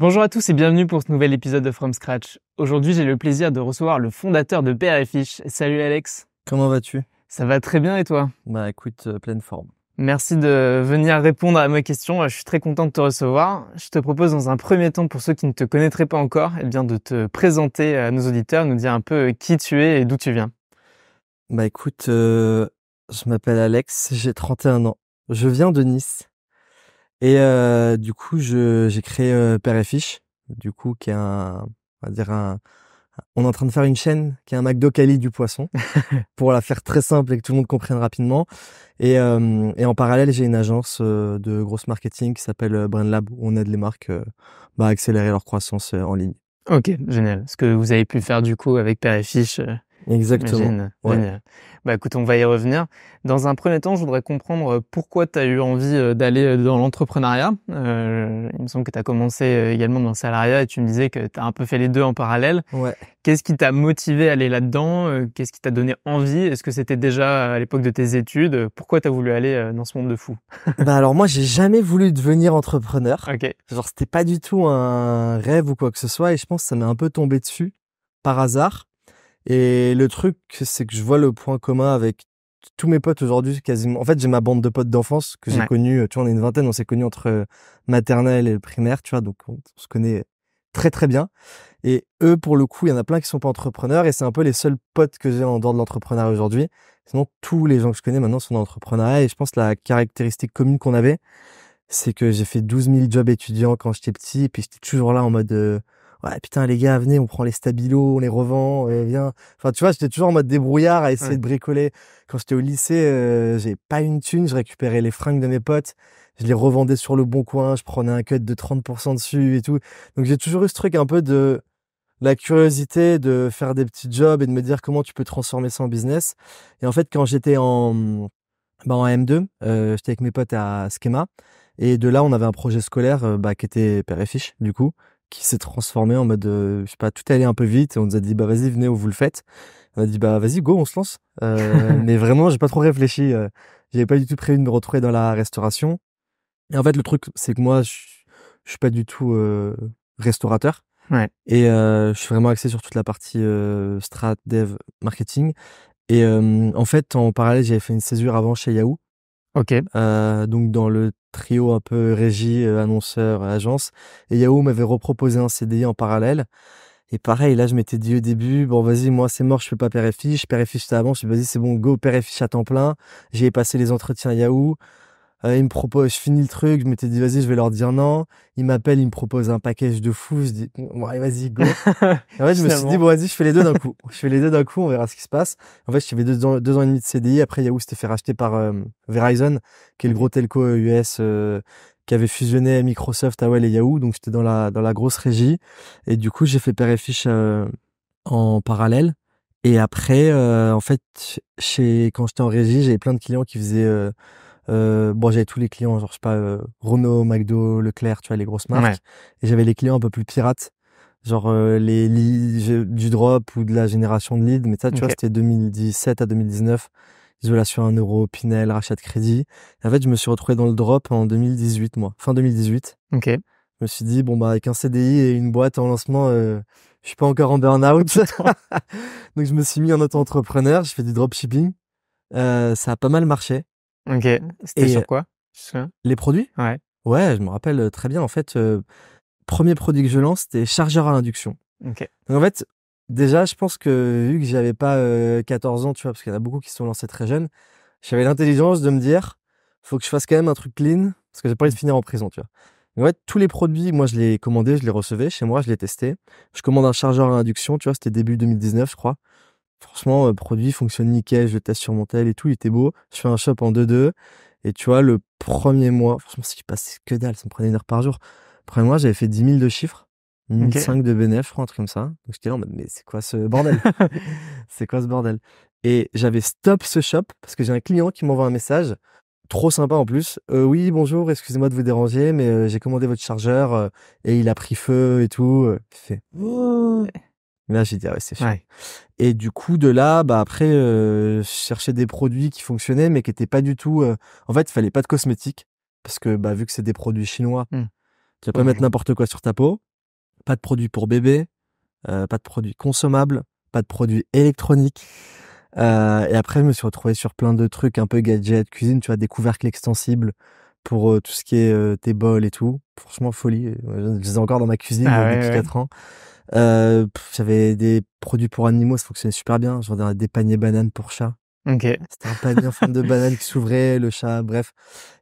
Bonjour à tous et bienvenue pour ce nouvel épisode de From Scratch. Aujourd'hui, j'ai le plaisir de recevoir le fondateur de et Salut Alex. Comment vas-tu Ça va très bien et toi Bah écoute, euh, pleine forme. Merci de venir répondre à ma question, Je suis très content de te recevoir. Je te propose dans un premier temps, pour ceux qui ne te connaîtraient pas encore, eh bien de te présenter à nos auditeurs, nous dire un peu euh, qui tu es et d'où tu viens. Bah écoute, euh, je m'appelle Alex, j'ai 31 ans. Je viens de Nice. Et euh, du coup, j'ai créé euh, Père et du coup, qui est un, on est en train de faire une chaîne qui est un McDo Cali du poisson, pour la faire très simple et que tout le monde comprenne rapidement. Et, euh, en parallèle, j'ai une agence euh, de grosse marketing qui s'appelle Brand Lab, où on aide les marques bah, à accélérer leur croissance en ligne. Ok, génial. Ce que vous avez pu faire du coup avec Père et Fiche Exactement. Bah écoute, on va y revenir. Dans un premier temps, je voudrais comprendre euh, pourquoi tu as eu envie euh, d'aller euh, dans l'entrepreneuriat. il me semble que tu as commencé également dans le salariat et tu me disais que tu as un peu fait les deux en parallèle. Ouais. Qu'est-ce qui t'a motivé à aller là-dedans Qu'est-ce qui t'a donné envie Est-ce que c'était déjà à l'époque de tes études Pourquoi tu as voulu aller dans ce monde de fou Bah alors moi, j'ai jamais voulu devenir entrepreneur. OK. Genre c'était pas du tout un rêve ou quoi que ce soit et je pense que ça m'est un peu tombé dessus par hasard et le truc, c'est que je vois le point commun avec tous mes potes aujourd'hui, quasiment. En fait, j'ai ma bande de potes d'enfance que j'ai connu Tu vois, on est une vingtaine, on s'est connus entre maternelle et primaire, tu vois, donc on, se connaît très très bien. Et eux, pour le coup, il y en a plein qui sont pas entrepreneurs et c'est un peu les seuls potes que j'ai en dehors de l'entrepreneuriat aujourd'hui. Sinon, tous les gens que je connais maintenant sont dans et je pense la caractéristique commune qu'on avait, c'est que j'ai fait 12 000 jobs étudiants quand j'étais petit et puis j'étais toujours là en mode ouais putain les gars venez on prend les stabilos on les revend et euh, viens enfin tu vois j'étais toujours en mode débrouillard à essayer de bricoler quand j'étais au lycée euh, j'ai pas une thune je récupérais les fringues de mes potes je les revendais sur le bon coin je prenais un cut de 30% dessus et tout donc j'ai toujours eu ce truc un peu de la curiosité de faire des petits jobs et de me dire comment tu peux transformer ça en business et en fait quand j'étais en bah, en M2 euh, j'étais avec mes potes à Schema et de là, on avait un projet scolaire bah, qui était père et fiche, du coup, qui s'est transformé en mode, euh, je sais pas, tout allait un peu vite. Et on nous a dit, bah vas-y, venez, vous le faites. On a dit, bah vas-y, go, on se lance. Euh, mais vraiment, j'ai pas trop réfléchi. Euh. J'avais pas du tout prévu de me retrouver dans la restauration. Et en fait, le truc, c'est que moi, je, suis pas du tout restaurateur. Et je suis vraiment axé sur toute la partie strat, dev, marketing. Et en fait, en parallèle, j'avais fait une césure avant chez Yahoo. Ok. donc dans le trio un peu régie, euh, annonceur, euh, agence. Et Yahoo m'avait reproposé un CDI en parallèle. Et pareil, là, je m'étais dit au début, bon, vas-y, moi, c'est mort, je peux pas père et fiche. Père et fiche, c'était avant. Je me suis dit, vas-y, c'est bon, go, père et à temps plein. J'ai passé les entretiens Yahoo. Euh, il me propose, je finis le truc, je m'étais dit, vas-y, je vais leur dire non. Il m'appelle, il me propose un package de fou. Je dis, ouais, vas-y, go. en fait, je me suis dit, bon, vas-y, je fais les deux d'un coup. je fais les deux d'un coup, on verra ce qui se passe. En fait, j'avais deux, ans, deux ans et demi de CDI. Après, Yahoo s'était fait racheter par euh, Verizon, qui est le gros telco US euh, qui avait fusionné Microsoft, AOL et Yahoo. Donc, j'étais dans la, dans la grosse régie. Et du coup, j'ai fait Père et Fiche en parallèle. Et après, en fait, chez, quand j'étais en régie, j'avais plein de clients qui faisaient euh, bon, j'avais tous les clients, genre, je sais pas, euh, Renault, McDo, Leclerc, tu vois, les grosses marques. Et j'avais les clients un peu plus pirates, genre euh, les du drop ou de la génération de leads. Mais ça, tu vois, c'était 2017 à 2019. Isolation 1 euro, Pinel, rachat de crédit. en fait, je me suis retrouvé dans le drop en 2018, moi, fin 2018. Ok. Je me suis dit, bon, bah, avec un CDI et une boîte en lancement, je suis pas encore en burn-out. Donc, je me suis mis en auto-entrepreneur, je fais du dropshipping. Euh, ça a pas mal marché. Ok. C'était sur quoi Les produits Ouais. Ouais, je me rappelle euh, très bien. En fait, euh, premier produit que je lance, c'était chargeur à l'induction. Ok. Donc, en fait, déjà, je pense que vu que j'avais pas euh, 14 ans, tu vois, parce qu'il y en a beaucoup qui se sont lancés très jeunes, j'avais l'intelligence de me dire, faut que je fasse quand même un truc clean, parce que j'ai pas envie de mm. finir en prison, tu vois. En fait, tous les produits, moi, je les commandais, je les recevais chez moi, je les testais. Je commande un chargeur à induction, tu vois, c'était début 2019, je crois. Franchement, le euh, produit fonctionne nickel, je teste sur mon tel et tout, il était beau. Je fais un shop en 2-2. Et tu vois, le premier mois, franchement, ce qui que dalle, ça me prenait une heure par jour. Le premier mois, j'avais fait 10 000 de chiffres. 1005 de bénéf, un truc comme ça. Donc j'étais là mais c'est quoi ce bordel C'est quoi ce bordel Et j'avais stop ce shop parce que j'ai un client qui m'envoie un message, trop sympa en plus. Euh, oui, bonjour, excusez-moi de vous déranger, mais euh, j'ai commandé votre chargeur et il a pris feu et tout. Oh. Là, j'ai dit, ah ouais, c'est Et du coup, de là, bah, après, euh, je cherchais des produits qui fonctionnaient, mais qui n'étaient pas du tout. Euh, en fait, il fallait pas de cosmétiques, parce que bah, vu que c'est des produits chinois, mmh. tu vas pas mettre n'importe quoi sur ta peau. Pas de produits pour bébé, euh, pas de produits consommables, pas de produits électroniques. et après, je me suis retrouvé sur plein de trucs un peu gadgets, cuisine, tu vois, des couvercles extensibles pour tout ce qui est tes bols et tout. Franchement, folie. Je les ai encore dans ma cuisine ah depuis 4 ans. Euh, J'avais des produits pour animaux, ça fonctionnait super bien. genre des paniers bananes pour chats. Okay. C'était un panier en forme de banane qui s'ouvrait, le chat, bref.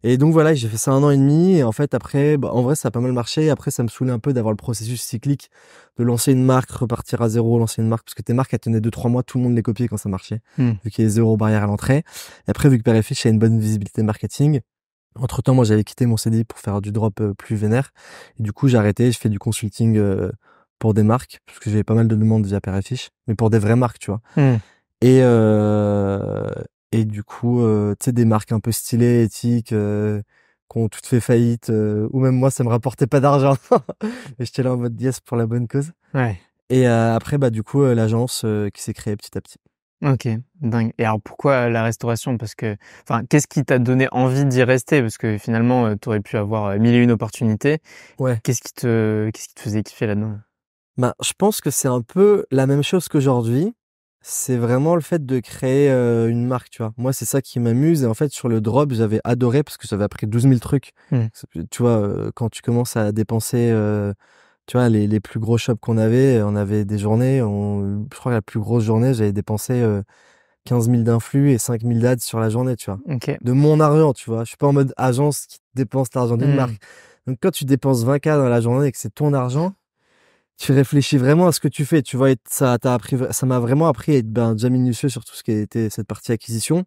Et donc voilà, j'ai fait ça un an et demi. Et en fait, après, bah, en vrai, ça a pas mal marché. Après, ça me saoulait un peu d'avoir le processus cyclique de lancer une marque, repartir à zéro, lancer une marque. Parce que tes marques, elles tenaient deux 3 mois, tout le monde les copiait quand ça marchait. Hmm. Vu qu'il y avait zéro barrière à l'entrée. Et après, vu que Perifitch a une bonne visibilité marketing, entre temps, moi, j'avais quitté mon CDI pour faire du drop euh, plus vénère. Et du coup, j'ai arrêté, je fais du consulting euh, pour des marques, parce que j'avais pas mal de demandes via Perifiche, mais pour des vraies marques, tu vois. Hmm. Et, euh, et du coup, euh, tu sais, des marques un peu stylées, éthiques, euh, qui ont toutes fait faillite, ou même moi, ça me rapportait pas d'argent. et j'étais là en mode yes pour la bonne cause. Ouais. Et après, bah, du coup, l'agence qui s'est créée petit à petit. Ok, dingue. Et alors pourquoi la restauration Parce que, enfin, qu'est-ce qui t'a donné envie d'y rester Parce que finalement, tu aurais pu avoir mille et une opportunités. Ouais. Qu'est-ce qui te, qu'est-ce qui te faisait kiffer là-dedans ben je pense que c'est un peu la même chose qu'aujourd'hui. C'est vraiment le fait de créer une marque, tu vois. Moi, c'est ça qui m'amuse. Et en fait, sur le drop, j'avais adoré parce que ça avait appris 12 000 trucs. Mmh. Tu vois, quand tu commences à dépenser, tu vois, les, plus gros shops qu'on avait, on avait des journées. On, je crois que la plus grosse journée, j'avais dépensé 15 000 d'influx et 5 000 d'ads sur la journée, tu vois. De mon argent, tu vois. Je suis pas en mode agence qui dépense l'argent d'une mmh. marque. Donc, quand tu dépenses 20K dans la journée et que c'est ton argent, tu réfléchis vraiment à ce que tu fais. Tu vois, ça t'a appris, ça m'a vraiment appris à être ben, déjà minutieux sur tout ce qui était cette partie acquisition,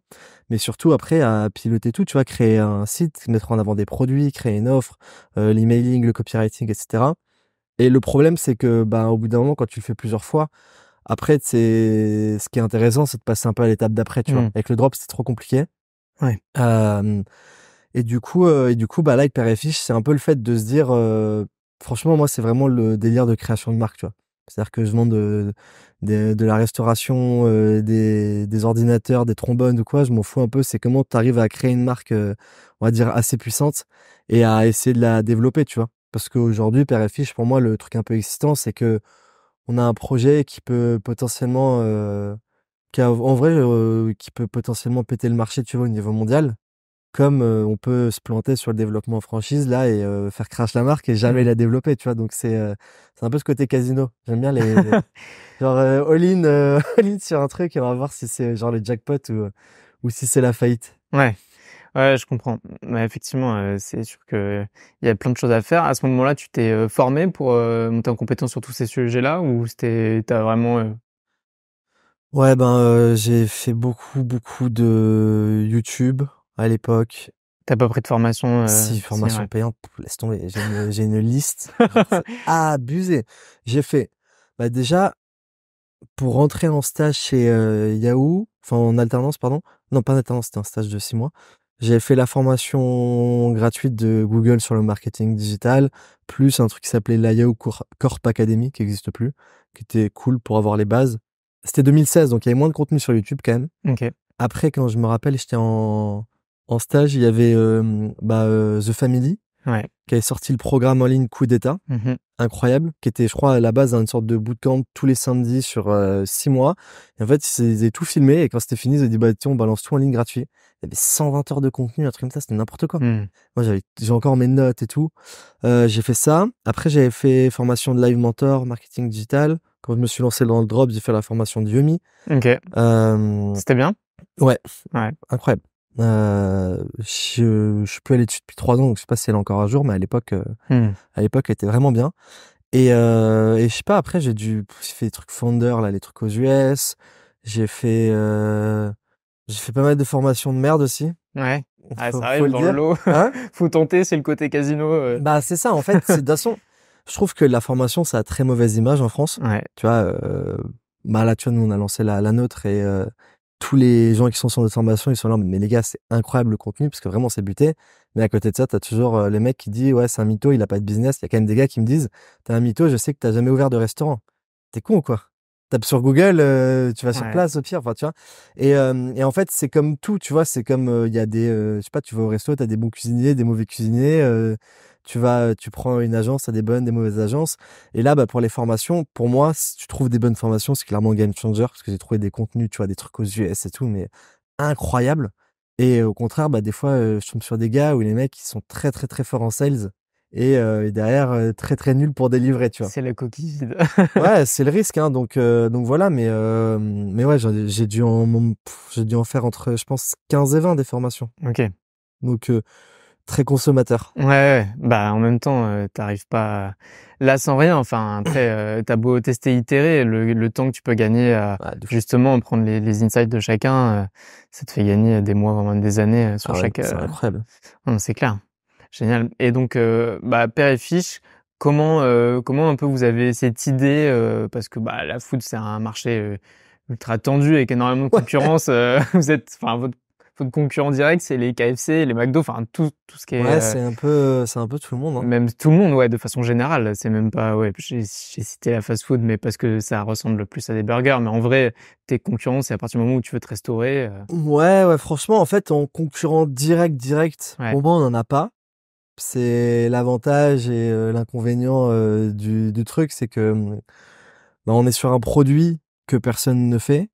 mais surtout après à piloter tout. Tu vois, créer un site, mettre en avant des produits, créer une offre, euh, l'emailing, le copywriting, etc. Et le problème, c'est que ben, au bout d'un moment, quand tu le fais plusieurs fois, après, c'est ce qui est intéressant, c'est de passer un peu à l'étape d'après. Tu vois, mmh. avec le drop, c'est trop compliqué. Ouais. Euh, et du coup, euh, et du coup, bah là, avec Père c'est un peu le fait de se dire euh, franchement, moi, c'est vraiment le délire de création de marque, tu vois. C'est-à-dire que je vends de, de, la restauration, euh, des, ordinateurs, des trombones ou quoi, je m'en fous un peu. C'est comment tu arrives à créer une marque, euh, on va dire, assez puissante et à essayer de la développer, tu vois. Parce qu'aujourd'hui, Père et Fiche, pour moi, le truc un peu existant c'est que on a un projet qui peut potentiellement, euh, qui en vrai, qui peut potentiellement péter le marché, tu vois, au niveau mondial comme euh, on peut se planter sur le développement franchise là et euh, faire crash la marque et jamais mmh. la développer, tu vois. Donc euh, c'est un peu ce côté casino. J'aime bien les, genre all-in all sur un truc et on va voir si c'est genre le jackpot ou si c'est la faillite. Ouais. Ouais, je comprends. Mais effectivement, c'est sûr que il y a plein de choses à faire. À ce moment-là, tu t'es formé pour monter en compétence sur tous ces sujets-là ou c'était t'as vraiment Ouais, ben j'ai fait beaucoup beaucoup de YouTube à l'époque. T'as pas pris de formation euh, Si, formation payante, laisse tomber. J'ai une, j'ai une liste abusée. J'ai fait, bah déjà, pour rentrer en stage chez euh, Yahoo, enfin en alternance, pardon. Non, pas en alternance, c'était un stage de six mois. J'ai fait la formation gratuite de Google sur le marketing digital, plus un truc qui s'appelait la Yahoo Corp Academy, qui n'existe plus, qui était cool pour avoir les bases. C'était 2016, donc il y avait moins de contenu sur YouTube quand même. Après, quand je me rappelle, j'étais en, en stage, il y avait euh, bah, euh, The Family, qui avait sorti le programme en ligne Coup d'État, mhm. incroyable, qui était, je crois, à la base une sorte de bootcamp tous les samedis sur euh, six mois. Et en fait, ils avaient tout filmé et quand c'était fini, ils avaient dit, bah, tiens, on balance tout en ligne gratuit. Il y avait 120 heures de contenu, un truc comme ça, c'était n'importe quoi. Mhm. Moi, j'avais, j'ai encore mes notes et tout. j'ai fait ça. Après, j'avais fait formation de live mentor, marketing digital. Quand je me suis lancé dans le drop, j'ai fait la formation de Yumi. C'était bien? Ouais. ouais. Incroyable. Euh, je, je suis plus dessus depuis trois ans, donc je sais pas si elle est encore à jour, mais à l'époque, euh, hmm. à l'époque, elle était vraiment bien. Et, euh, je sais pas, après, j'ai dû, j'ai fait des trucs Founder, là, les trucs aux US. J'ai fait, j'ai fait pas mal de formations de merde aussi. Ouais. Ah, ça arrive dans le hein faut tenter, c'est le côté casino. Bah, c'est ça, en fait. De toute façon, je trouve que la formation, ça a très mauvaise image en France. Tu vois, bah là, tu vois, nous, on a lancé la, la nôtre et, tous les gens qui sont sur notre formation, ils sont là, mais les gars, c'est incroyable le contenu, parce que vraiment, c'est buté. Mais à côté de ça, t'as toujours euh, les mecs qui disent, ouais, c'est un mytho, il a pas de business. Il y a quand même des gars qui me disent, t'as un mytho, je sais que t'as jamais ouvert de restaurant. T'es con ou quoi? Tape sur Google, euh, tu vas sur place au pire, enfin tu vois. Et, euh, et en fait, c'est comme tout, tu vois, c'est comme il y a des, je sais pas, tu vas au resto, t'as des bons cuisiniers, des mauvais cuisiniers, tu vas, euh, tu prends une agence, à des bonnes, des mauvaises agences. Et là, bah, pour les formations, pour moi, si tu trouves des bonnes formations, c'est clairement game changer parce que j'ai trouvé des contenus, tu vois, des trucs aux US et tout, mais incroyable Et au contraire, bah, des fois, euh, je tombe sur des gars où les mecs, qui sont très, très, très forts en sales. Et, euh, derrière, très, très nuls pour délivrer, tu vois. C'est la coquille ouais, c'est le risque, hein, Donc, donc voilà, mais, mais ouais, j'ai dû en, j'ai dû en faire entre, je pense, 15 et 20 des formations. Ok. Donc, très consommateur. Ouais, bah en même temps, euh, t'arrives pas là sans rien. Enfin, après, euh, t'as beau tester, itérer, le, temps que tu peux gagner à ah, justement prendre les, insights de chacun, euh, ça te fait gagner des mois, voire des années sur ah chaque. c'est incroyable. c'est clair, génial. Et donc, bah père et fiche. Comment comment un peu vous avez cette idée parce que bah la foot, c'est un marché ultra tendu avec énormément de concurrence. vous êtes, enfin votre de concurrents directs, c'est les KFC, les McDo, enfin tout, tout ce qui est. Ouais, euh, c'est un peu, euh, c'est un peu tout le monde. Hein. Même tout le monde, ouais, de façon générale. C'est même pas, ouais, j'ai cité la fast-food, mais parce que ça ressemble le plus à des burgers. Mais en vrai, tes concurrents, c'est à partir du moment où tu veux te restaurer. Euh. Ouais, ouais, franchement, en fait, en concurrent direct, direct, au moins on en a pas. C'est l'avantage et l'inconvénient du, truc, c'est que hum, bah, on est sur un produit que personne ne fait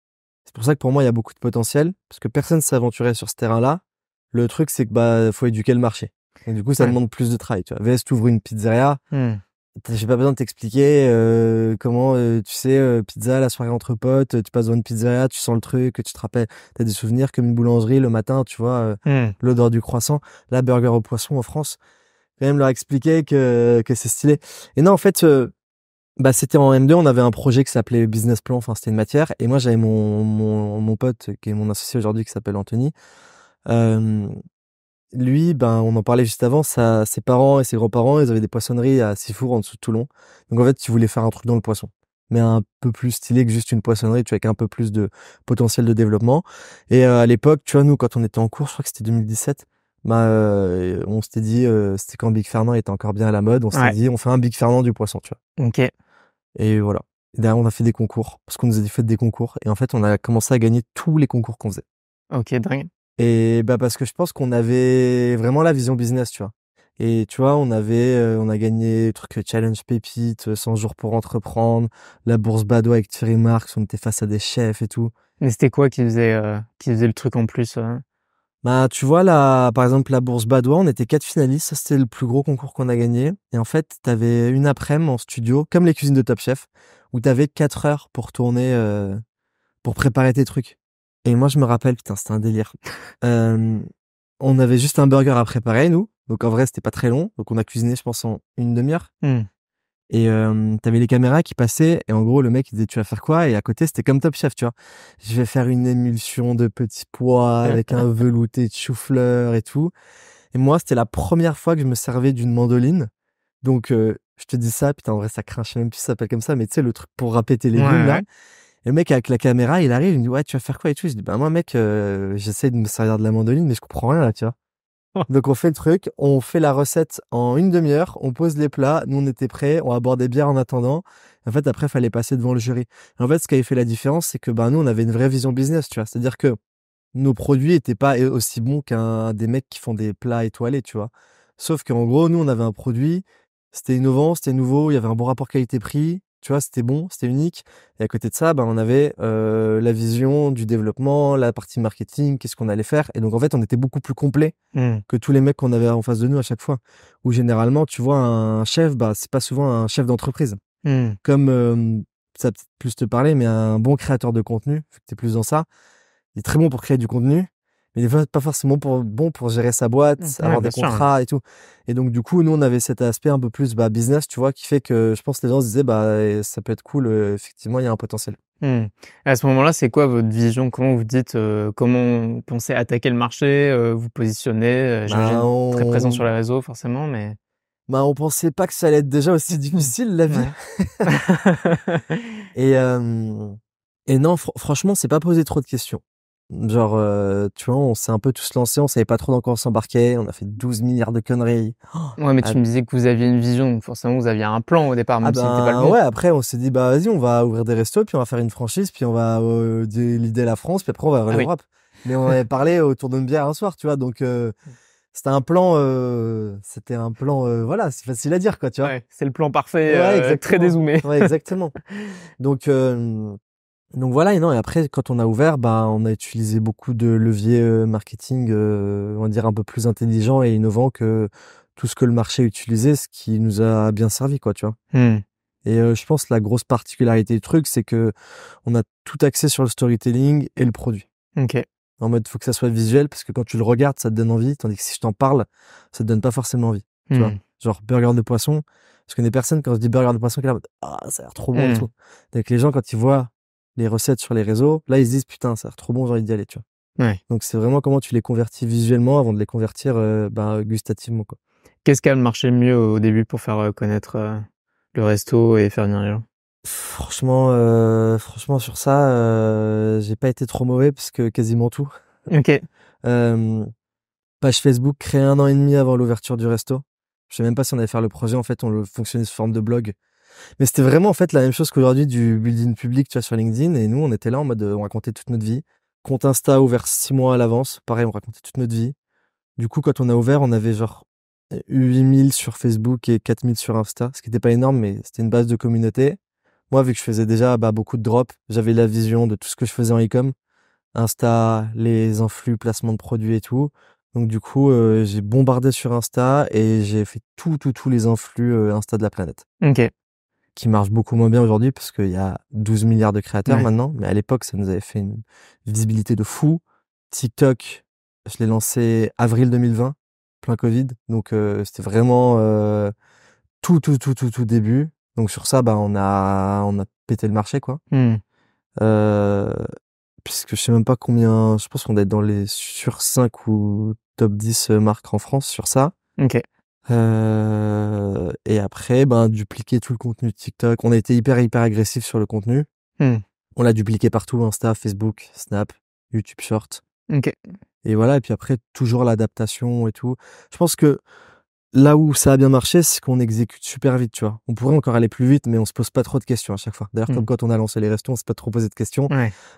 c'est pour ça que pour moi, il y a beaucoup de potentiel, parce que personne ne s'est sur ce terrain-là. Le truc, c'est que bah, faut éduquer le marché. Et du coup, ça demande plus de travail. Tu vois. VS, ouvre une pizzeria. Je hmm. J'ai pas besoin de t'expliquer euh, comment, euh, tu sais, euh, pizza, la soirée entre potes, tu passes dans une pizzeria, tu sens le truc, tu te rappelles, as des souvenirs comme une boulangerie le matin, tu vois, hmm. l'odeur du croissant. La burger au poisson en France, quand même leur expliquer que, que c'est stylé. Et non, en fait, bah, c'était en M2, on avait un projet qui s'appelait Business Plan, enfin c'était une matière. Et moi j'avais mon, mon, mon, pote qui est mon associé aujourd'hui qui s'appelle Anthony. Euh, lui, ben, on en parlait juste avant, sa, ses parents et ses grands-parents, ils avaient des poissonneries à Sifour en dessous de Toulon. Donc en fait, tu voulais faire un truc dans le poisson, mais un peu plus stylé que juste une poissonnerie, tu avec un peu plus de potentiel de développement. Et euh, à l'époque, tu vois, nous, quand on était en cours, je crois que c'était 2017, bah, euh, on s'était dit, euh, c'était quand Big Fernand était encore bien à la mode, on s'était dit, on fait un Big Fernand du poisson, tu vois. Ok. Et voilà. Et derrière, on a fait des concours parce qu'on nous a fait des concours. Et en fait, on a commencé à gagner tous les concours qu'on faisait. Ok, dingue. Et bah parce que je pense qu'on avait vraiment la vision business, tu vois. Et tu vois, on avait, euh, on a gagné le truc challenge pépite, 100 euh, jours pour entreprendre, la bourse Badois avec Thierry Marx, on était face à des chefs et tout. Mais c'était quoi qui faisait, euh, qui faisait le truc en plus bah, tu vois, là, par exemple, la bourse Badois, on était quatre finalistes. Ça, c'était le plus gros concours qu'on a gagné. Et en fait, tu avais une après-midi en studio, comme les cuisines de Top Chef, où tu avais quatre heures pour tourner, euh, pour préparer tes trucs. Et moi, je me rappelle, putain, c'était un délire. Euh, on avait juste un burger à préparer, nous. Donc, en vrai, c'était pas très long. Donc, on a cuisiné, je pense, en une demi-heure. Hmm. Et euh, t'avais les caméras qui passaient et en gros le mec il disait tu vas faire quoi et à côté c'était comme Top Chef tu vois je vais faire une émulsion de petits pois avec un velouté de chou-fleur et tout et moi c'était la première fois que je me servais d'une mandoline donc euh, je te dis ça putain en vrai ça crache même plus ça s'appelle comme ça mais tu sais le truc pour râper les légumes là Et le mec avec la caméra, il arrive, il me dit ouais, tu vas faire quoi et tout. Je dis bah moi mec, euh, j'essaie de me servir de la mandoline, mais je comprends rien là, tu vois. Donc on fait le truc, on fait la recette en une demi-heure, on pose les plats, nous on était prêts, on abordait bien en attendant. En fait, après, il fallait passer devant le jury. en fait, ce qui avait fait la différence, c'est que ben, nous, on avait une vraie vision business, tu vois. C'est-à-dire que nos produits n'étaient pas aussi bons qu'un des mecs qui font des plats étoilés, tu vois. Sauf qu'en gros, nous, on avait un produit, c'était innovant, c'était nouveau, il y avait un bon rapport qualité-prix, tu vois, c'était bon, c'était unique. Et à côté de ça, ben, on avait euh, la vision du développement, la partie marketing, qu'est-ce qu'on allait faire. Et donc, en fait, on était beaucoup plus complet mmh. que tous les mecs qu'on avait en face de nous à chaque fois. Où généralement, tu vois, un chef, bah, c'est pas souvent un chef d'entreprise. Mmh. Comme ça peut plus te parler, mais un bon créateur de contenu, tu es plus dans ça, il est très bon pour créer du contenu, mais des pas forcément pour, bon pour gérer sa boîte, mmh. avoir des contrats et tout. Et donc du coup, nous on avait cet aspect un peu plus bah, business, tu vois, qui fait que je pense que les gens se disaient bah ça peut être cool, euh, effectivement il y a un potentiel. Mmh. À ce moment-là, c'est quoi votre vision Comment vous dites euh, Comment pensez attaquer le marché euh, Vous positionnez bah, Très présent sur les réseaux forcément, mais bah, on pensait pas que ça allait être déjà aussi difficile la vie. et, et non, franchement, franchement, c'est pas poser trop de questions. Genre, euh, tu vois, on s'est un peu tous lancés, on savait pas trop dans quoi on s'embarquait, on a fait 12 milliards de conneries. ouais, mais tu ah. me disais que vous aviez une vision, donc forcément vous aviez un plan au départ, ah même c'était ben, pas le bon. Ouais, après on s'est dit, bah vas-y, on va ouvrir des restos, puis on va faire une franchise, puis on va euh, l'idée la France, puis après on va ouvrir ah l'Europe. Mais on avait parlé autour d'une bière un soir, tu vois, donc euh, c'était un plan, euh, c'était un plan, voilà, c'est facile à dire, quoi, tu vois. Ouais, c'est le plan parfait, très dézoomé. ouais, exactement. Donc, donc voilà, et non, et après, quand on a ouvert, bah, on a utilisé beaucoup de leviers euh, marketing, euh, on va dire, un peu plus intelligents et innovants que tout ce que le marché utilisait, ce qui nous a bien servi, quoi, tu vois. Hmm. Et euh, je pense la grosse particularité du truc, c'est que on a tout axé sur le storytelling et le produit. Ok. En mode, faut que ça soit visuel, parce que quand tu le regardes, ça te donne envie, tandis que si je t'en parle, ça te donne pas forcément envie. Tu vois hmm. Genre, burger de poisson. Parce que des personnes, quand je dis burger de poisson, qui disent ah, ça a l'air trop bon et hmm. tout. les gens, quand ils voient les recettes sur les réseaux, là, ils se disent, putain, ça a trop bon, j'ai envie d'y aller, tu vois. Donc, c'est vraiment comment tu les convertis visuellement avant de les convertir euh, ben, gustativement, quoi. Qu'est-ce qui a marché mieux au début pour faire euh, connaître euh, le resto et faire venir les gens Franchement, franchement sur ça, j'ai pas été trop mauvais parce que quasiment tout. Ok. page Facebook créée un an et demi avant l'ouverture du resto. Je sais même pas si on allait faire le projet. En fait, on le fonctionnait sous forme de blog. Mais c'était vraiment en fait la même chose qu'aujourd'hui du building public, tu vois, sur LinkedIn. Et nous, on était là en mode, euh, on racontait toute notre vie. Compte Insta ouvert six mois à l'avance. Pareil, on racontait toute notre vie. Du coup, quand on a ouvert, on avait genre 8000 sur Facebook et 4000 sur Insta, ce qui n'était pas énorme, mais c'était une base de communauté. Moi, vu que je faisais déjà bah, beaucoup de drops, j'avais la vision de tout ce que je faisais en e-com, Insta, les influx, placement de produits et tout. Donc du coup, euh, j'ai bombardé sur Insta et j'ai fait tout, tout, tous les influx euh, Insta de la planète. Ok qui marche beaucoup moins bien aujourd'hui parce qu'il y a 12 milliards de créateurs maintenant. Mais à l'époque, ça nous avait fait une visibilité de fou. TikTok, je l'ai lancé avril 2020, plein Covid. Donc, c'était vraiment tout, tout, tout, tout, tout début. Donc, sur ça, bah, on a, on a pété le marché, quoi. puisque je sais même pas combien, je pense qu'on est dans les sur 5 ou top 10 marques en France sur ça. Ok. Euh, et après, ben, dupliquer tout le contenu de TikTok. On a été hyper, hyper agressif sur le contenu. Hmm. On l'a dupliqué partout, Insta, Facebook, Snap, YouTube Short. Et voilà, et puis après, toujours l'adaptation et tout. Je pense que là où ça a bien marché, c'est qu'on exécute super vite, tu vois. On pourrait encore aller plus vite, mais on se pose pas trop de questions à chaque fois. D'ailleurs, comme hmm. quand on a lancé les restos, on s'est pas trop posé de questions.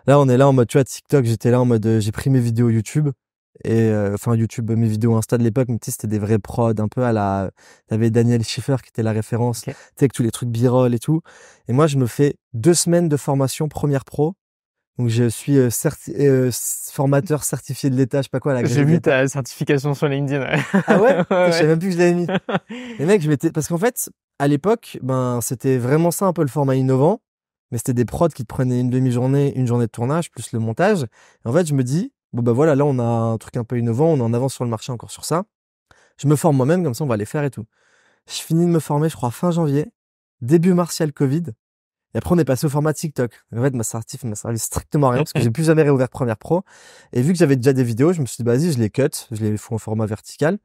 Là, on est là en mode, tu vois, TikTok, j'étais là en mode, euh, j'ai pris mes vidéos YouTube, et euh, enfin YouTube mes vidéos Insta de l'époque mais tu c'était des vrais prods un peu à la t'avais Daniel Schiffer qui était la référence tu sais avec tous les trucs b-roll et tout et moi je me fais deux semaines de formation première pro donc je suis euh, euh, formateur certifié de l'État je sais pas quoi la j'ai vu ta certification sur LinkedIn ouais. ah ouais, je savais même plus que je l'avais mis mec je m'étais parce qu'en fait à l'époque ben c'était vraiment ça un peu le format innovant mais c'était des prods qui te prenaient une demi-journée une journée de tournage plus le montage et en fait je me dis bon ben voilà, là on a un truc un peu innovant, on est en avance sur le marché encore sur ça. Je me forme moi-même, comme ça on va les faire et tout. Je finis de me former, je crois, fin janvier, début martial Covid. Et après, on est passé au format TikTok. En fait, ma certif m'a servi strictement à rien parce que j'ai plus jamais réouvert Première Pro. Et vu que j'avais déjà des vidéos, je me suis dit, vas-y, je les cut, je les fais en format vertical.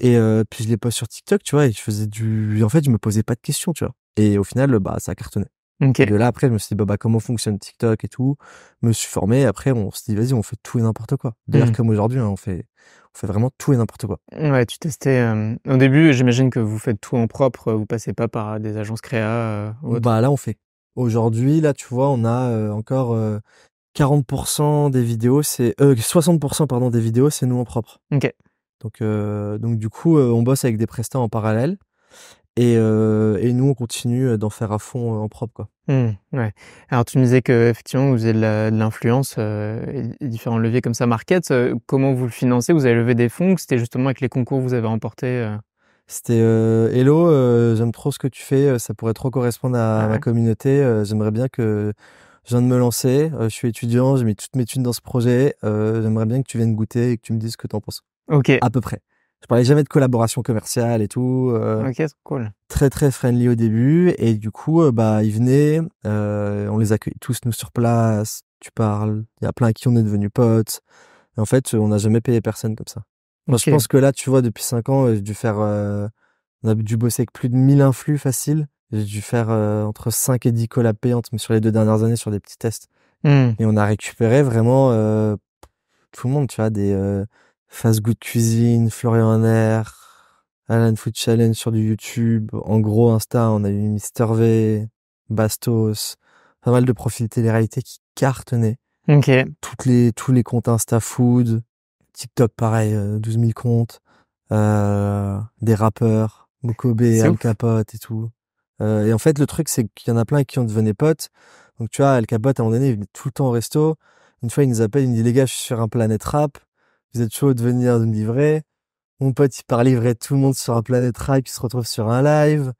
Et euh, puis, je les poste sur TikTok, tu vois, et je faisais du, en fait, je me posais pas de questions, tu vois. Et au final, bah, ça cartonnait. Et là, après, je me suis dit, bah, comment fonctionne TikTok et tout. me suis formé. Après, on se dit, vas-y, on fait tout et n'importe quoi. D'ailleurs, mmh. comme aujourd'hui, hein, on, fait, on fait vraiment tout et n'importe quoi. Ouais, tu testais. au début, j'imagine que vous faites tout en propre. Vous passez pas par des agences créa. bah, là, on fait. Aujourd'hui, là, tu vois, on a encore 40% des vidéos, c'est. 60% pardon, des vidéos, c'est nous en propre. Ok. Donc, donc du coup, on bosse avec des prestats en parallèle. Et, euh, nous, on continue euh, d'en faire à fond euh, en propre. Quoi. Mmh, ouais. Alors, tu me disais qu'effectivement, vous avez de l'influence euh, et, différents leviers comme ça. Market, comment vous le financez Vous avez levé des fonds C'était justement avec les concours que vous avez remportés C'était Hello, j'aime trop ce que tu fais. Ça pourrait trop correspondre à, ah ma communauté. j'aimerais bien que. Je viens de me lancer. je suis étudiant. J'ai mis toutes mes thunes dans ce projet. j'aimerais bien que tu viennes goûter et que tu me dises ce que tu en penses. Ok. À peu près. Je parlais jamais de collaboration commerciale et tout. Euh, ok, cool. Très très friendly au début et du coup euh, bah ils venaient, euh, on les accueille tous nous sur place. Tu parles, il y a plein à qui on est devenus potes. en fait, on n'a jamais payé personne comme ça. Moi, je pense que là, tu vois, depuis cinq ans, j'ai dû faire, euh, on a dû bosser avec plus de 1000 influx faciles. J'ai dû faire entre 5 et 10 collabs payantes, mais sur les deux dernières années, sur des petits tests. Hmm. Et on a récupéré vraiment tout le monde, tu vois, des Fast Good Cuisine, Florian air Alan Food Challenge sur du YouTube, en gros Insta, on a eu Mister V, Bastos, pas mal de profils télé réalités qui cartonnaient. Ok. Toutes les, tous les comptes Insta Food, TikTok pareil, 12 euh, 000 comptes, euh, des rappeurs, mokobé, Al Capote et tout. Euh, et en fait, le truc, c'est qu'il y en a plein qui ont devenu potes. Donc tu vois, Al Capote, à un moment donné, il venait tout le temps au resto. Une fois, il nous appelle, il nous dit, les gars, je suis sur un planète rap vous êtes chaud de venir me livrer. Mon pote, il part livrer tout le monde sur un planète rail qui se retrouve sur un live.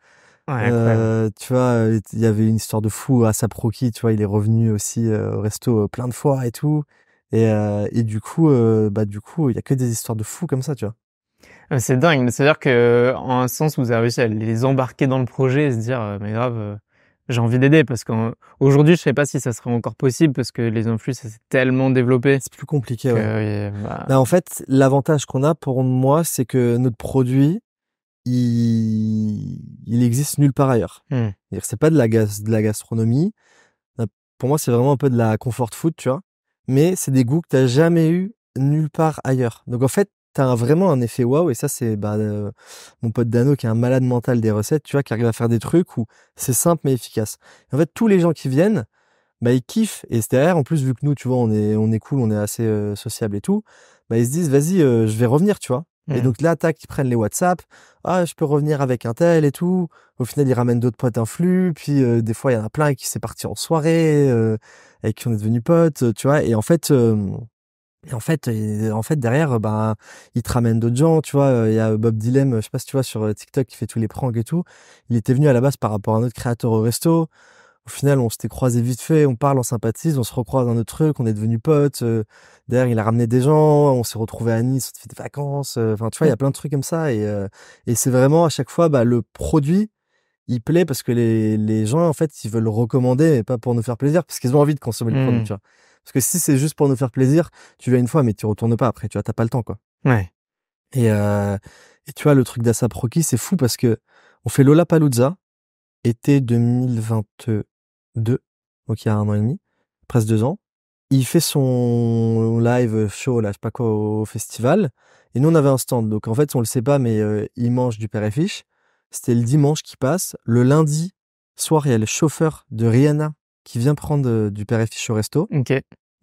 Euh, tu vois, euh, il y avait une histoire de fou à sa proqui tu vois, il est revenu aussi euh, au resto plein de fois et tout. Et, et du coup, bah du coup, il y a que des histoires de fou comme ça, tu vois. C'est dingue, c'est-à-dire que en un sens, vous avez réussi à les embarquer dans le projet et se dire, mais grave, j'ai envie d'aider parce qu'aujourd'hui, je sais pas si ça serait encore possible parce que les influx, ça s'est tellement développé. C'est plus compliqué. ouais. Bah bah, en fait, l'avantage qu'on a pour moi, c'est que notre produit, il, il existe nulle part ailleurs. Hmm. C'est pas de la, de la gastronomie. Euh, pour moi, c'est vraiment un peu de la comfort food, tu vois. Mais c'est des goûts que tu n'as jamais eu nulle part ailleurs. Donc en fait, t'as vraiment un effet waouh. Et ça, c'est bah, euh, mon pote Dano qui est un malade mental des recettes, tu vois, qui arrive à faire des trucs où c'est simple mais efficace. en fait, tous les gens qui viennent, bah, ils kiffent. Et c'est derrière, en plus, vu que nous, tu vois, on est, on est cool, on est assez euh, sociable et tout, bah, ils se disent, vas-y, euh, je vais revenir, tu vois. Et mmh. donc là, tac, ils prennent les WhatsApp. Ah, je peux revenir avec un tel et tout. Au final, ils ramènent d'autres potes un flux. Puis des fois, il y en a plein qui s'est parti en soirée, avec qui on est devenu potes, tu vois. Et en fait, et en fait, en fait derrière, bah, il te ramène d'autres gens, tu vois. Euh, il y a Bob Dilem, euh, je sais pas si tu vois sur TikTok, qui fait tous les pranks et tout. Il était venu à la base par rapport à un autre créateur au resto. Au final, on s'était croisés vite fait, on parle, on sympathise, on se recroise dans notre truc, on est devenus potes. derrière, il a ramené des gens, on s'est retrouvé à Nice, on fait des vacances. Enfin, tu vois, il y a mmh. plein de trucs comme ça. Et, c'est vraiment à chaque fois, bah, le produit, il plaît parce que les, gens, en fait, ils veulent le recommander, mais pas pour nous faire plaisir, parce qu'ils ont envie de consommer le produit, mmh. tu vois. Parce que si c'est juste pour nous faire plaisir, tu vas une fois, mais tu retournes pas après, tu vois, t'as pas le temps, quoi. Ouais. Et, euh, et tu vois, le truc d'assa Rocky, c'est fou parce que on fait Lola Paluzza, été 2022, donc il y a un an et demi, presque deux ans. Il fait son live show, là, je sais pas quoi, au festival. Et nous, on avait un stand. Donc, en fait, on le sait pas, mais euh, il mange du père et fiche. C'était le dimanche qui passe. Le lundi soir, il y a le chauffeur de Rihanna qui vient prendre euh, du père et fiche au resto. Ok.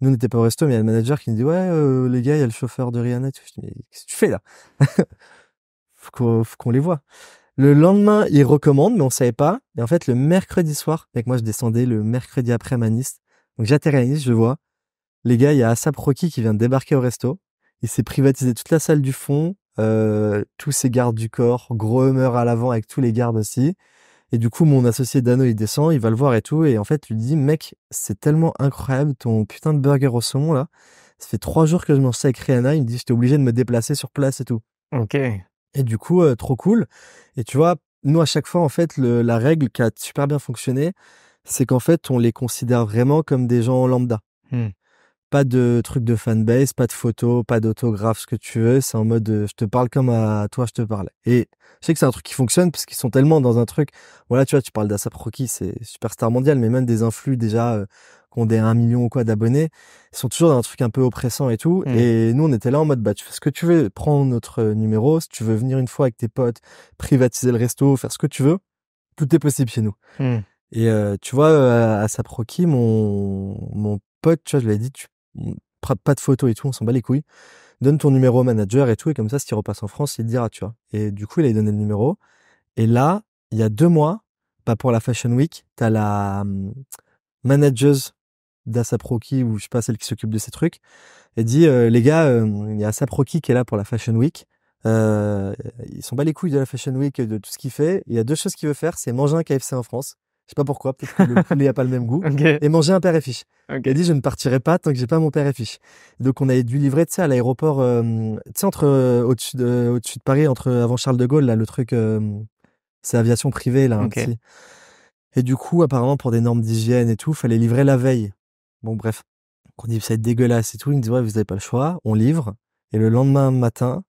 Nous, on n'était pas au resto, mais il y a le manager qui nous dit, ouais, euh, les gars, il y a le chauffeur de Rihanna. Je dis, mais qu'est-ce que tu fais là? faut qu'on, les voit. Le lendemain, il recommande, mais on savait pas. Et en fait, le mercredi soir, avec moi, je descendais le mercredi après à Donc, j'atterris à je vois. Les gars, il y a Asap qui vient de débarquer au resto. Il s'est privatisé toute la salle du fond, euh, tous ses gardes du corps, gros à l'avant avec tous les gardes aussi. Et du coup, mon associé Dano, il descend, il va le voir et tout. Et en fait, lui dit, mec, c'est tellement incroyable ton putain de burger au saumon là. Ça fait trois jours que je mange ça avec Rihanna. Il me dit, j'étais obligé de me déplacer sur place et tout. Ok. Et du coup, euh, trop cool. Et tu vois, nous, à chaque fois, en fait, la règle qui a super bien fonctionné, c'est qu'en fait, on les considère vraiment comme des gens lambda. Hmm. Pas de trucs de fanbase, pas de photos, pas d'autographe, ce que tu veux. C'est en mode euh, je te parle comme à toi, je te parle Et je sais que c'est un truc qui fonctionne parce qu'ils sont tellement dans un truc. Voilà, tu vois, tu parles d'Asap Rocky, c'est superstar mondial, mais même des influx déjà euh, qui ont des 1 million ou quoi d'abonnés, ils sont toujours dans un truc un peu oppressant et tout. Mm. Et nous, on était là en mode bah, tu ce que tu veux, prendre notre euh, numéro. Si tu veux venir une fois avec tes potes, privatiser le resto, faire ce que tu veux, tout est possible chez nous. Mm. Et euh, tu vois, à Saproki, mon, mon pote, tu vois, je l'ai dit, tu pas de photos et tout, on s'en bat les couilles. Donne ton numéro au manager et tout, et comme ça, si tu repasses en France, il te dira, tu vois. Et du coup, il a donné le numéro. Et là, il y a deux mois, pas bah, pour la Fashion Week, t'as la managers hum, manageuse d'Asaproki, ou je sais pas, celle qui s'occupe de ces trucs, elle dit, euh, les gars, euh, il y a Asaproki qui est là pour la Fashion Week. Euh, ils s'en pas les couilles de la Fashion Week, de tout ce qu'il fait. Il y a deux choses qu'il veut faire, c'est manger un KFC en France. Je sais pas pourquoi, peut-être que le poulet n'a pas le même goût. Et manger un père et fiche. Elle Il dit, je ne partirai pas tant que j'ai pas mon père et fiche. Donc, on a dû livrer, de ça à l'aéroport, euh, entre, euh, au-dessus de, au de Paris, entre, avant Charles de Gaulle, là, le truc, euh, c'est aviation privée, là, Et du coup, apparemment, pour des normes d'hygiène et tout, fallait livrer la veille. Bon, bref. On dit, ça va être dégueulasse et tout. Ils me disent, ouais, vous n'avez pas le choix. On livre. Et le lendemain matin,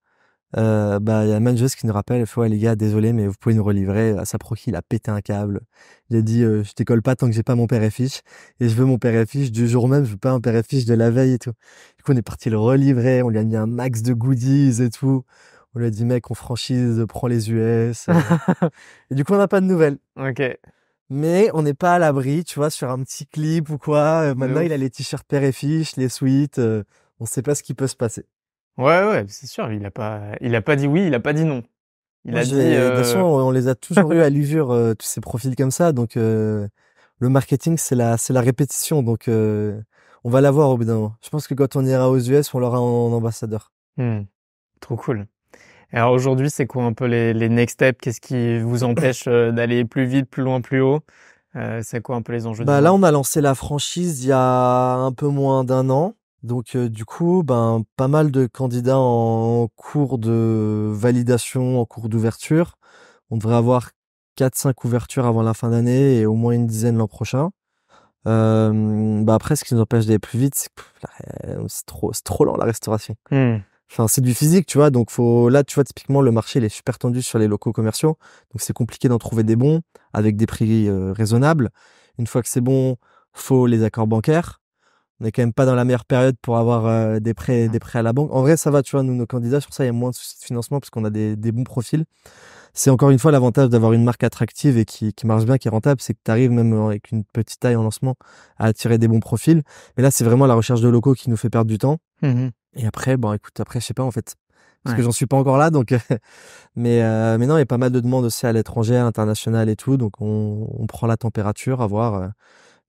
euh, bah, il y a Manjus qui nous rappelle, il ouais, les gars, désolé, mais vous pouvez nous relivrer. À sa pro il a pété un câble. Il a dit, euh, je t'école pas tant que j'ai pas mon père et fiche. Et je veux mon père et fiche du jour même, je veux pas un père et fiche de la veille et tout. Du coup, on est parti le relivrer, on lui a mis un max de goodies et tout. On lui a dit, mec, on franchise, prends les US. Euh. et du coup, on n'a pas de nouvelles. Ok. Mais on n'est pas à l'abri, tu vois, sur un petit clip ou quoi. maintenant, il a les t-shirts père et fiche, les suites. on sait pas ce qui peut se passer. Ouais, ouais, c'est sûr. Il a pas, il a pas dit oui, il a pas dit non. Il a dit. Euh, on les a toujours eu à l'usure euh, tous ces profils comme ça. Donc euh, le marketing, c'est la, c'est la répétition. Donc on va l'avoir au bout d'un moment. Je pense que quand on ira aux US, on l'aura en, ambassadeur. Mmh. Trop cool. Alors aujourd'hui, c'est quoi un peu les, les next steps Qu'est-ce qui vous empêche d'aller plus vite, plus loin, plus haut C'est quoi un peu les enjeux Bah là, on a lancé la franchise il y a un peu moins d'un an. Donc du coup, ben pas mal de candidats en cours de validation, en cours d'ouverture. On devrait avoir 4-5 ouvertures avant la fin d'année et au moins une dizaine l'an prochain. bah après, ce qui nous empêche d'aller plus vite, c'est que euh, c'est trop, trop lent la restauration. Mmh. Enfin, c'est du physique, tu vois. Donc faut, là, tu vois, typiquement, le marché il est super tendu sur les locaux commerciaux. Donc c'est compliqué d'en trouver des bons avec des prix raisonnables. Une fois que c'est bon, faut les accords bancaires on n'est quand même pas dans la meilleure période pour avoir euh, des prêts des prêts à la banque. En vrai, ça va, tu vois, nous, nos candidats, sur ça, il y a moins de soucis de financement parce qu'on a des, bons profils. C'est encore une fois l'avantage d'avoir une marque attractive et qui, marche bien, qui est rentable, c'est que tu arrives même avec une petite taille en lancement à attirer des bons profils. Mais là, c'est vraiment la recherche de locaux qui nous fait perdre du temps. Mmh et après, bon, écoute, après, je sais pas, en fait, parce que j'en suis pas encore là donc mais euh, mais non il y a pas mal de demandes aussi à l'étranger international et tout donc on, prend la température à voir euh,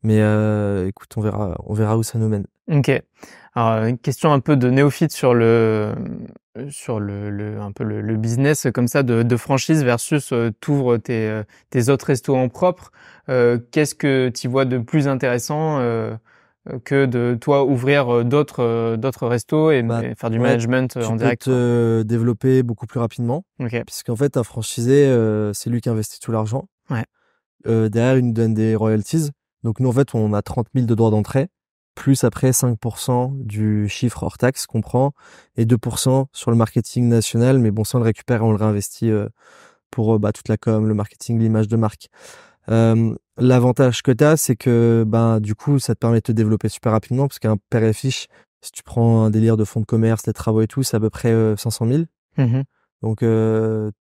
mais euh, écoute, on verra, on verra où ça nous mène. Ok. Alors, euh, une question un peu de néophyte sur le, sur le, un peu le, business euh, comme ça de, franchise versus t'ouvres tes, tes autres restos en propre. Qu'est-ce que tu vois de plus intéressant que de toi ouvrir d'autres d'autres restos et bah, faire du management en direct Tu peux te développer beaucoup plus rapidement. Puisqu'en fait, un franchisé, c'est lui qui investit tout l'argent. Ouais. derrière, il nous donne des royalties. Donc nous, en fait, on a 30 000 de droits d'entrée, plus après 5% du chiffre hors taxe qu'on prend, et 2% sur le marketing national, mais bon, ça, on le récupère et on le réinvestit euh, pour euh, bah, toute la com, le marketing, l'image de marque. Euh, l'avantage que tu as, c'est que bah, du coup, ça te permet de te développer super rapidement, parce qu'un père et fiche, si tu prends un délire de fonds de commerce, des travaux et tout, c'est à peu près 500 000. Mmh Donc, tu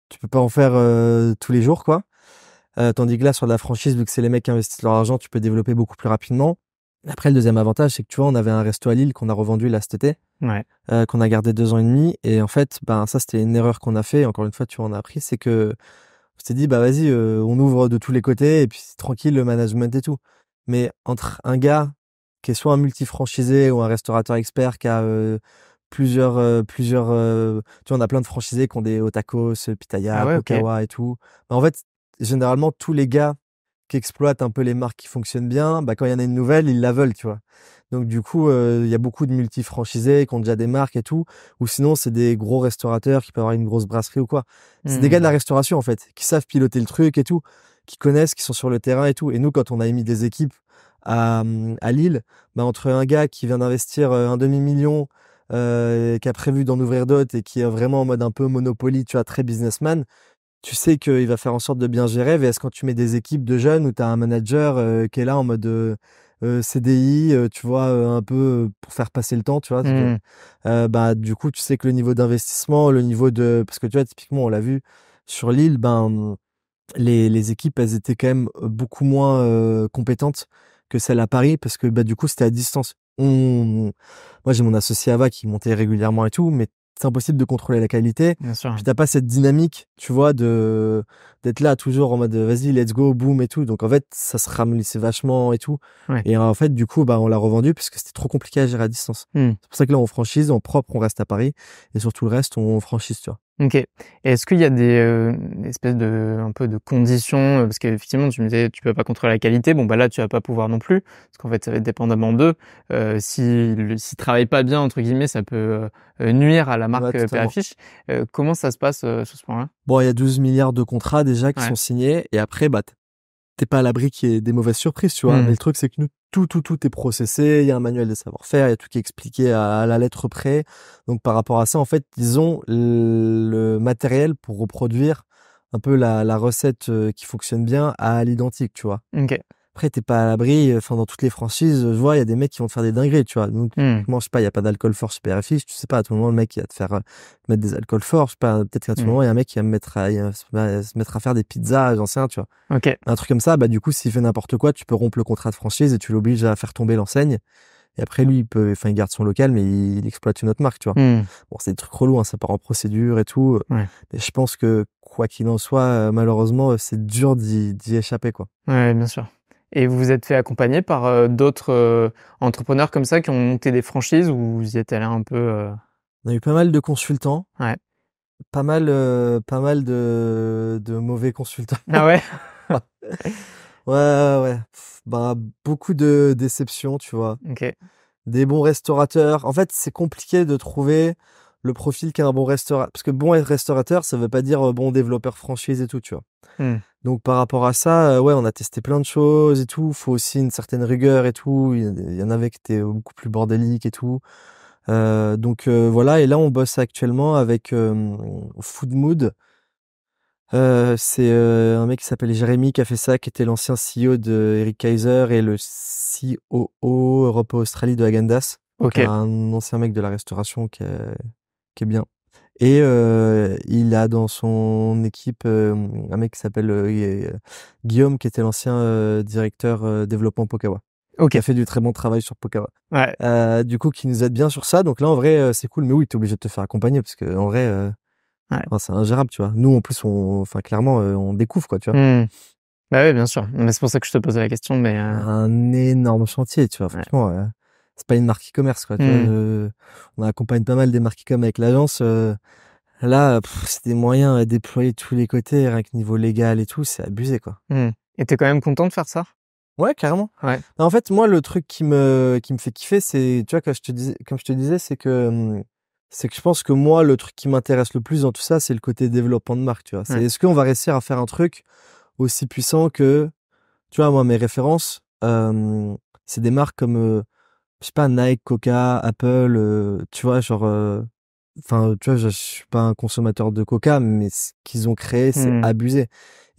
tu peux pas en faire tous les jours, quoi. Euh, tandis que là, sur la franchise, vu que c'est les mecs qui investissent leur argent, tu peux développer beaucoup plus rapidement. Après, le deuxième avantage, c'est que tu vois, on avait un resto à Lille qu'on a revendu là cet été, euh, qu'on a gardé deux ans et demi. Et en fait, ben, ça, c'était une erreur qu'on a fait. Encore une fois, tu en as appris. C'est que on s'est dit, bah vas-y, euh, on ouvre de tous les côtés et puis tranquille, le management et tout. Mais entre un gars qui est soit un multi-franchisé ou un restaurateur expert qui a plusieurs, plusieurs, tu vois, on a plein de franchisés qui ont des Otakos, Pitaya, ah et tout. Ben, en fait, généralement, tous les gars qui exploitent un peu les marques qui fonctionnent bien, bah, quand il y en a une nouvelle, ils la veulent, tu vois. Donc, du coup, euh, il y a beaucoup de multi-franchisés qui ont déjà des marques et tout. Ou sinon, c'est des gros restaurateurs qui peuvent avoir une grosse brasserie ou quoi. C'est des gars de la mmh. restauration, en fait, qui savent piloter le truc et tout, qui connaissent, qui sont sur le terrain et tout. Et nous, quand on a émis des équipes mmh, à, Lille, bah, entre un gars qui vient d'investir euh, un demi-million, euh, qui a prévu d'en ouvrir d'autres et qui est vraiment en mode un peu monopoly, tu vois, très businessman, tu sais qu'il va faire en sorte de bien gérer. mais est-ce quand tu mets des équipes de jeunes où tu as un manager euh, qui est là en mode euh, euh, CDI, tu vois, un peu pour faire passer le temps, tu vois mmh. bah, Du coup, tu sais que le niveau d'investissement, le niveau de. Parce que tu vois, typiquement, on l'a vu sur l'île, ben, les, les, équipes, elles étaient quand même beaucoup moins compétentes que celles à Paris parce que bah, du coup, c'était à distance. Moi, j'ai mon associé Ava qui montait régulièrement et tout, mais c'est impossible de contrôler la qualité. Bien sûr. Puis t'as pas cette dynamique, tu vois, de d'être là toujours en mode vas-y, let's go, boom et tout. Donc en fait, ça se ramollissait vachement et tout. Et en fait, du coup, bah on l'a revendu parce que c'était trop compliqué à gérer à distance. Hmm. C'est pour ça que là on franchise, en propre, on reste à Paris et sur tout le reste, on franchise, tu vois. Ok. Est-ce qu'il y a euh, des espèces de un peu de conditions euh, parce qu'effectivement tu me disais tu peux pas contrôler la qualité. Bon bah là tu vas pas pouvoir non plus parce qu'en fait ça va être dépendamment d'eux. Euh, si travaillent pas bien entre guillemets ça peut euh, nuire à la marque ouais, comment ça se passe sur ce point-là Bon il y a 12 milliards de contrats déjà qui sont signés et après bah t'es pas à l'abri qu'il y ait des mauvaises surprises tu vois. Mmh Mais le truc c'est que nous tout, tout, est processé. Il y a un manuel de savoir-faire, il y a tout qui est expliqué à, la lettre près. Donc par rapport à ça, en fait, ils ont le matériel pour reproduire un peu la, la recette euh, qui fonctionne bien à l'identique, tu vois. Ok. Après, t'es pas à l'abri. Enfin, dans toutes les franchises, je vois, il y a des mecs qui vont te faire des dingueries, tu vois. Donc, hmm. je sais pas, il y a pas d'alcool fort super efficace. Tu sais pas, à tout moment, le mec, il va te faire euh, mettre des alcools forts. Je sais pas, peut-être qu'à tout hmm. moment, il y a un mec qui va se mettre à faire des pizzas, j'en tu vois. Un truc comme ça, bah, du coup, s'il fait n'importe quoi, tu peux rompre le contrat de franchise et tu l'obliges à faire tomber l'enseigne. Et après, lui, il peut, enfin, il garde son local, mais il, exploite une autre marque, tu vois. Hmm. Bon, c'est des trucs relous, hein, ça part en procédure et tout. Et je pense que, quoi qu'il en soit, euh, malheureusement, euh, c'est dur d'y échapper, quoi. Ouais, bien sûr. Et vous vous êtes fait accompagner par euh, d'autres euh, entrepreneurs comme ça qui ont monté des franchises ou vous y êtes allé un peu euh? On a eu pas mal de consultants. Ouais. Pas mal, pas mal de, mauvais consultants. Ah ouais. ouais, ouais. Bah, beaucoup de déceptions, tu vois. Ok. Des bons restaurateurs. En fait, c'est compliqué de trouver le profil qu'un bon restaurateur. Parce que bon être restaurateur, ça veut pas dire euh, bon développeur franchise et tout, tu vois. Hmm. Donc par rapport à ça, euh, ouais, on a testé plein de choses et tout. Faut aussi une certaine rigueur et tout. Il y en avait qui étaient beaucoup plus bordéliques et tout. Euh, donc voilà, et là on bosse actuellement avec euh, Food Mood. c'est un mec qui s'appelle Jérémy qui a fait ça, qui était l'ancien CEO de Eric Kaiser et le COO Europe Australie de Agendas. Un ancien mec de la restauration qui a, est bien. Et euh, il a dans son équipe un mec qui s'appelle euh, euh, Guillaume, qui était l'ancien directeur développement Pokawa. Ok. a fait du très bon travail sur Pokawa. Ouais. du coup, qui nous aide bien sur ça. Donc là, en vrai, c'est cool. Mais oui, t'es obligé de te faire accompagner parce que en vrai, c'est ingérable, tu vois. Nous, en plus, on, enfin, clairement, on découvre quoi, tu vois. Mmh. Bah oui, bien sûr. Mais c'est pour ça que je te posais la question. Mais un énorme chantier, tu vois. Franchement c'est pas une marque e-commerce quoi. Mmh. on accompagne pas mal des marques e-com avec l'agence. Euh, là, c'est des moyens à déployer de tous les côtés, rien que niveau légal et tout, c'est abusé quoi. Mmh. Et t'es quand même content de faire ça Ouais, clairement. Bah, en fait, moi, le truc qui me qui me fait kiffer, c'est tu vois, comme je te disais, comme je te disais, c'est que mmh, c'est que je pense que moi, le truc qui m'intéresse le plus dans tout ça, c'est le côté développement de marque. Tu vois, est-ce qu'on va réussir à faire un truc aussi puissant que tu vois, moi, mes références, euh, c'est des marques comme euh, je sais pas, Nike, Coca, Apple, euh, tu vois, genre, euh, enfin, tu vois, je, suis pas un consommateur de Coca, mais ce qu'ils ont créé, c'est mmh. abusé.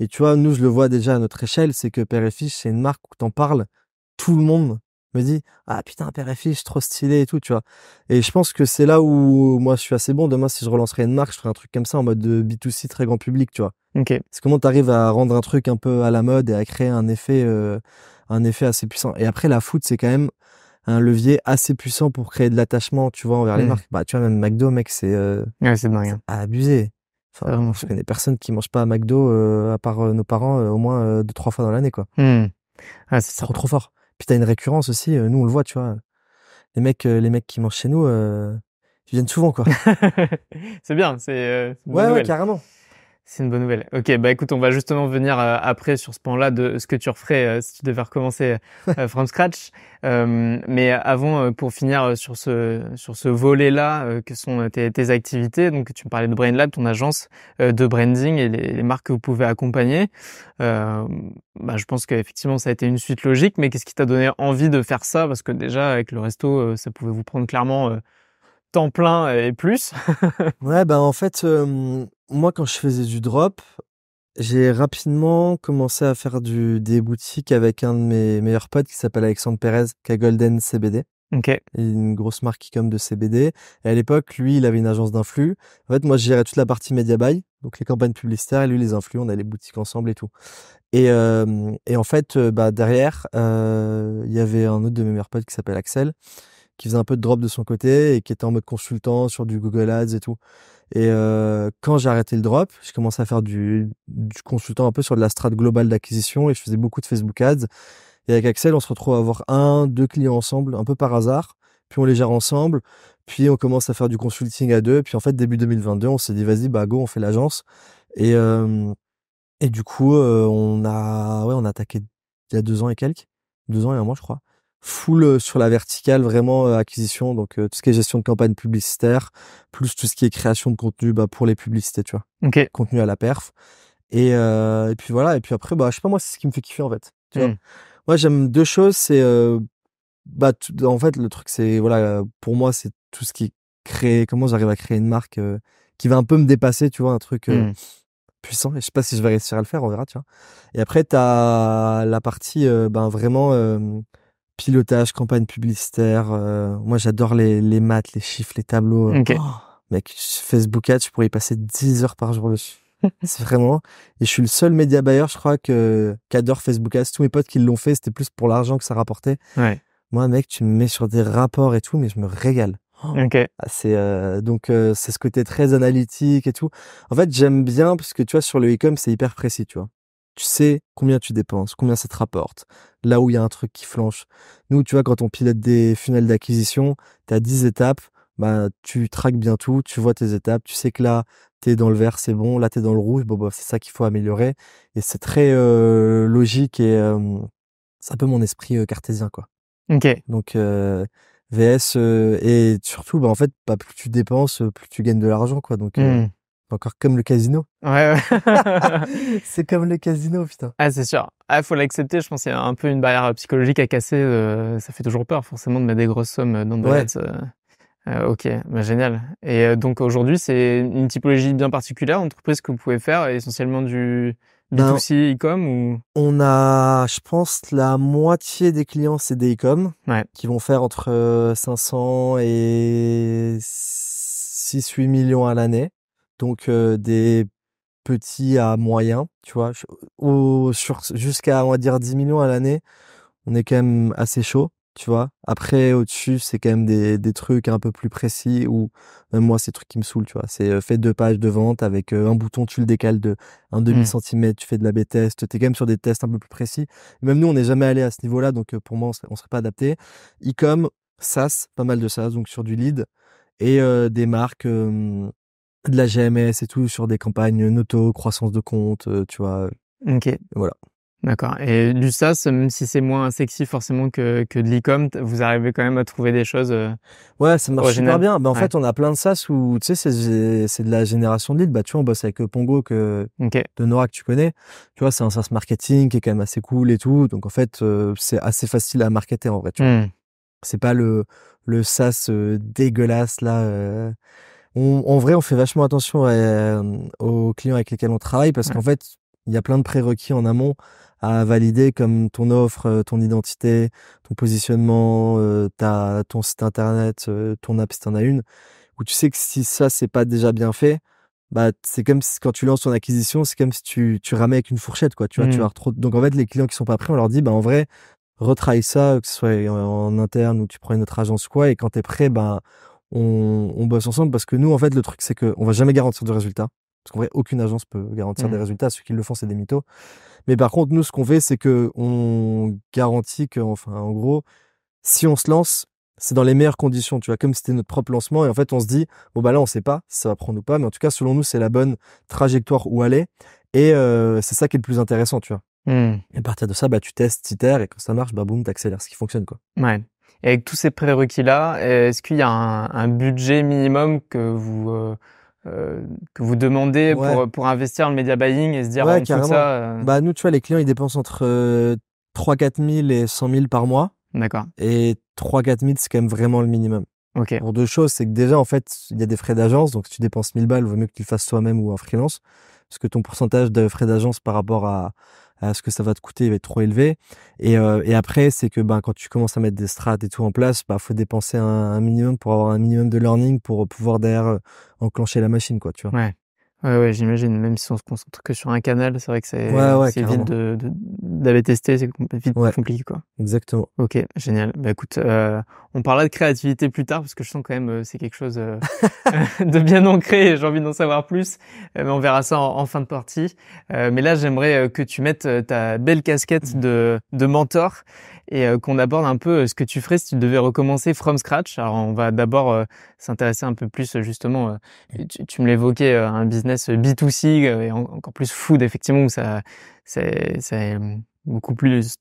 Et tu vois, nous, je le vois déjà à notre échelle, c'est que Père et Fiche, c'est une marque où t'en parles, tout le monde me dit, ah putain, Père et Fiche, trop stylé et tout, tu vois. Et je pense que c'est là où moi, je suis assez bon. Demain, si je relancerai une marque, je ferai un truc comme ça en mode B2C très grand public, tu vois. Ok. C'est comment t'arrives à rendre un truc un peu à la mode et à créer un effet, euh, un effet assez puissant. Et après, la foot, c'est quand même, un levier assez puissant pour créer de l'attachement, tu vois, envers les mm. marques. Bah, tu vois, même McDo, mec, c'est à euh, ouais, hein. Enfin, vraiment je connais personne qui mange pas à McDo euh, à part euh, nos parents au moins deux trois fois dans l'année, quoi. Mm. c'est trop fort. Puis t'as une récurrence aussi. nous, on le voit, tu vois. Les mecs, les mecs qui mangent chez nous, ils viennent souvent, quoi. c'est bien. C'est ouais, ouais, carrément. C'est une bonne nouvelle. Ok, bah écoute, on va justement venir euh, après sur ce point-là de ce que tu referais euh, si tu devais recommencer euh, from scratch. mais avant, pour finir sur ce sur ce volet-là, que sont tes, activités Donc, tu me parlais de Brain Lab, ton agence de branding et les, marques que vous pouvez accompagner. Bah, je pense qu'effectivement, ça a été une suite logique. Mais qu'est-ce qui t'a donné envie de faire ça Parce que déjà, avec le resto, ça pouvait vous prendre clairement temps plein et plus. ouais, bah en fait, moi, quand je faisais du drop, j'ai rapidement commencé à faire du, des boutiques avec un de mes meilleurs potes qui s'appelle Alexandre Perez, qui a Golden CBD. Okay. Une grosse marque qui comme de CBD. Et à l'époque, lui, il avait une agence d'influx. En fait, moi, je gérais toute la partie media buy, donc les campagnes publicitaires, et lui, les influx, on a les boutiques ensemble et tout. Et, euh, et en fait, euh, bah, derrière, euh, il y avait un autre de mes meilleurs potes qui s'appelle Axel, qui faisait un peu de drop de son côté et qui était en mode consultant sur du Google Ads et tout. Et euh, quand j'ai arrêté le drop, je commençais à faire du, du consultant un peu sur de la strate globale d'acquisition et je faisais beaucoup de Facebook Ads. Et avec Axel, on se retrouve à avoir un, deux clients ensemble, un peu par hasard. Puis on les gère ensemble. Puis on commence à faire du consulting à deux. Puis en fait, début 2022, on s'est dit, vas-y, bah go, on fait l'agence. Et, euh, et du coup, euh, on a, ouais, on a attaqué il y a deux ans et quelques. Deux ans et un mois, je crois full euh, sur la verticale, vraiment euh, acquisition, donc euh, tout ce qui est gestion de campagne publicitaire, plus tout ce qui est création de contenu bah, pour les publicités, tu vois. Okay. Contenu à la perf. Et, puis voilà, et puis après, bah, je sais pas, moi, c'est ce qui me fait kiffer en fait. Tu hmm. moi, j'aime deux choses, c'est bah, en fait, le truc, c'est voilà, pour moi, c'est tout ce qui crée, comment j'arrive à créer une marque qui va un peu me dépasser, tu vois, un truc hmm. puissant. Et je sais pas si je vais réussir à le faire, on verra, tu vois. Et après, tu as la partie, ben, vraiment pilotage, campagne publicitaire. Euh, moi, j'adore les, les, maths, les chiffres, les tableaux. Euh, oh, mec, Facebook Ads, je pourrais y passer 10 heures par jour dessus. c'est vraiment. Et je suis le seul média buyer, je crois, que, qu'adore Facebook Ads. Tous mes potes qui l'ont fait, c'était plus pour l'argent que ça rapportait. Ouais. Moi, mec, tu me mets sur des rapports et tout, mais je me régale. Oh. Ah, c'est euh, donc c'est ce côté très analytique et tout. En fait, j'aime bien parce que tu vois sur le e-com, c'est hyper précis, tu vois. Tu sais combien tu dépenses, combien ça te rapporte, là où il y a un truc qui flanche. Nous, tu vois, quand on pilote des funnels d'acquisition, tu as 10 étapes, bah, tu traques bien tout, tu vois tes étapes, tu sais que là, tu es dans le vert, c'est bon, là, tu es dans le rouge, bon, bah, c'est ça qu'il faut améliorer. Et c'est très euh, logique et euh, c'est un peu mon esprit euh, cartésien, quoi. Ok. Donc, VS, et surtout, bah, en fait, pas plus tu dépenses, plus tu gagnes de l'argent, quoi. Donc, mmh encore comme le casino. Ouais. c'est comme le casino, putain. Ah, c'est sûr. Ah, faut l'accepter. Je pense qu'il y a un peu une barrière psychologique à casser. Euh, ça fait toujours peur, forcément, de mettre des grosses sommes dans le ouais. Euh, euh, ok, bah, génial. Et donc aujourd'hui, c'est une typologie bien particulière d'entreprise que vous pouvez faire, essentiellement du B2C ben, e-com ou On a, je pense, la moitié des clients, c'est des e-com qui vont faire entre 500 et 6-8 millions à l'année donc des petits à moyens, tu vois, sur, jusqu'à, on va dire, 10 millions à l'année, on est quand même assez chaud, tu vois. Après, au-dessus, c'est quand même des, des trucs un peu plus précis ou même moi, c'est trucs qui me saoulent, tu vois. C'est fait deux pages de vente avec un bouton, tu le décales de un demi mmh. centimètre, tu fais de la B-test, t'es quand même sur des tests un peu plus précis. Même nous, on n'est jamais allé à ce niveau-là, donc pour moi, on serait, serait pas adapté. E-com, SaaS, pas mal de sas donc sur du lead et des marques de la GMS et tout sur des campagnes Noto, croissance de compte, euh, tu vois. Euh, ok. Voilà. D'accord. Et du SaaS, même si c'est moins sexy forcément que, que de l'e-com, vous arrivez quand même à trouver des choses. Euh, ouais, ça marche super bien. Bah, en fait, on a plein de SaaS où, tu sais, c'est de la génération de lead. Bah, tu vois, on bosse avec Pongo que, de Nora que tu connais. Tu vois, c'est un SaaS marketing qui est quand même assez cool et tout. Donc, en fait, c'est assez facile à marketer en vrai. Tu vois mmh. C'est pas le, le SaaS dégueulasse là en vrai, on fait vachement attention euh, aux clients avec lesquels on travaille parce qu'en fait, il y a plein de prérequis en amont à valider comme ton offre, euh, ton identité, ton positionnement, euh, ta, ton site internet, ton app si t'en as une, où tu sais que si ça c'est pas déjà bien fait, bah c'est comme quand tu lances ton acquisition, c'est comme si tu, tu ramais avec une fourchette quoi, tu vois, tu mmh. as trop. Donc en fait les clients qui sont pas prêts, on leur dit bah en vrai retraille ça, que ce soit en, interne ou tu prends une autre agence quoi, et quand tu es prêt, bah, on, bosse ensemble parce que nous, en fait, le truc, c'est qu'on va jamais garantir de résultats. Parce qu'en vrai, aucune agence peut garantir des mmh. résultats. Ceux qui le font, c'est des mythos. Mais par contre, nous, ce qu'on fait, c'est qu'on garantit que, enfin, en gros, si on se lance, c'est dans les meilleures conditions, tu vois, comme c'était notre propre lancement. Et en fait, on se dit, bon, bah là, on sait pas si ça va prendre ou pas, mais en tout cas, selon nous, c'est la bonne trajectoire où aller. Et euh, c'est ça qui est le plus intéressant, tu vois. Mmh. Et à partir de ça, bah, tu testes, tu terres, et quand ça marche, bah, boum, t'accélères ce qui fonctionne, quoi. Ouais. Et avec tous ces prérequis-là, est-ce qu'il y a un, budget minimum que vous euh, euh, que vous demandez pour, pour investir en le media buying et se dire ouais, tout ça euh Bah nous, tu vois, les clients ils dépensent entre 3 4 000 et 100 000 par mois. D'accord. Et 3 4 000 c'est quand même vraiment le minimum. Ok. Pour deux choses, c'est que déjà en fait il y a des frais d'agence, donc si tu dépenses 1000 balles, il vaut mieux que tu le fasses toi-même ou en freelance, parce que ton pourcentage de frais d'agence par rapport à à ce que ça va te coûter, il va être trop élevé. Euh, et, après, c'est que ben, quand tu commences à mettre des strates et tout en place, il bah, faut dépenser un, minimum pour avoir un minimum de learning pour pouvoir derrière euh, enclencher la machine. Quoi, tu vois. Ouais. Ouais, ouais, j'imagine. Même si on se concentre que sur un canal, c'est vrai que c'est vite de, d'aller tester, c'est vite compliqué, quoi. Exactement. Ok, génial. Bah écoute, euh, on parlera de créativité plus tard parce que je sens quand même euh, c'est quelque chose euh, de bien ancré. J'ai envie d'en savoir plus, mais on verra ça en, fin de partie. mais là, j'aimerais que tu mettes ta belle casquette de, de mentor et qu'on aborde un peu ce que tu ferais si tu devais recommencer from scratch. Alors, on va d'abord s'intéresser un peu plus justement. Mmh. tu, me l'évoquais, un business B2C euh, et encore plus food effectivement où ça c'est beaucoup plus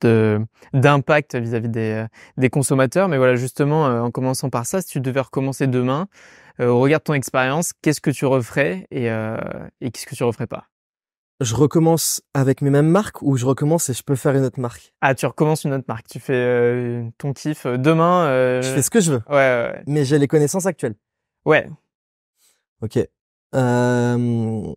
d'impact vis-à-vis euh, des, consommateurs. Mais voilà, justement, euh, en commençant par ça, si tu devais recommencer demain, regarde ton expérience, qu'est-ce que tu referais et, qu'est-ce que tu referais pas Je recommence avec mes mêmes marques ou je recommence et je peux faire une autre marque Ah, tu recommences une autre marque, tu fais ton kiff demain. Je fais ce que je veux. ouais. Mais j'ai les connaissances actuelles. Ouais. Ok. Euh,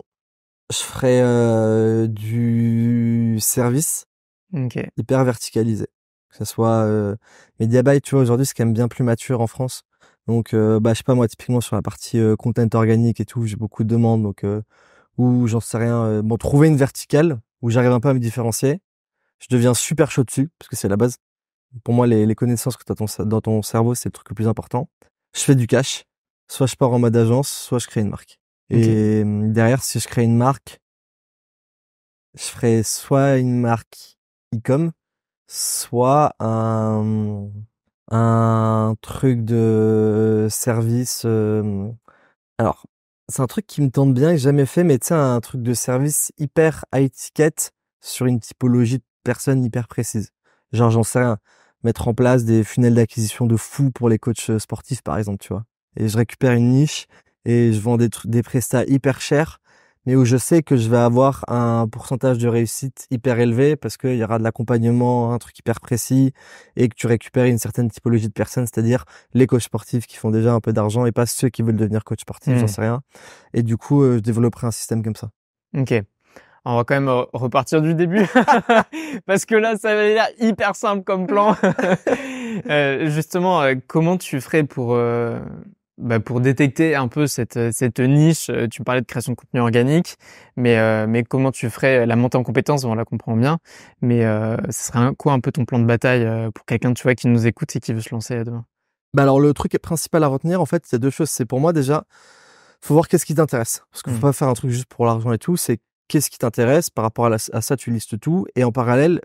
je ferais du service okay. hyper verticalisé. Que ce soit euh, tu vois, aujourd'hui, c'est quand même bien plus mature en France. Donc, bah, je sais pas, moi, typiquement sur la partie content organique et tout, j'ai beaucoup de demandes. Donc, où j'en sais rien. bon, trouver une verticale où j'arrive un peu à me différencier. Je deviens super chaud dessus, parce que c'est la base. Pour moi, les, connaissances que tu as dans ton cerveau, c'est le truc le plus important. Je fais du cash. Soit je pars en mode agence, soit je crée une marque. Et mmh, derrière, si je crée une marque, je ferai soit une marque e-com, soit un, un truc de service. Euh, alors, c'est un truc qui me tente bien, que j'ai jamais fait, mais tu sais, un truc de service hyper high ticket sur une typologie de personnes hyper précise. Genre, j'en sais rien. Mettre en place des funnels d'acquisition de fous pour les coachs euh, sportifs, par exemple, tu vois. Et je récupère une niche et je vends des, des prestats hyper chers, mais où je sais que je vais avoir un pourcentage de réussite hyper élevé parce qu'il y aura de l'accompagnement, un truc hyper précis et que tu récupères une certaine typologie de personnes, c'est-à-dire les coachs sportifs qui font déjà un peu d'argent et pas ceux qui veulent devenir coach sportif, j'en mmh. sais rien. Et du coup, euh, je développerai un système comme ça. Ok. On va quand même repartir du début parce que là, ça va être hyper simple comme plan. Euh, justement, euh, comment tu ferais pour bah, pour détecter un peu cette, euh, cette niche euh, Tu parlais de création de contenu organique, mais, euh, mais comment tu ferais la montée en compétences On la comprend bien, mais ce serait quoi un peu ton plan de bataille pour quelqu'un tu vois, qui nous écoute et qui veut se lancer demain bah, Alors, le truc principal à retenir, en fait, c'est deux choses. C'est pour moi déjà, faut voir qu'est-ce qui t'intéresse. Parce qu'il ne faut mmh. pas faire un truc juste pour l'argent et tout, c'est qu'est-ce qui t'intéresse. Par rapport à, à ça, tu listes tout. Et en parallèle,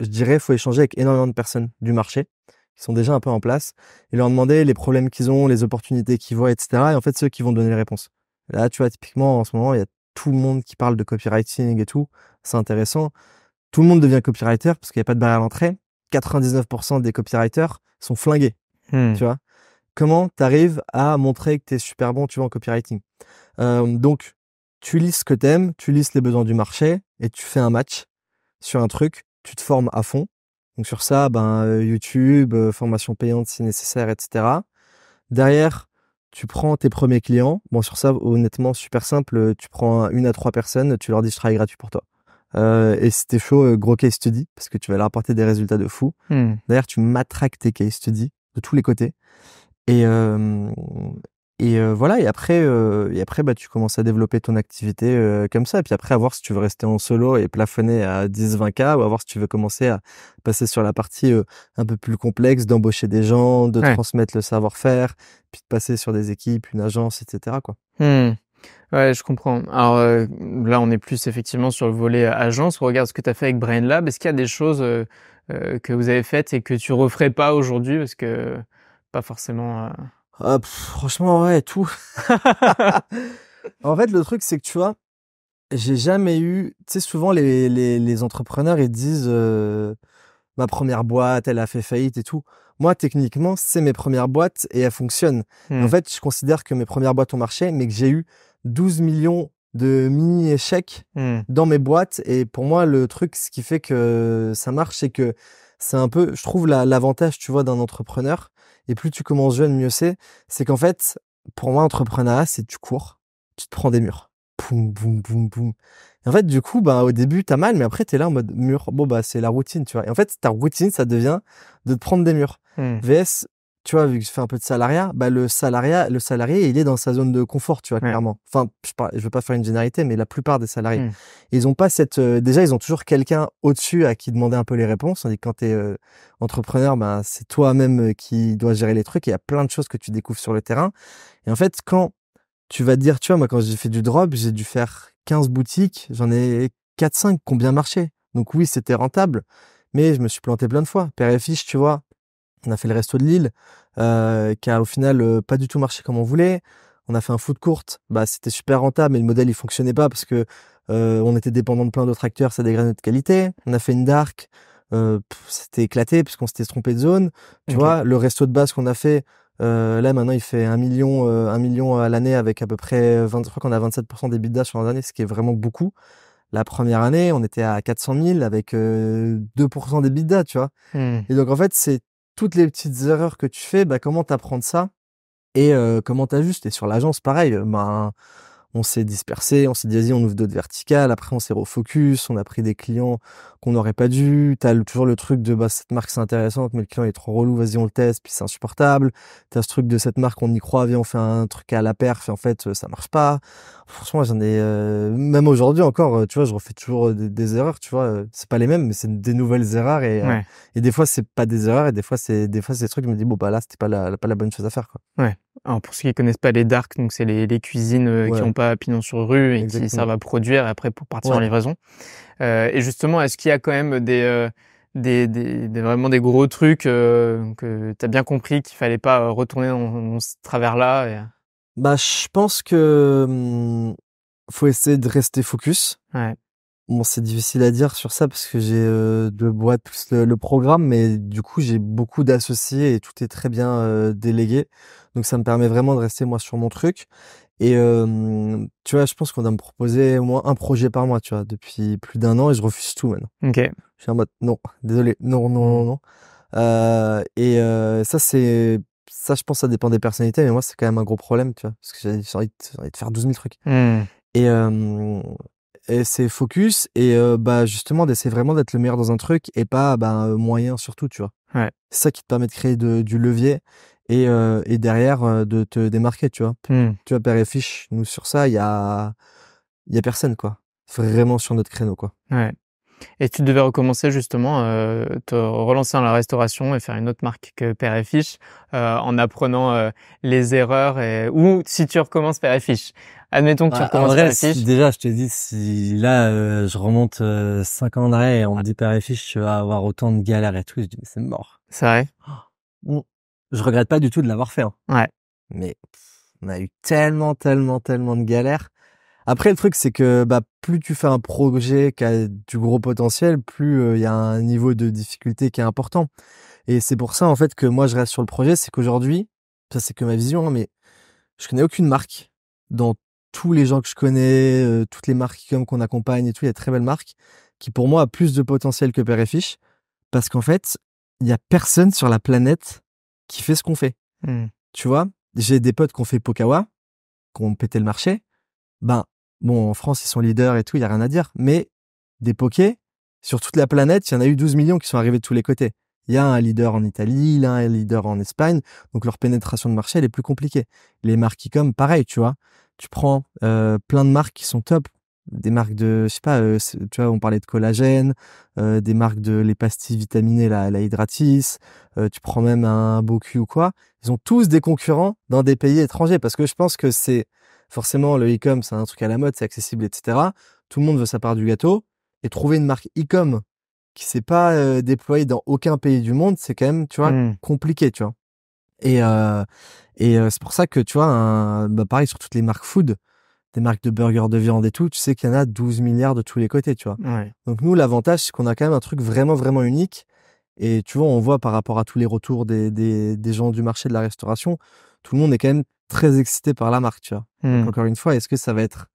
je dirais, il faut échanger avec énormément de personnes du marché sont déjà un peu en place et leur demander les problèmes qu'ils ont, les opportunités qu'ils voient, etc. Et en fait, ceux qui vont donner les réponses. Là, tu vois, typiquement, en ce moment, il y a tout le monde qui parle de copywriting et tout. C'est intéressant. Tout le monde devient copywriter parce qu'il n'y a pas de barrière à l'entrée. 99% des copywriters sont flingués. Hmm. Tu vois Comment tu arrives à montrer que tu es super bon, tu vois, en copywriting euh, Donc, tu lis ce que t'aimes, tu lis les besoins du marché et tu fais un match sur un truc, tu te formes à fond donc sur ça, ben, euh, YouTube, euh, formation payante si nécessaire, etc. Derrière, tu prends tes premiers clients. Bon, sur ça, honnêtement, super simple. Euh, tu prends une à trois personnes, tu leur dis je travaille gratuit pour toi. et si t'es chaud, gros case study, parce que tu vas leur apporter des résultats de fou. Hmm. Derrière, D'ailleurs, tu matraques tes case studies de tous les côtés. Et, et euh, voilà, et après, euh, et après bah, tu commences à développer ton activité euh, comme ça. Et puis après, à voir si tu veux rester en solo et plafonner à 10-20K, ou à voir si tu veux commencer à passer sur la partie un peu plus complexe, d'embaucher des gens, de transmettre le savoir-faire, puis de passer sur des équipes, une agence, etc. Quoi. Mmh. Ouais, je comprends. Alors là, on est plus effectivement sur le volet agence. regarde ce que tu as fait avec Brain Lab. Est-ce qu'il y a des choses que vous avez faites et que tu referais pas aujourd'hui parce que pas forcément ah, franchement, ouais, tout. en fait, le truc, c'est que tu vois, j'ai jamais eu. Tu sais, souvent, les, entrepreneurs, ils disent euh, ma première boîte, elle a fait faillite et tout. Moi, techniquement, c'est mes premières boîtes et elles fonctionnent. En hmm. fait, je considère que mes premières boîtes ont marché, mais que j'ai eu 12 millions de mini-échecs hmm. dans mes boîtes. Et pour moi, le truc, ce qui fait que ça marche, c'est que c'est un peu, je trouve, l'avantage, tu vois, d'un entrepreneur, et plus tu commences jeune, mieux c'est. C'est qu'en fait, pour moi, entrepreneur, c'est tu cours, tu te prends des murs. Boum, boum, boum, boum. en fait, du coup, bah, au début, t'as mal, mais après, t'es là en mode mur. Bon, bah, c'est la routine, tu vois. Et en fait, ta routine, ça devient de te prendre des murs. Mmh. VS, tu vois, vu que je fais un peu de salariat, bah le salariat, le salarié, il est dans sa zone de confort, tu vois, clairement. Enfin, je, ne veux pas faire une généralité, mais la plupart des salariés, mmh. ils n'ont pas cette. Euh, déjà, ils ont toujours quelqu'un au-dessus à qui demander un peu les réponses. On dit quand tu es euh, entrepreneur, bah, c'est toi-même euh, qui dois gérer les trucs. Il y a plein de choses que tu découvres sur le terrain. Et en fait, quand tu vas dire, tu vois, moi, quand j'ai fait du drop, j'ai dû faire 15 boutiques, j'en ai 4-5 qui ont bien marché. Donc oui, c'était rentable, mais je me suis planté plein de fois. Père et fiche, tu vois, on a fait le resto de Lille, euh, qui a au final euh, pas du tout marché comme on voulait. On a fait un foot court, bah c'était super rentable, mais le modèle il fonctionnait pas parce que euh, on était dépendant de plein d'autres acteurs, ça dégradait de qualité. On a fait une dark, c'était éclaté parce qu'on s'était trompé de zone. Tu vois, le resto de base qu'on a fait, là maintenant il fait un million, un million à l'année avec à peu près 20, je qu'on a 27% des bidas sur l'année, ce qui est vraiment beaucoup. La première année, on était à 400 000 avec 2% des bidas, tu vois. Hmm. Et donc en fait, c'est toutes les petites erreurs que tu fais, bah, comment t'apprendre ça et euh, comment t'ajustes. Et sur l'agence, pareil, bah, on s'est dispersé, on s'est dit, vas-y, on ouvre d'autres verticales. Après, on s'est refocus, on a pris des clients qu'on n'aurait pas dû. T'as toujours le truc de, bah, cette marque, c'est intéressant, mais le client est trop relou, vas-y, on le teste, puis c'est insupportable. T'as ce truc de cette marque, on y croit, viens, on fait un truc à la perf, et en fait, euh, ça marche pas. Franchement, j'en ai, euh, même aujourd'hui encore, euh, tu vois, je refais toujours des, erreurs, tu vois. C'est pas les mêmes, mais c'est des nouvelles erreurs, et, et des fois, c'est pas des erreurs, et des fois, c'est, des fois, des trucs, je me dis, bon, bah là, c'était pas la, pas la bonne chose à faire, quoi. Ouais. Alors pour ceux qui connaissent pas les darks, donc c'est les, les, cuisines euh, qui n'ont pas pignon sur rue et qui servent à produire après pour partir en livraison. Euh, et justement, est-ce qu'il y a quand même des, euh, des, vraiment des gros trucs que tu as bien compris qu'il fallait pas retourner dans, ce travers-là Bah, je pense que hmm, faut essayer de rester focus. Ouais. Bon, c'est difficile à dire sur ça parce que j'ai euh, deux boîtes plus le, programme, mais du coup, j'ai beaucoup d'associés et tout est très bien euh, délégué. Donc, ça me permet vraiment de rester moi sur mon truc. Et tu vois, je pense qu'on doit me proposer au moins un projet par mois, tu vois, depuis plus d'un an et je refuse tout maintenant. Ok. Je suis en mode non, désolé, non, non, non, mmh. non. Euh, et ça, c'est ça, je pense, ça dépend des personnalités, mais moi, c'est quand même un gros problème, tu vois, parce que j'ai envie, de faire 12 000 trucs. Mmh. Et, et c'est focus et euh, bah justement d'essayer vraiment d'être le meilleur dans un truc et pas bah, moyen surtout tu vois ouais. c'est ça qui te permet de créer du levier et, euh, et derrière euh, de te démarquer tu vois mmh. tu vois Père et Fiche nous sur ça il y a il y a personne quoi vraiment sur notre créneau quoi ouais. et tu devais recommencer justement te relancer dans la restauration et faire une autre marque que Père et Fiche en apprenant les erreurs et ou si tu recommences Père et Fiche Admettons que tu recommences Déjà, je te dis, si là, euh, je remonte euh, 5 ans en et on me dit par fiche, tu vas avoir autant de galères et tout, je dis, mais c'est mort. C'est vrai. Oh, je regrette pas du tout de l'avoir fait. Hein. Ouais. Mais on a eu tellement, tellement, tellement de galères. Après, le truc, c'est que bah, plus tu fais un projet qui a du gros potentiel, plus euh, il y a un niveau de difficulté qui est important. Et c'est pour ça, en fait, que moi, je reste sur le projet. C'est qu'aujourd'hui, ça, c'est que ma vision, hein, mais je connais aucune marque dans tous les gens que je connais, euh, toutes les marques qu'on accompagne et tout, il y a très belles marques qui pour moi a plus de potentiel que Père et parce qu'en fait, il n'y a personne sur la planète qui fait ce qu'on fait. Hmm. Tu vois, j'ai des potes qui ont fait Pokawa, qui ont pété le marché. Ben, bon, en France, ils sont leaders et tout, il n'y a rien à dire. Mais des pokés, sur toute la planète, il y en a eu 12 millions qui sont arrivés de tous les côtés. Il y a un leader en Italie, il y a un leader en Espagne, donc leur pénétration de marché, elle est plus compliquée. Les marques comme pareil, tu vois tu prends euh, plein de marques qui sont top. Des marques de, je sais pas, euh, tu vois, on parlait de collagène, euh, des marques de les pastilles vitaminées, la, la Hydratis, tu prends même un cul ou quoi. Ils ont tous des concurrents dans des pays étrangers parce que je pense que c'est forcément le e-com, c'est un truc à la mode, c'est accessible, etc. Tout le monde veut sa part du gâteau et trouver une marque e-com qui s'est pas déployée dans aucun pays du monde, c'est quand même, tu vois, hmm. compliqué, tu vois. Et, euh, euh, c'est pour ça que, tu vois, bah, pareil sur toutes les marques food, des marques de burgers, de viande et tout, tu sais qu'il y en a 12 milliards de tous les côtés, tu vois. Donc nous, l'avantage, c'est qu'on a quand même un truc vraiment, vraiment unique. Et tu vois, on voit par rapport à tous les retours des, gens du marché de la restauration, tout le monde est quand même très excité par la marque, tu vois. Hmm. encore une fois, est-ce que ça va être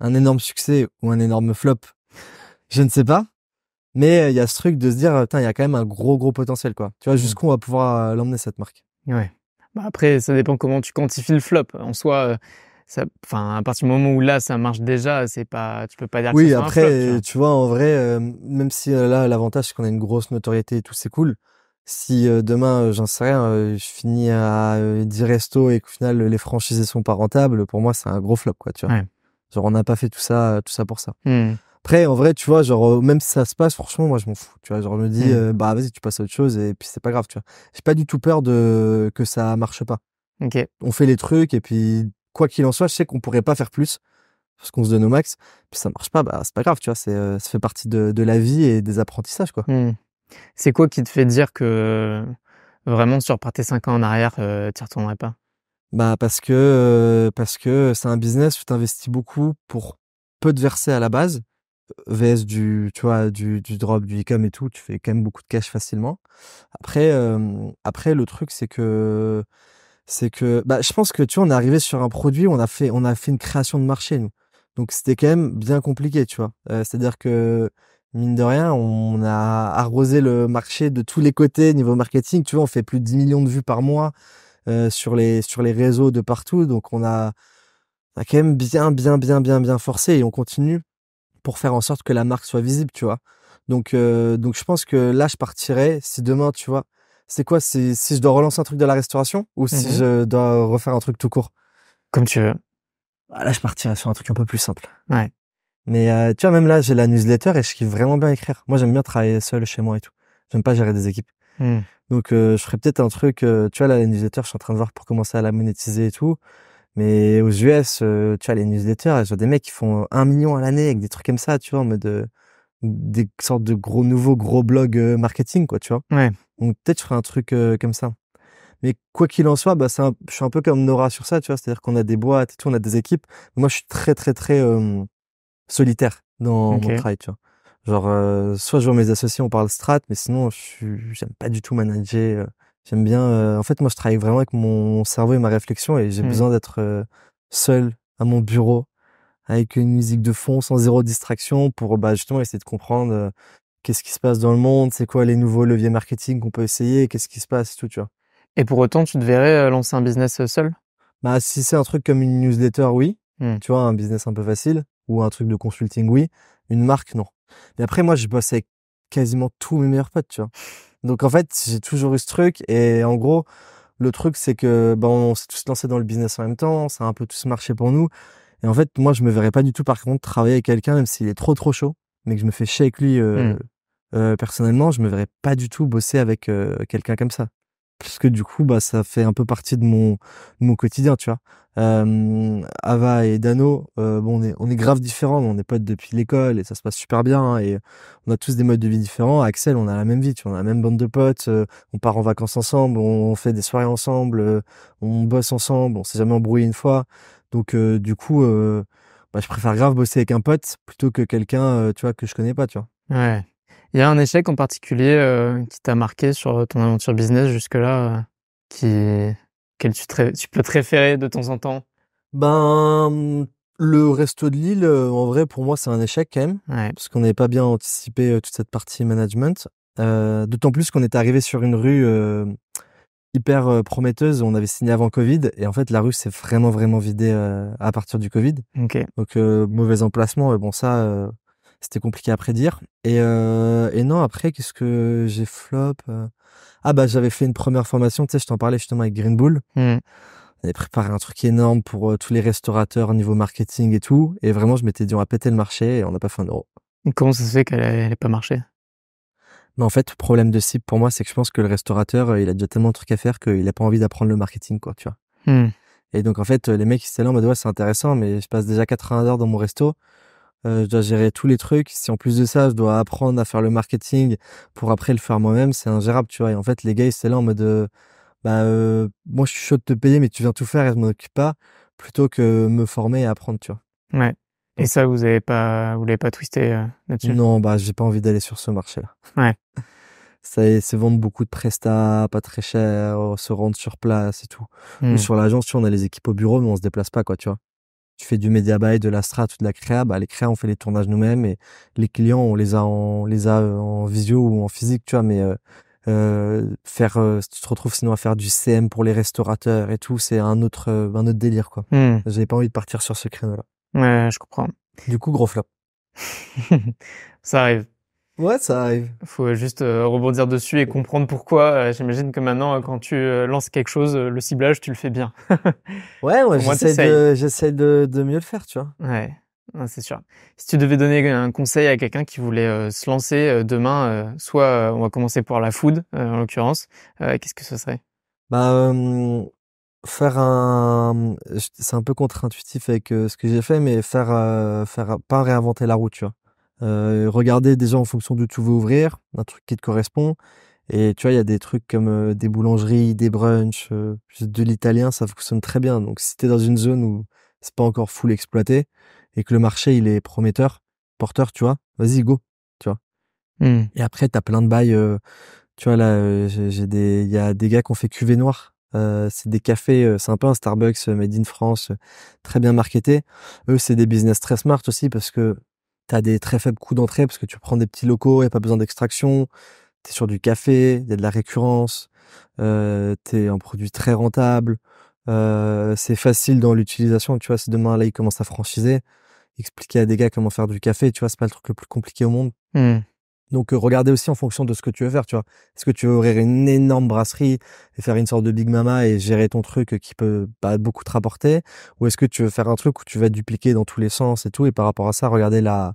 un énorme succès ou un énorme flop Je ne sais pas. Mais euh, il y a ce truc de se dire, il y a quand même un gros, gros potentiel, quoi. Tu vois, hmm. jusqu'où on va pouvoir l'emmener, cette marque. Ouais. Bah après, ça dépend comment tu quantifies le flop. En soi, euh, enfin, à partir du moment où là, ça marche déjà, c'est pas, tu peux pas dire. que c'est un flop, Après, tu, vois, en vrai, euh, même si euh, là, l'avantage c'est qu'on a une grosse notoriété et tout, c'est cool. Si demain, j'en sais rien, je finis à 10 restos et qu'au final les franchisés sont pas rentables, pour moi, c'est un gros flop, quoi. Tu vois. Genre, on n'a pas fait tout ça, tout ça pour ça. Hmm. Après, en vrai, tu vois, genre, euh, même si ça se passe, franchement, moi, je m'en fous. Tu vois, genre, je me dis, mm. euh, bah, vas-y, tu passes à autre chose et puis c'est pas grave, tu vois. J'ai pas du tout peur de que ça marche pas. On fait les trucs et puis, quoi qu'il en soit, je sais qu'on pourrait pas faire plus parce qu'on se donne au max. Puis ça marche pas, bah, c'est pas grave, tu vois. C'est, euh, ça fait partie de, la vie et des apprentissages, quoi. Mm. C'est quoi qui te fait dire que vraiment, si tu repartais 5 ans en arrière, tu tu retournerais pas Bah, parce que, parce que c'est un business où tu investis beaucoup pour peu de verser à la base VS du, tu vois, du, du drop, du e et tout, tu fais quand même beaucoup de cash facilement. Après, après le truc, c'est que, c'est que, bah, je pense que, tu vois, on est arrivé sur un produit, on a fait, on a fait une création de marché, nous. Donc, c'était quand même bien compliqué, tu vois. Euh, c'est-à-dire que, mine de rien, on a arrosé le marché de tous les côtés niveau marketing. Tu vois, on fait plus de 10 millions de vues par mois euh, sur, les, sur les réseaux de partout. Donc, on a, on a quand même bien, bien, bien, bien, bien forcé et on continue pour faire en sorte que la marque soit visible, tu vois. Donc, euh, donc je pense que là, je partirais si demain, tu vois, c'est quoi si, je dois relancer un truc de la restauration ou si mmh je dois refaire un truc tout court Comme tu veux. Bah, là, je partirai sur un truc un peu plus simple. Ouais. Mais euh, tu vois, même là, j'ai la newsletter et je kiffe vraiment bien écrire. Moi, j'aime bien travailler seul chez moi et tout. J'aime pas gérer des équipes. Mmh. Donc, euh, je ferais peut-être un truc, tu vois, la newsletter, je suis en train de voir pour commencer à la monétiser et tout. Mais aux US, euh, tu vois, les newsletters, j'ai des mecs qui font euh, un million à l'année avec des trucs comme ça, tu vois, en mode de, euh, des sortes de gros nouveaux gros blogs marketing, quoi, tu vois. Ouais. Donc peut-être je ferai un truc comme ça. Mais quoi qu'il en soit, bah, un, je suis un peu comme Nora sur ça, tu vois. C'est-à-dire qu'on a des boîtes et tout, on a des équipes. Moi, je suis très, très, très solitaire dans mon travail, tu vois. Genre, soit je vois mes associés, on parle strat, mais sinon, je j'aime pas du tout manager J'aime bien. Euh, en fait, moi, je travaille vraiment avec mon cerveau et ma réflexion et j'ai mmh. besoin d'être euh, seul à mon bureau avec une musique de fond sans zéro distraction pour bah, justement essayer de comprendre euh, qu'est-ce qui se passe dans le monde, c'est quoi les nouveaux leviers marketing qu'on peut essayer, qu'est-ce qui se passe tout, tu vois. Et pour autant, tu te verrais lancer un business seul Bah, si c'est un truc comme une newsletter, oui. Mmh. Tu vois, un business un peu facile ou un truc de consulting, oui. Une marque, non. Mais après, moi, je bosse avec quasiment tous mes meilleurs potes, tu vois. Donc en fait, j'ai toujours eu ce truc et en gros, le truc c'est que ben on s'est tous lancés dans le business en même temps, ça a un peu tous marché pour nous. Et en fait, moi je me verrais pas du tout par contre travailler avec quelqu'un même s'il est trop trop chaud, mais que je me fais chier avec lui euh, mmh. euh, personnellement, je me verrais pas du tout bosser avec euh, quelqu'un comme ça parce que du coup bah ça fait un peu partie de mon mon quotidien tu vois euh, Ava et Dano euh, bon on est on est grave différents on est potes depuis l'école et ça se passe super bien hein, et on a tous des modes de vie différents Axel on a la même vie tu vois on a la même bande de potes euh, on part en vacances ensemble on, fait des soirées ensemble euh, on bosse ensemble on s'est jamais embrouillé une fois donc du coup bah, je préfère grave bosser avec un pote plutôt que quelqu'un tu vois que je connais pas tu vois ouais il y a un échec en particulier euh, qui t'a marqué sur ton aventure business jusque-là, euh, quel tu, peux te référer de temps en temps Ben, le resto de Lille, euh, en vrai, pour moi, c'est un échec quand même, parce qu'on n'avait pas bien anticipé euh, toute cette partie management. D'autant plus qu'on était arrivé sur une rue hyper prometteuse. On avait signé avant Covid et en fait la rue s'est vraiment vraiment vidée à partir du Covid. Donc mauvais emplacement. Et bon ça, c'était compliqué à prédire. Et, et non, après, qu'est-ce que j'ai flop Ah bah j'avais fait une première formation, tu sais, je t'en parlais justement avec Green Bull. On mmh. avait préparé un truc énorme pour tous les restaurateurs au niveau marketing et tout. Et vraiment, je m'étais dit, on va péter le marché et on n'a pas fait un euro. comment ça se fait qu'elle n'ait pas marché mais en fait, le problème de cible pour moi, c'est que je pense que le restaurateur, il a déjà tellement de trucs à faire qu'il n'a pas envie d'apprendre le marketing, quoi, tu vois. Mmh. Et donc, en fait, les mecs, ils se là en ouais, c'est intéressant, mais je passe déjà 80 heures dans mon resto euh, je dois gérer tous les trucs. Si en plus de ça, je dois apprendre à faire le marketing pour après le faire moi-même, c'est ingérable, tu vois. Et en fait, les gars, ils sont là en mode, euh, bah, euh, moi, je suis chaud de te payer, mais tu viens tout faire et je m'en occupe pas, plutôt que me former et apprendre, tu vois. Ouais. Et ça, vous avez pas, vous l'avez pas twisté là-dessus Non, bah, j'ai pas envie d'aller sur ce marché-là. Ouais. c'est vendre beaucoup de prestats, pas très cher, se rendre sur place et tout. Hmm. sur l'agence, tu vois, on a les équipes au bureau, mais on se déplace pas, quoi, tu vois tu fais du media buy, de la strat ou de la créa, bah, les créas, on fait les tournages nous-mêmes et les clients, on les a en, les a euh, en visio ou en physique, tu vois, mais euh, euh, faire, tu te retrouves sinon à faire du CM pour les restaurateurs et tout, c'est un autre, un autre délire, quoi. Hmm. J'avais pas envie de partir sur ce créneau-là. Ouais, je comprends. Du coup, gros flop. Ça arrive. Ouais, ça arrive. Faut juste euh, rebondir dessus et comprendre pourquoi. Euh, j'imagine que maintenant, euh, quand tu lances quelque chose, le ciblage, tu le fais bien. ouais, ouais j'essaie de, mieux le faire, tu vois. Ouais, c'est sûr. Si tu devais donner un conseil à quelqu'un qui voulait se lancer demain, soit on va commencer par la food, en l'occurrence, qu'est-ce que ce serait Bah, faire un, c'est un peu contre-intuitif avec ce que j'ai fait, mais faire, faire, pas réinventer la roue, tu vois euh, regardez déjà en fonction d'où tu veux ouvrir, un truc qui te correspond. Et tu vois, il y a des trucs comme euh, des boulangeries, des brunchs, euh, de l'italien, ça fonctionne très bien. Donc si tu dans une zone où c'est pas encore full exploité et que le marché il est prometteur, porteur, tu vois, vas-y go, tu vois. Mmh. Et après tu as plein de bails euh, tu vois là j'ai des il y a des gars qui ont fait cuvée noire c'est des cafés, c'est un peu un Starbucks made in France, très bien marketé. Eux, c'est des business très smart aussi parce que tu as des très faibles coûts d'entrée parce que tu prends des petits locaux, il n'y a pas besoin d'extraction, tu es sur du café, il y a de la récurrence, euh, tu es un produit très rentable, euh, c'est facile dans l'utilisation, tu vois, si demain là il commence à franchiser, expliquer à des gars comment faire du café, tu vois, c'est pas le truc le plus compliqué au monde. Mmh. Donc, euh, regardez aussi en fonction de ce que tu veux faire, tu vois. Est-ce que tu veux ouvrir une énorme brasserie et faire une sorte de Big Mama et gérer ton truc qui peut pas beaucoup te rapporter Ou est-ce que tu veux faire un truc où tu vas dupliquer dans tous les sens et tout Et par rapport à ça, regardez la,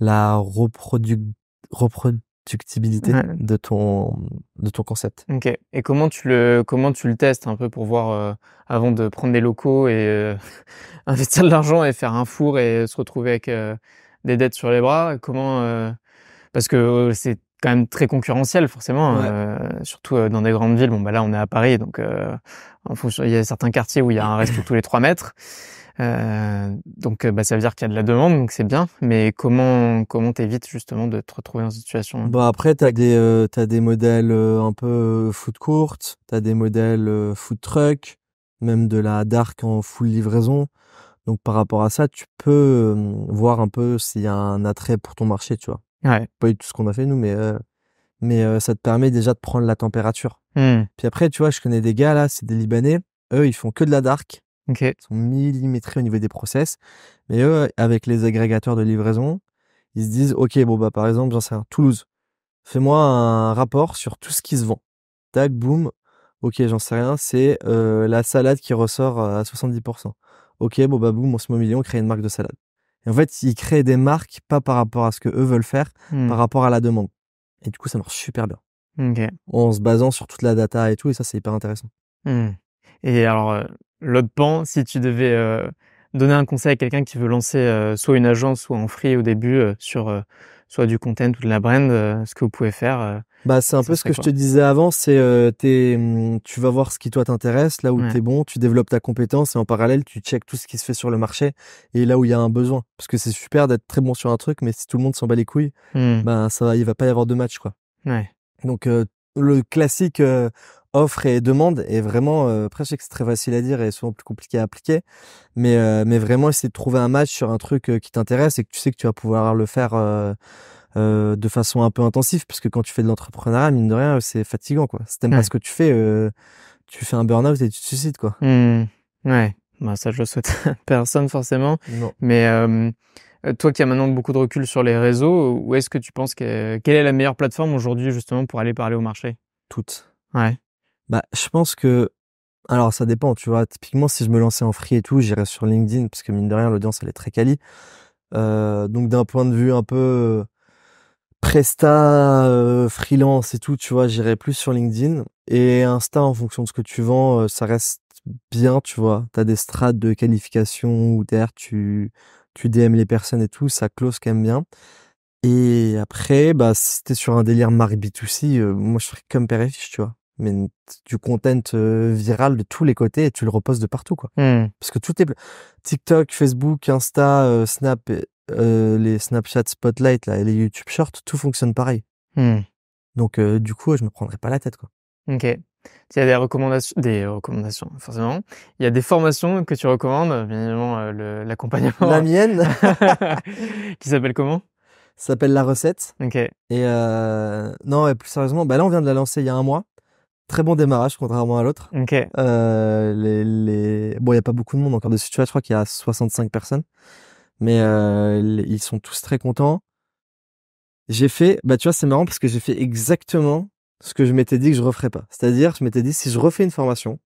la reproductibilité de, ton, de ton concept. Ok. Et comment tu le, comment tu le testes un peu pour voir euh, avant de prendre des locaux et euh, investir de l'argent et faire un four et se retrouver avec des dettes sur les bras Comment parce que euh, c'est quand même très concurrentiel forcément euh, surtout euh, dans des grandes villes bon bah là on est à Paris donc il y a certains quartiers où il y a un resto tous les trois mètres donc bah, ça veut dire qu'il y a de la demande donc c'est bien mais comment comment t'évites justement de te retrouver en situation bon hein bah, après t'as des t'as des modèles un peu food court t'as des modèles food truck même de la dark en full livraison donc par rapport à ça tu peux voir un peu s'il y a un attrait pour ton marché tu vois pas tout ce qu'on a fait, nous, mais, euh, mais euh, ça te permet déjà de prendre la température. Mmh. Puis après, tu vois, je connais des gars, là, c'est des Libanais. Eux, ils font que de la dark. Ils sont millimétrés au niveau des process. Mais eux, avec les agrégateurs de livraison, ils se disent, OK, bon, bah, par exemple, j'en sais rien, Toulouse, fais-moi un rapport sur tout ce qui se vend. Tac, boum. OK, j'en sais rien, c'est euh, la salade qui ressort à 70%. OK, bon, bah, boum, on se met au on crée une marque de salade. Et en fait, ils créent des marques pas par rapport à ce que eux veulent faire, hmm. par rapport à la demande. Et du coup, ça marche super bien. En se basant sur toute la data et tout, et ça, c'est hyper intéressant. Hmm. Et alors, euh, l'autre pan, si tu devais euh, donner un conseil à quelqu'un qui veut lancer euh, soit une agence, soit en free au début, sur soit du content ou de la brand, ce que vous pouvez faire bah, c'est un peu ce que je te disais avant, c'est euh, hum, tu vas voir ce qui toi t'intéresse, là où tu es bon, tu développes ta compétence et en parallèle, tu checks tout ce qui se fait sur le marché et là où il y a un besoin. Parce que c'est super d'être très bon sur un truc, mais si tout le monde s'en bat les couilles, ben ça va, il va pas y avoir de match, quoi. Ouais. Donc, euh, le classique euh, offre et demande est vraiment, euh, après, je sais que c'est très facile à dire et souvent plus compliqué à appliquer, mais, mais vraiment essayer de trouver un match sur un truc qui t'intéresse et que tu sais que tu vas pouvoir le faire euh, de façon un peu intensive, puisque quand tu fais de l'entrepreneuriat, mine de rien, c'est fatigant, quoi. Si t'aimes pas ce que tu fais, euh, tu fais un burn-out et tu te suicides, quoi. Mmh. Ouais, bah, ça je le souhaite à personne forcément. Mais euh, toi qui as maintenant beaucoup de recul sur les réseaux, où est-ce que tu penses que quelle est la meilleure plateforme aujourd'hui justement pour aller parler au marché Toutes. Ouais. Bah, je pense que alors ça dépend, tu vois. Typiquement, si je me lançais en free et tout, j'irais sur LinkedIn parce que mine de rien, l'audience elle est très quali. donc d'un point de vue un peu presta euh, freelance et tout, tu vois, j'irai plus sur LinkedIn et Insta en fonction de ce que tu vends, euh, ça reste bien, tu vois. T'as des strates de qualification ou derrière tu tu DM les personnes et tout, ça close quand même bien. Et après, bah si t'es sur un délire Marie B2C, euh, moi je ferais comme Perifiche, tu vois. Mais du content viral de tous les côtés et tu le reposes de partout quoi. Hmm. Parce que tout est TikTok, Facebook, Insta, Snap, euh, les Snapchat Spotlight là, et les YouTube Shorts, tout fonctionne pareil. Hmm. Donc euh, du coup, je me prendrai pas la tête quoi. Ok. Il y a des recommandations, des recommandations forcément. Il y a des formations que tu recommandes, bien évidemment euh, l'accompagnement. La mienne, qui s'appelle comment S'appelle la recette. Ok. Et non, et plus sérieusement, bah là on vient de la lancer il y a un mois. Très bon démarrage contrairement à l'autre. Ok. les, les... Bon, il n'y a pas beaucoup de monde encore dessus. Tu vois, je crois qu'il y a 65 personnes mais euh, ils sont tous très contents. J'ai fait, bah tu vois, c'est marrant parce que j'ai fait exactement ce que je m'étais dit que je referais pas. C'est-à-dire, je m'étais dit si je refais une formation,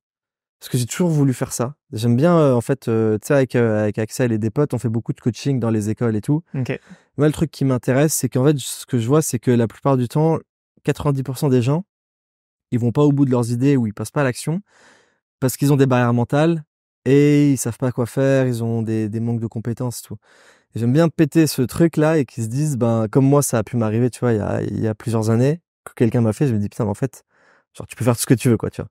parce que j'ai toujours voulu faire ça. J'aime bien, euh, en fait, euh, tu sais, avec, avec, Axel et des potes, on fait beaucoup de coaching dans les écoles et tout. Moi, le truc qui m'intéresse, c'est qu'en fait, ce que je vois, c'est que la plupart du temps, 90% des gens, ils vont pas au bout de leurs idées ou ils passent pas à l'action parce qu'ils ont des barrières mentales et ils savent pas quoi faire, ils ont des, des manques de compétences, tout. J'aime bien péter ce truc-là et qu'ils se disent, ben, comme moi, ça a pu m'arriver, tu vois, il y a, il y a plusieurs années, que quelqu'un m'a fait, je me dis, putain, mais en fait, genre, tu peux faire tout ce que tu veux, quoi, tu vois.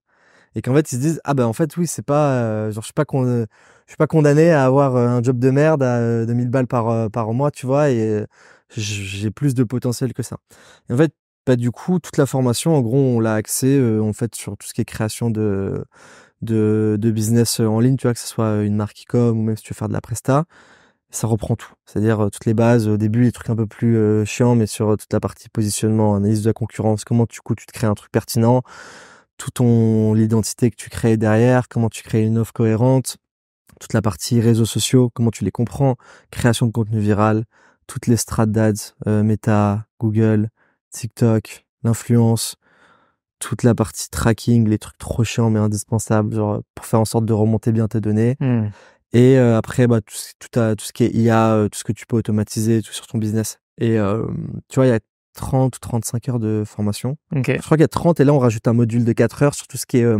Et qu'en fait, ils se disent, ah ben, en fait, oui, c'est pas, euh, genre, je suis pas, con, je suis pas condamné à avoir euh, un job de merde à 2000 euh, balles par, par mois, tu vois, et j'ai plus de potentiel que ça. Et en fait, bah, du coup, toute la formation, en gros, on l'a axé, en fait, sur tout ce qui est création de, de, de, business euh, en ligne, tu vois, que ce soit euh, une marque e-com ou même si tu veux faire de la presta, ça reprend tout. C'est-à-dire euh, toutes les bases, au début, les trucs un peu plus chiants, mais sur toute la partie positionnement, analyse de la concurrence, comment tu coûtes, tu te crées un truc pertinent, tout ton l'identité que tu crées derrière, comment tu crées une offre cohérente, toute la partie réseaux sociaux, comment tu les comprends, création de contenu viral, toutes les strates d'ads, Meta, Google, TikTok, l'influence, toute la partie tracking, les trucs trop chiants mais indispensables, genre pour faire en sorte de remonter bien tes données. Hmm. Et euh, après, bah, tout, tout, ce qui est IA, euh, tout ce que tu peux automatiser tout sur ton business. Et euh, tu vois, il y a 30 ou 35 heures de formation. Je crois qu'il y a 30 et là, on rajoute un module de 4 heures sur tout ce qui est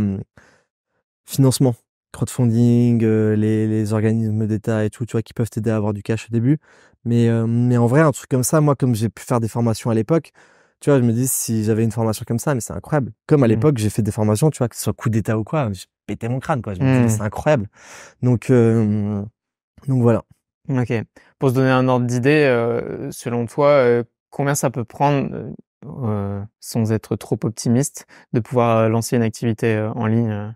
financement, crowdfunding, les, organismes d'État et tout, tu vois, qui peuvent t'aider à avoir du cash au début. Mais, mais en vrai, un truc comme ça, moi, comme j'ai pu faire des formations à l'époque, tu vois, je me dis si j'avais une formation comme ça, mais c'est incroyable. Comme à mmh. l'époque, j'ai fait des formations, tu vois, que ce soit coup d'état ou quoi, je pétais mon crâne, quoi. Je me mmh. c'est incroyable. Donc, donc voilà. Ok. Pour se donner un ordre d'idée, euh, selon toi, euh, combien ça peut prendre, euh, sans être trop optimiste, de pouvoir lancer une activité en ligne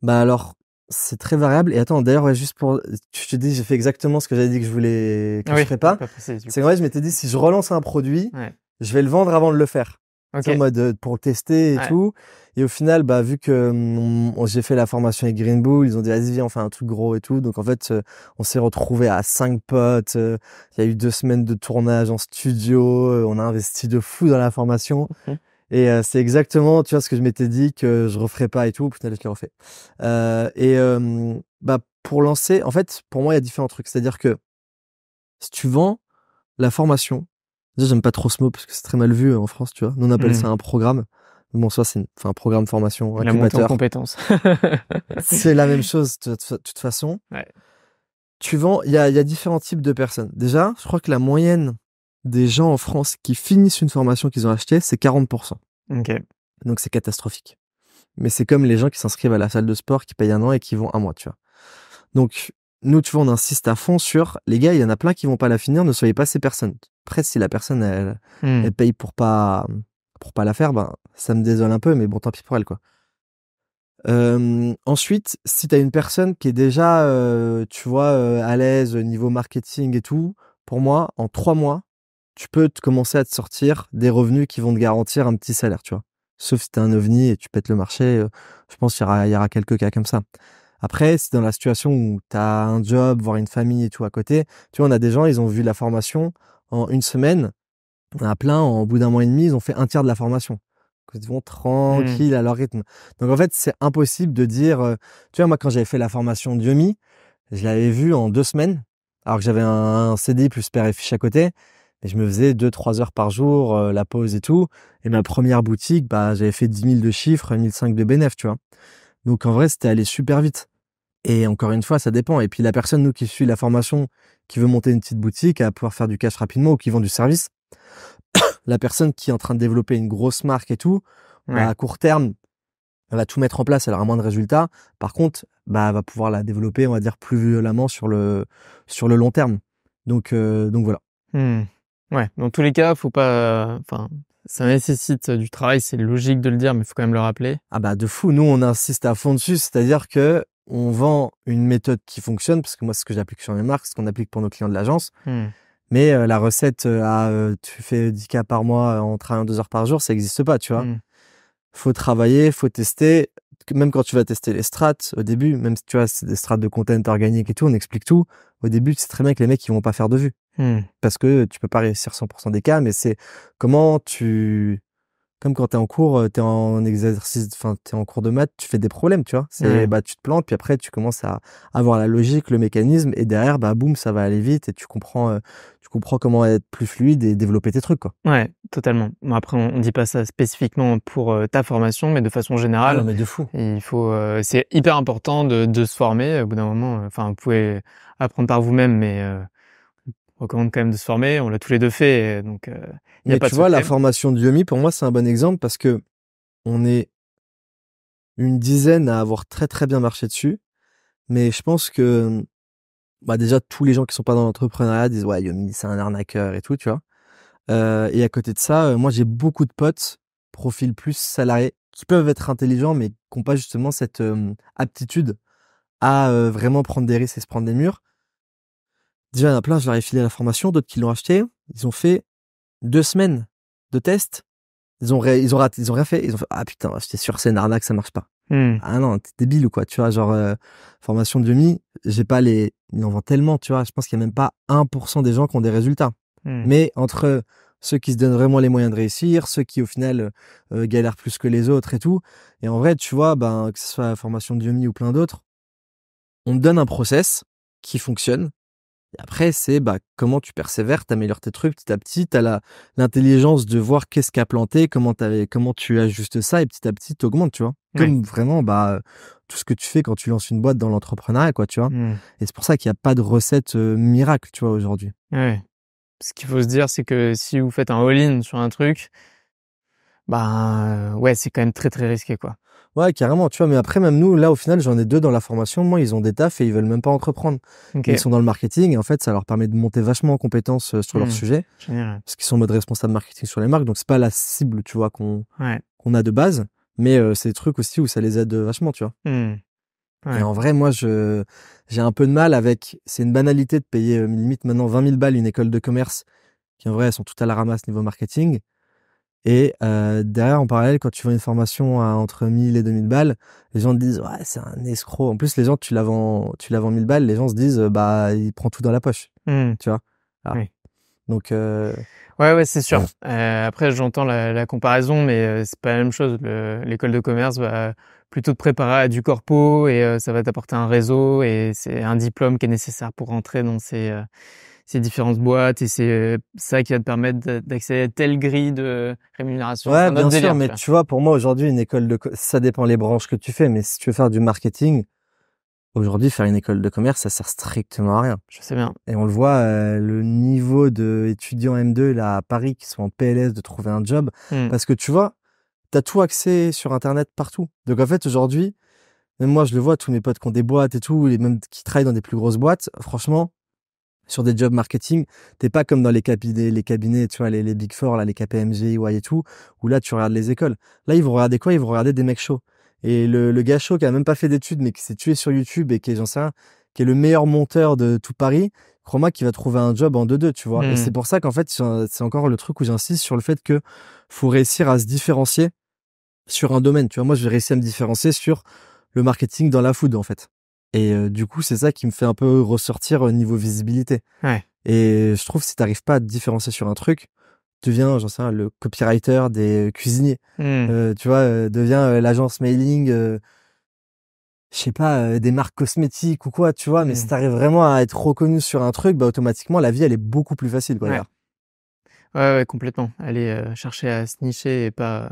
Bah alors, c'est très variable. Et attends, d'ailleurs, juste pour, tu te dis, j'ai fait exactement ce que j'avais dit que je voulais que je ferais pas. c'est vrai, je m'étais dit, si je relance un produit, ouais je vais le vendre avant de le faire. En mode euh, pour tester et tout. Et au final, bah, vu que mm, j'ai fait la formation avec Greenbull ils ont dit vas-y, viens, on fait un truc gros et tout. Donc en fait, euh, on s'est retrouvé à cinq potes. Euh. Il y a eu deux semaines de tournage en studio. On a investi de fou dans la formation. Et c'est exactement, tu vois, ce que je m'étais dit que je referais pas et tout. Putain, je l'ai refait. et bah pour lancer, en fait, pour moi, il y a différents trucs. C'est-à-dire que si tu vends la formation, J'aime pas trop ce mot parce que c'est très mal vu euh, en France, tu vois. Nous, on appelle hmm. ça un programme. Bon, soit c'est un programme de formation, La montée en compétences. c'est la même chose, de toute façon. Ouais. Tu vends, il y a, y a différents types de personnes. Déjà, je crois que la moyenne des gens en France qui finissent une formation qu'ils ont achetée, c'est 40%. Okay. Donc c'est catastrophique. Mais c'est comme les gens qui s'inscrivent à la salle de sport, qui payent un an et qui vont un mois, tu vois. Donc nous, tu vois, on insiste à fond sur les gars, il y en a plein qui vont pas la finir, ne soyez pas ces personnes. Après, si la personne, hmm. elle, paye pour pas, pour pas la faire, ben, ça me désole un peu, mais bon, tant pis pour elle, quoi. ensuite, si tu as une personne qui est déjà, tu vois, à l'aise niveau marketing et tout, pour moi, en trois mois, tu peux te commencer à te sortir des revenus qui vont te garantir un petit salaire, tu vois. Sauf si t'es un ovni et tu pètes le marché, je pense qu'il y, y aura, quelques cas comme ça. Après, si dans la situation où tu as un job, voire une famille et tout à côté. Tu vois, on a des gens, ils ont vu la formation, en une semaine, à plein, en au bout d'un mois et demi, ils ont fait un tiers de la formation. Ils vont hmm. tranquille à leur rythme. Donc en fait, c'est impossible de dire. Euh, tu vois, moi, quand j'avais fait la formation Diomi, je l'avais vu en deux semaines, alors que j'avais un, CD plus père fiche à côté. mais je me faisais deux, trois heures par jour, euh, la pause et tout. Et ma première boutique, bah, j'avais fait 10 000 de chiffres, 1 500 de bénéf, tu vois. Donc en vrai, c'était allé super vite. Et encore une fois, ça dépend. Et puis la personne, nous, qui suit la formation, qui veut monter une petite boutique, à pouvoir faire du cash rapidement ou qui vend du service, la personne qui est en train de développer une grosse marque et tout, bah, à court terme, elle va tout mettre en place, elle aura moins de résultats. Par contre, bah, elle va pouvoir la développer, on va dire, plus violemment sur le, sur le long terme. Donc, euh, donc voilà. Hmm. Ouais. Dans tous les cas, faut pas, enfin, ça nécessite du travail, c'est logique de le dire, mais il faut quand même le rappeler. Ah bah de fou, nous on insiste à fond dessus, c'est-à-dire que on vend une méthode qui fonctionne, parce que moi, c'est ce que j'applique sur mes marques, ce qu'on applique pour nos clients de l'agence. Hmm. Mais euh, la recette euh, à euh, tu fais 10 cas par mois en travaillant deux heures par jour, ça n'existe pas, tu vois. Hmm. Faut travailler, faut tester. Même quand tu vas tester les strates au début, même si tu vois, c'est des strates de content organique et tout, on explique tout. Au début, c'est très bien que les mecs, ils vont pas faire de vue hmm. Parce que tu peux pas réussir 100% des cas, mais c'est comment tu comme quand t'es en cours, t'es en exercice, enfin, t'es en cours de maths, tu fais des problèmes, tu vois. C'est, bah, tu te plantes, puis après, tu commences à avoir la logique, le mécanisme, et derrière, bah, boum, ça va aller vite, et tu comprends, tu comprends comment être plus fluide et développer tes trucs, quoi. Ouais, totalement. Bon, après, on, dit pas ça spécifiquement pour ta formation, mais de façon ah générale. mais de fou. Il faut, c'est hyper important de, de, se former. Au bout d'un moment, enfin, vous pouvez apprendre par vous-même, mais on recommande quand même de se former. On l'a tous les deux fait. donc, euh, tu vois, la formation de Yomi, pour moi, c'est un bon exemple parce que on est une dizaine à avoir très très bien marché dessus. Mais je pense que bah, déjà tous les gens qui sont pas dans l'entrepreneuriat disent ouais Yomi c'est un arnaqueur et tout, tu vois. Euh, et à côté de ça, euh, moi j'ai beaucoup de potes profil plus salariés qui peuvent être intelligents mais qui n'ont pas justement cette aptitude à vraiment prendre des risques et se prendre des murs. Déjà, il y plein, je leur ai filé la formation, d'autres qui l'ont acheté. Ils ont fait deux semaines de tests. Ils ont, ils ont raté, ils ont rien fait. Ils ont ah putain, j'étais c'est une arnaque, ça marche pas. Hmm. Ah non, t'es débile ou quoi, tu vois, genre, euh, formation de demi, j'ai pas les, ils en vendent tellement, tu vois, je pense qu'il y a même pas 1% des gens qui ont des résultats. Hmm. Mais entre ceux qui se donnent vraiment les moyens de réussir, ceux qui au final euh, euh, galèrent plus que les autres et tout. Et en vrai, tu vois, ben, que ce soit la formation de demi ou plein d'autres, on donne un process qui fonctionne, après, c'est bah, comment tu persévères, tu améliores tes trucs petit à petit, tu as l'intelligence de voir qu'est-ce qu'a planté, comment, comment tu ajustes ça, et petit à petit, tu augmentes, tu vois. Comme vraiment bah, tout ce que tu fais quand tu lances une boîte dans l'entrepreneuriat, quoi, tu vois. Mmh. Et c'est pour ça qu'il n'y a pas de recette miracle, tu vois, aujourd'hui. Ouais. Ce qu'il faut se dire, c'est que si vous faites un all-in sur un truc, bah, ouais, c'est quand même très, très risqué, quoi. Ouais, carrément, tu vois. Mais après, même nous, là, au final, j'en ai deux dans la formation. Moi, ils ont des tafs et ils veulent même pas entreprendre. Ils sont dans le marketing et en fait, ça leur permet de monter vachement en compétences euh, sur leur hmm. sujet. Parce qu'ils sont en mode responsable marketing sur les marques. Donc, c'est pas la cible, tu vois, qu'on a de base. Mais euh, c'est des trucs aussi où ça les aide vachement, tu vois. Hmm. Et en vrai, moi, je j'ai un peu de mal avec. C'est une banalité de payer euh, limite maintenant 20 000 balles une école de commerce qui en vrai elles sont toutes à la ramasse niveau marketing. Et euh, derrière, en parallèle, quand tu vends une formation à entre 1000 et 2000 balles, les gens te disent ouais, c'est un escroc. En plus, les gens, tu la vends, tu la vends 1000 balles, les gens se disent bah il prend tout dans la poche, mmh. tu vois. Ah. oui. Donc euh, ouais, ouais, c'est sûr. Euh, après, j'entends la, la, comparaison, mais c'est pas la même chose. L'école de commerce va plutôt te préparer à du corpo et ça va t'apporter un réseau et c'est un diplôme qui est nécessaire pour rentrer dans ces ces différentes boîtes et c'est euh, ça qui va te permettre d'accéder à telle grille de rémunération. Ouais, bien sûr, mais tu vois, pour moi aujourd'hui, une école de ça dépend les branches que tu fais, mais si tu veux faire du marketing, aujourd'hui, faire une école de commerce, ça sert strictement à rien. Je sais bien. Et on le voit, euh, le niveau d'étudiants M2 là à Paris qui sont en PLS de trouver un job, mmh. parce que tu vois, t'as tout accès sur Internet partout. Donc en fait, aujourd'hui, même moi, je le vois, tous mes potes qui ont des boîtes et tout, et même qui travaillent dans des plus grosses boîtes, franchement, sur des jobs marketing, t'es pas comme dans les cabinets, les cabinets, tu vois, les, Big Four, là, les KPMG, y et tout, où là, tu regardes les écoles. Là, ils vont regarder quoi? Ils vont regarder des mecs chauds. Et le, le gars chaud qui a même pas fait d'études, mais qui s'est tué sur YouTube et qui est, j'en sais rien, qui est le meilleur monteur de tout Paris, crois-moi qu'il va trouver un job en 2-2, tu vois. Et hmm. c'est pour ça qu'en fait, c'est encore le truc où j'insiste sur le fait que faut réussir à se différencier sur un domaine. Tu vois, moi, j'ai réussi à me différencier sur le marketing dans la food, en fait. Et euh, du coup, c'est ça qui me fait un peu ressortir au euh, niveau visibilité. Et je trouve, que si tu t'arrives pas à te différencier sur un truc, tu deviens, j'en sais rien, le copywriter des euh, cuisiniers. Mmh. tu vois, deviens l'agence mailing, je sais pas, des marques cosmétiques ou quoi, tu vois. Mais mmh. si tu arrives vraiment à être reconnu sur un truc, bah, automatiquement, la vie, elle est beaucoup plus facile, quoi. Ouais. complètement. Aller chercher à se nicher et pas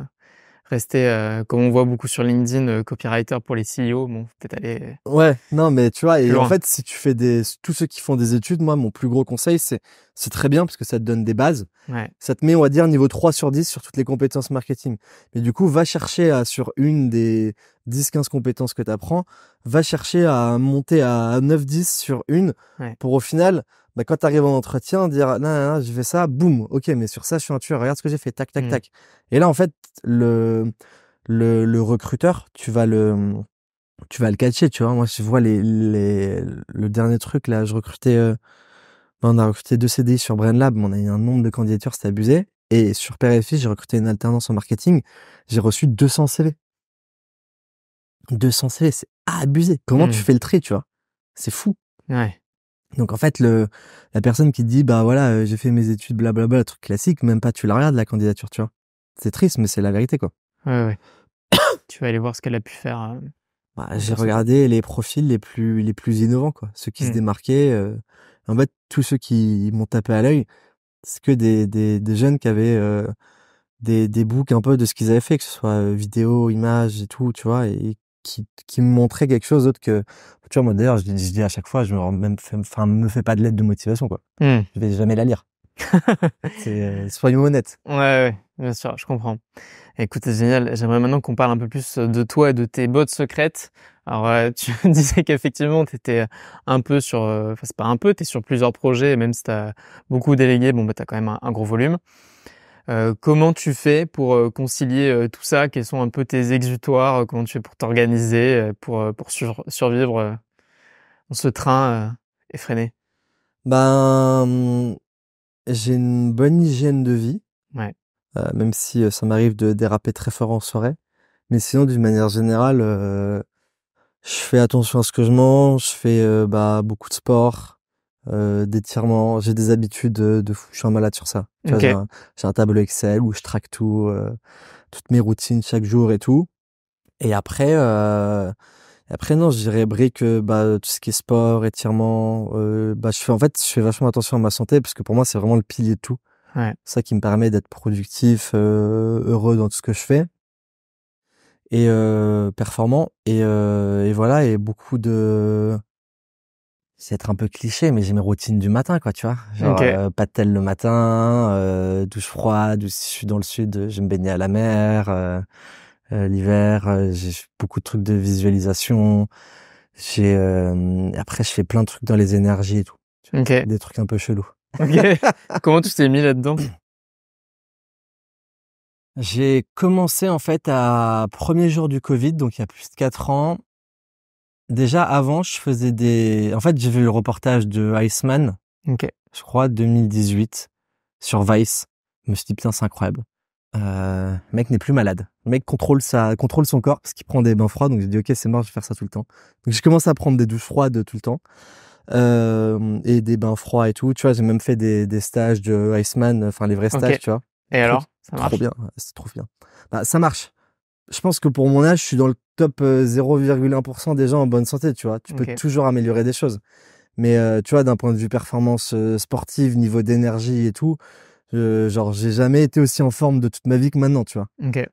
rester, euh, comme on voit beaucoup sur LinkedIn, euh, copywriter pour les CEO. Bon, peut-être aller. Euh, ouais, non, mais tu vois, et en fait, si tu fais des, tous ceux qui font des études, moi, mon plus gros conseil, c'est, c'est très bien parce que ça te donne des bases. Ça te met, on va dire, niveau 3 sur 10 sur toutes les compétences marketing. Mais du coup, va chercher à, sur une des 10, 15 compétences que tu apprends, va chercher à monter à 9, 10 sur une pour au final, bah, quand tu arrives en entretien, dire non, non, non, je fais ça, boum, ok, mais sur ça, je suis un tueur, regarde ce que j'ai fait, tac, tac, mmh. tac. Et là, en fait, le, le, recruteur, tu vas le, tu vas le catcher, tu vois. Moi, je vois les, les, le dernier truc, là, je recrutais, euh, bah, on a recruté deux CDI sur BrainLab, mais on a eu un nombre de candidatures, c'était abusé. Et sur Fils, j'ai recruté une alternance en marketing, j'ai reçu 200 CV. 200 CV, c'est abusé. Comment tu mmh. fais le tri, tu vois C'est fou. Ouais. Donc en fait, le, la personne qui dit bah voilà, euh, j'ai fait mes études, blablabla, truc classique, même pas tu la regardes la candidature, tu vois. C'est triste, mais c'est la vérité quoi. Ouais, ouais. tu vas aller voir ce qu'elle a pu faire. Euh, bah, j'ai regardé les profils les plus les plus innovants quoi, ceux qui se mmh. démarquaient. Euh, en fait, tous ceux qui m'ont tapé à l'œil, c'est que des, jeunes qui avaient des des books un peu de ce qu'ils avaient fait, que ce soit vidéo, images et tout, tu vois, et qui, me montrait quelque chose d'autre que tu vois moi d'ailleurs je, dis à chaque fois je me même me fais pas de lettre de motivation quoi hmm. je vais jamais la lire euh, soyons honnêtes ouais, bien sûr je comprends écoute c'est génial j'aimerais maintenant qu'on parle un peu plus euh, de toi et de tes bottes secrètes alors euh, tu disais qu'effectivement tu étais un peu sur enfin c'est pas un peu tu es sur plusieurs projets même si tu as beaucoup délégué bon bah, tu as quand même un gros volume euh, comment tu fais pour euh, concilier euh, tout ça Quels sont un peu tes exutoires Comment tu fais pour t'organiser, pour, survivre dans ce train effréné Ben, mmh, j'ai une bonne hygiène de vie. même si ça m'arrive de déraper très fort en soirée. Mais sinon, d'une manière générale, je fais attention à ce que je mange, je fais bah, beaucoup de sport, euh, d'étirement. J'ai des habitudes de, fou. Je suis un malade sur ça. J'ai un, tableau Excel où je traque tout, euh, toutes mes routines chaque jour et tout. Et après, euh, après non, je dirais brique, bah, tout ce qui est sport, étirement. Euh, bah, je fais, en fait, je fais vachement attention à ma santé parce que pour moi, c'est vraiment le pilier de tout. Ouais. Ça qui me permet d'être productif, euh, heureux dans tout ce que je fais et performant. Et, et voilà, et beaucoup de c'est être un peu cliché, mais j'ai mes routines du matin, quoi, tu vois. Euh, pas de tel le matin, euh, douche froide, ou si je suis dans le sud, je me baigner à la mer. Euh, l'hiver, j'ai beaucoup de trucs de visualisation. J'ai après, je fais plein de trucs dans les énergies et tout. Des trucs un peu chelous. Comment tu t'es mis là-dedans J'ai commencé en fait à premier jour du Covid, donc il y a plus de quatre ans. Déjà avant, je faisais des. En fait, j'ai vu le reportage de Iceman, Ok. je crois 2018, sur Vice. Je me suis dit putain, c'est incroyable. Euh, le mec n'est plus malade. Le mec contrôle sa, contrôle son corps parce qu'il prend des bains froids. Donc j'ai dit ok, c'est mort, je vais faire ça tout le temps. Donc j'ai commencé à prendre des douches froides tout le temps euh, et des bains froids et tout. Tu vois, j'ai même fait des, stages de Iceman, enfin les vrais stages, tu vois. Et alors Ça marche bien, c'est trop bien. Bah, ça marche je pense que pour mon âge, je suis dans le top 0,1% euh, des gens en bonne santé, tu vois. Tu peux toujours améliorer des choses. Mais euh, tu vois, d'un point de vue performance euh, sportive, niveau d'énergie et tout, je genre, j'ai jamais été aussi en forme de toute ma vie que maintenant, tu vois.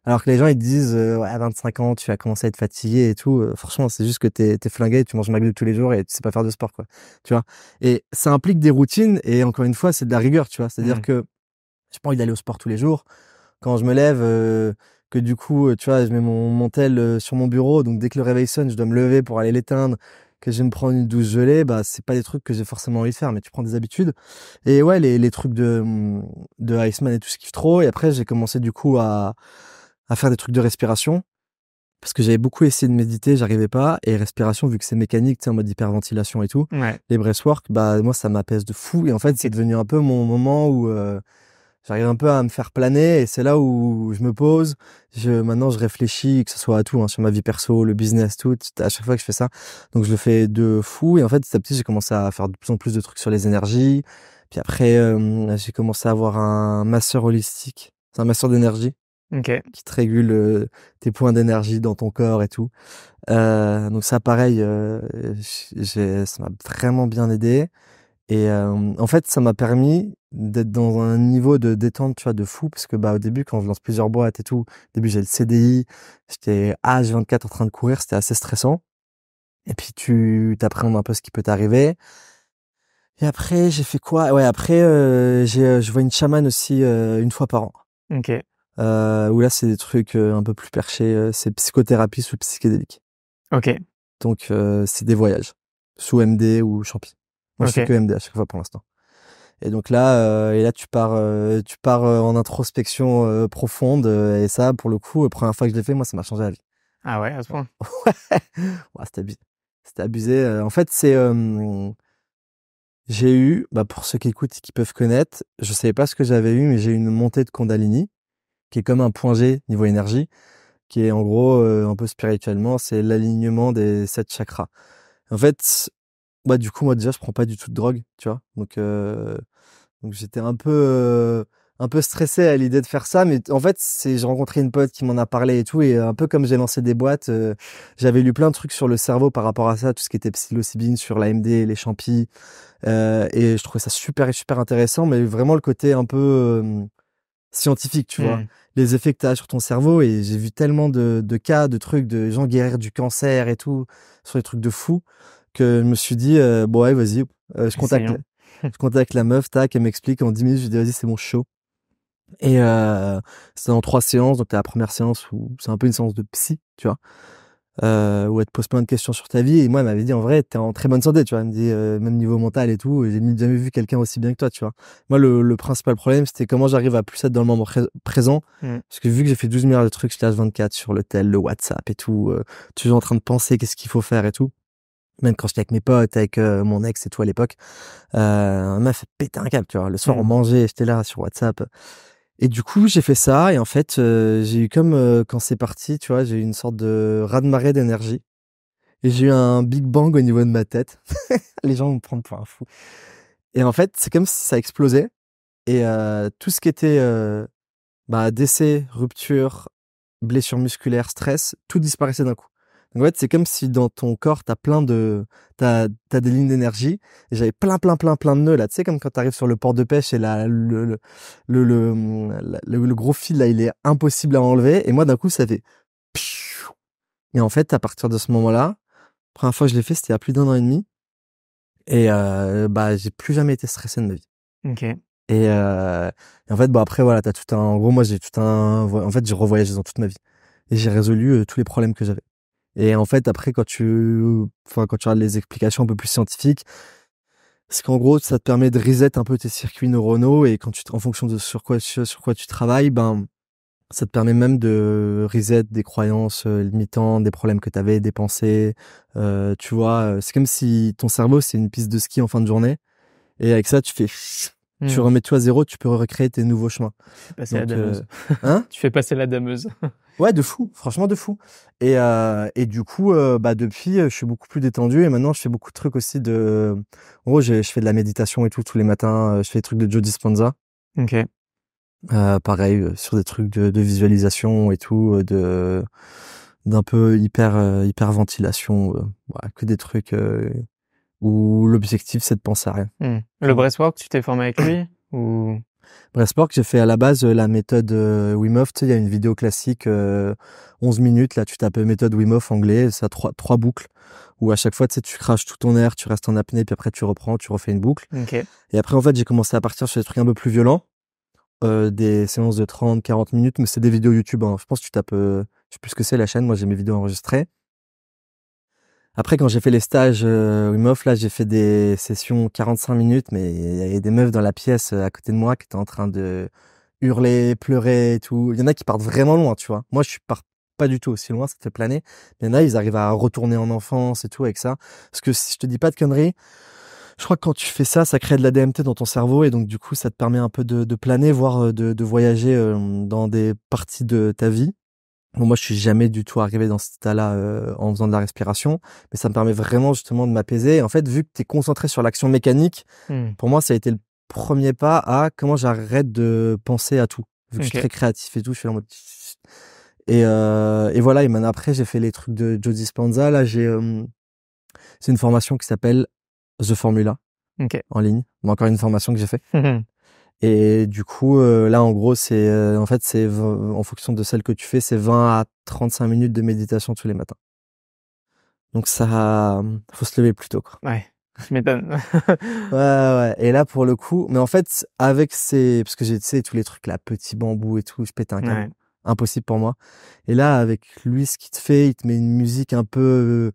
Alors que les gens, ils disent, à 25 ans, tu as commencé à être fatigué et tout. franchement, c'est juste que t'es, es flingué, tu manges McDo tous les jours et tu sais pas faire de sport, quoi. Tu vois. Et ça implique des routines et encore une fois, c'est de la rigueur, tu vois. C'est-à-dire mmh. que que n'ai pas envie d'aller au sport tous les jours. Quand je me lève, que du coup, euh, tu vois, je mets mon, mantel euh, sur mon bureau, donc dès que le réveil sonne, je dois me lever pour aller l'éteindre, que je vais me prendre une douche gelée, bah c'est pas des trucs que j'ai forcément envie de faire, mais tu prends des habitudes. Et ouais, les, trucs de mm, de Iceman et tout ce kiffe trop. Et après, j'ai commencé du coup à à faire des trucs de respiration parce que j'avais beaucoup essayé de méditer, j'arrivais pas. Et respiration, vu que c'est mécanique, tu sais, en mode hyperventilation et tout, Les les work, bah moi ça m'apaise de fou. Et en fait, c'est devenu un peu mon moment où euh, j'arrive un peu à me faire planer et c'est là où je me pose. Je, maintenant, je réfléchis, que ce soit à tout, hein, sur ma vie perso, le business, tout. À chaque fois que je fais ça, donc je le fais de fou. Et en fait, petit à petit, j'ai commencé à faire de plus en plus de trucs sur les énergies. Puis après, j'ai commencé à avoir un masseur holistique. C'est un masseur d'énergie. qui te régule euh, tes points d'énergie dans ton corps et tout. Euh, donc ça, pareil, euh, j'ai ça m'a vraiment bien aidé. Et en fait, ça m'a permis d'être dans un niveau de détente, tu vois, de fou, parce que bah au début, quand je lance plusieurs boîtes et tout, au début j'ai le CDI, j'étais âge 24 en train de courir, c'était assez stressant. Et puis tu t'apprends un peu ce qui peut t'arriver. Et après, j'ai fait quoi Ouais, après, euh, j'ai, euh, je vois une chamane aussi euh, une fois par an. Ok. Euh, où là, c'est des trucs un peu plus perchés, c'est psychothérapie sous psychédélique. Ok. Donc, c'est des voyages sous MD ou champi. Moi, je fais que MD à chaque fois pour l'instant. Et donc là, euh, et là tu pars, euh, tu pars euh, en introspection profonde. et ça, pour le coup, la première fois que je l'ai fait, moi, ça m'a changé la vie. Ah ouais, à ce point. ouais, c'était abusé. en fait, c'est, j'ai eu, bah, pour ceux qui écoutent, et qui peuvent connaître, je ne savais pas ce que j'avais eu, mais j'ai eu une montée de Kundalini, qui est comme un point G niveau énergie, qui est en gros un peu spirituellement, c'est l'alignement des sept chakras. En fait, bah, du coup, moi, déjà, je prends pas du tout de drogue, tu vois. Donc, donc j'étais un peu, un peu stressé à l'idée de faire ça. Mais en fait, c'est, j'ai rencontré une pote qui m'en a parlé et tout. Et un peu comme j'ai lancé des boîtes, j'avais lu plein de trucs sur le cerveau par rapport à ça, tout ce qui était psilocybine sur l'AMD, les champis. et je trouvais ça super, super intéressant. Mais vraiment le côté un peu scientifique, tu vois. Mmh. Les effets que tu as sur ton cerveau. Et j'ai vu tellement de, de cas, de trucs, de gens guérir du cancer et tout, sur des trucs de fous que je me suis dit, euh, bon, ouais, vas-y, euh, je, contacte, la, je contacte la meuf, tac, elle m'explique en 10 minutes, je dis, vas-y, c'est mon show. Et euh, c'était en trois séances, donc la première séance où c'est un peu une séance de psy, tu vois, où elle te pose plein de questions sur ta vie. Et moi, elle m'avait dit, en vrai, t'es en très bonne santé, tu vois, elle me dit, même niveau mental et tout, j'ai jamais vu quelqu'un aussi bien que toi, tu vois. Moi, le, principal problème, c'était comment j'arrive à plus être dans le moment présent, mm. parce que vu que j'ai fait 12 milliards de trucs, je 24 sur le tel, le WhatsApp et tout, toujours en train de penser qu'est-ce qu'il faut faire et tout même quand j'étais avec mes potes, avec euh, mon ex et tout à l'époque, euh, m'a fait péter un câble, tu vois. Le soir, on mmh. mangeait, j'étais là sur WhatsApp. Et du coup, j'ai fait ça, et en fait, euh, j'ai eu comme euh, quand c'est parti, tu vois, j'ai eu une sorte de raz-de-marée d'énergie. Et j'ai eu un Big Bang au niveau de ma tête. Les gens vont me prendre pour un fou. Et en fait, c'est comme si ça explosait. Et tout ce qui était bah, décès, rupture, blessure musculaire, stress, tout disparaissait d'un coup en fait, c'est comme si dans ton corps, t'as plein de, t'as, t'as des lignes d'énergie. Et j'avais plein, plein, plein, plein de nœuds là. Tu sais, comme quand t'arrives sur le port de pêche et là, le, le, le, le, gros fil là, il est impossible à enlever. Et moi, d'un coup, ça fait. Et en fait, à partir de ce moment-là, première fois que je l'ai fait, c'était il y a plus d'un an et demi. Et euh, bah, j'ai plus jamais été stressé de ma vie. Ok. Euh, et, en fait, bon, après, voilà, t'as tout un. En gros, moi, j'ai tout un. En fait, j'ai revoyagé dans toute ma vie. Et j'ai résolu euh, tous les problèmes que j'avais. Et en fait, après, quand tu, enfin, quand tu regardes les explications un peu plus scientifiques, c'est qu'en gros, ça te permet de reset un peu tes circuits neuronaux et quand tu, en fonction de sur quoi, tu, sur quoi tu travailles, ben, ça te permet même de reset des croyances euh, limitantes, des problèmes que tu avais, des pensées. Euh, tu vois, euh, c'est comme si ton cerveau, c'est une piste de ski en fin de journée. Et avec ça, tu fais tu mmh. remets tout à zéro, tu peux recréer tes nouveaux chemins. Tu fais passer la dameuse. Hein? tu fais passer la dameuse. Ouais, de fou, franchement de fou. Et, euh, et du coup, euh, bah depuis, euh, je suis beaucoup plus détendu et maintenant je fais beaucoup de trucs aussi de. En gros, je, fais de la méditation et tout tous les matins. Je fais des trucs de Joe Dispenza. Ok. pareil sur des trucs de, visualisation et tout, de d'un peu hyper hyper ventilation, que des trucs où l'objectif c'est de penser à rien. Hmm. Le breathwork, tu t'es formé avec lui ou que j'ai fait à la base euh, la méthode euh, Wim Hof. il y a une vidéo classique, 11 euh, minutes, là, tu tapes méthode Wim Hof anglais, ça a trois, boucles où à chaque fois, tu sais, tu craches tout ton air, tu restes en apnée, puis après, tu reprends, tu refais une boucle. Et après, en fait, j'ai commencé à partir sur des trucs un peu plus violents, des séances de 30, 40 minutes, mais c'est des vidéos YouTube. Hein. Je pense que tu tapes, puisque je sais plus ce que c'est la chaîne, moi, j'ai mes vidéos enregistrées. Après, quand j'ai fait les stages euh, Wim là, j'ai fait des sessions 45 minutes, mais il y avait des meufs dans la pièce euh, à côté de moi qui étaient en train de hurler, pleurer et tout. Il y en a qui partent vraiment loin, tu vois. Moi, je pars pas du tout aussi loin, ça fait planer. Il y en a, ils arrivent à retourner en enfance et tout avec ça. Parce que si je te dis pas de conneries, je crois que quand tu fais ça, ça crée de la DMT dans ton cerveau et donc du coup, ça te permet un peu de, planer, voire euh, de, voyager euh, dans des parties de ta vie Bon, moi, je suis jamais du tout arrivé dans cet état-là euh, en faisant de la respiration, mais ça me permet vraiment justement de m'apaiser. En fait, vu que tu es concentré sur l'action mécanique, mmh. pour moi, ça a été le premier pas à comment j'arrête de penser à tout. Vu que je suis très créatif et tout, je suis en mode... Et, euh, et voilà, et maintenant après, j'ai fait les trucs de Jody Spanza. Là, j'ai... c'est une formation qui s'appelle The Formula en ligne. encore une formation que j'ai fait. Mmh et du coup, euh, là, en gros, c'est euh, en fait, c'est en fonction de celle que tu fais, c'est 20 à 35 minutes de méditation tous les matins. Donc ça, euh, faut se lever plus tôt. Quoi. Ouais, je m'étonne. ouais, ouais. Et là, pour le coup, mais en fait, avec ces, parce que j'ai, tu sais, tous les trucs là, petit bambou et tout, je pète un câble. Impossible pour moi. Et là, avec lui, ce qu'il te fait, il te met une musique un peu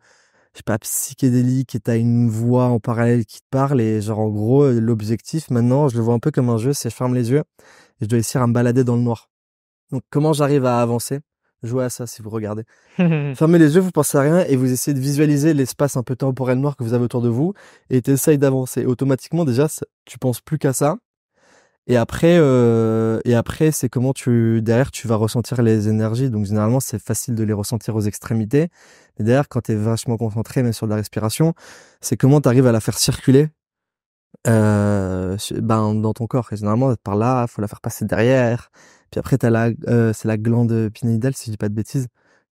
je sais pas, psychédélique et as une voix en parallèle qui te parle. Et genre, en gros, euh, l'objectif maintenant, je le vois un peu comme un jeu, c'est je ferme les yeux et je dois essayer à me balader dans le noir. Donc, comment j'arrive à avancer Jouez à ça si vous regardez. Fermez les yeux, vous pensez à rien et vous essayez de visualiser l'espace un peu temporel noir que vous avez autour de vous et t'essayes d'avancer. Automatiquement, déjà, tu penses plus qu'à ça et après, euh, et après, c'est comment tu derrière tu vas ressentir les énergies. Donc généralement, c'est facile de les ressentir aux extrémités. Mais derrière, quand tu es vachement concentré, même sur la respiration, c'est comment tu arrives à la faire circuler euh, ben, dans ton corps. Et généralement, par là, faut la faire passer derrière. Puis après, t'as la, euh, c'est la glande pineal, si je dis pas de bêtises,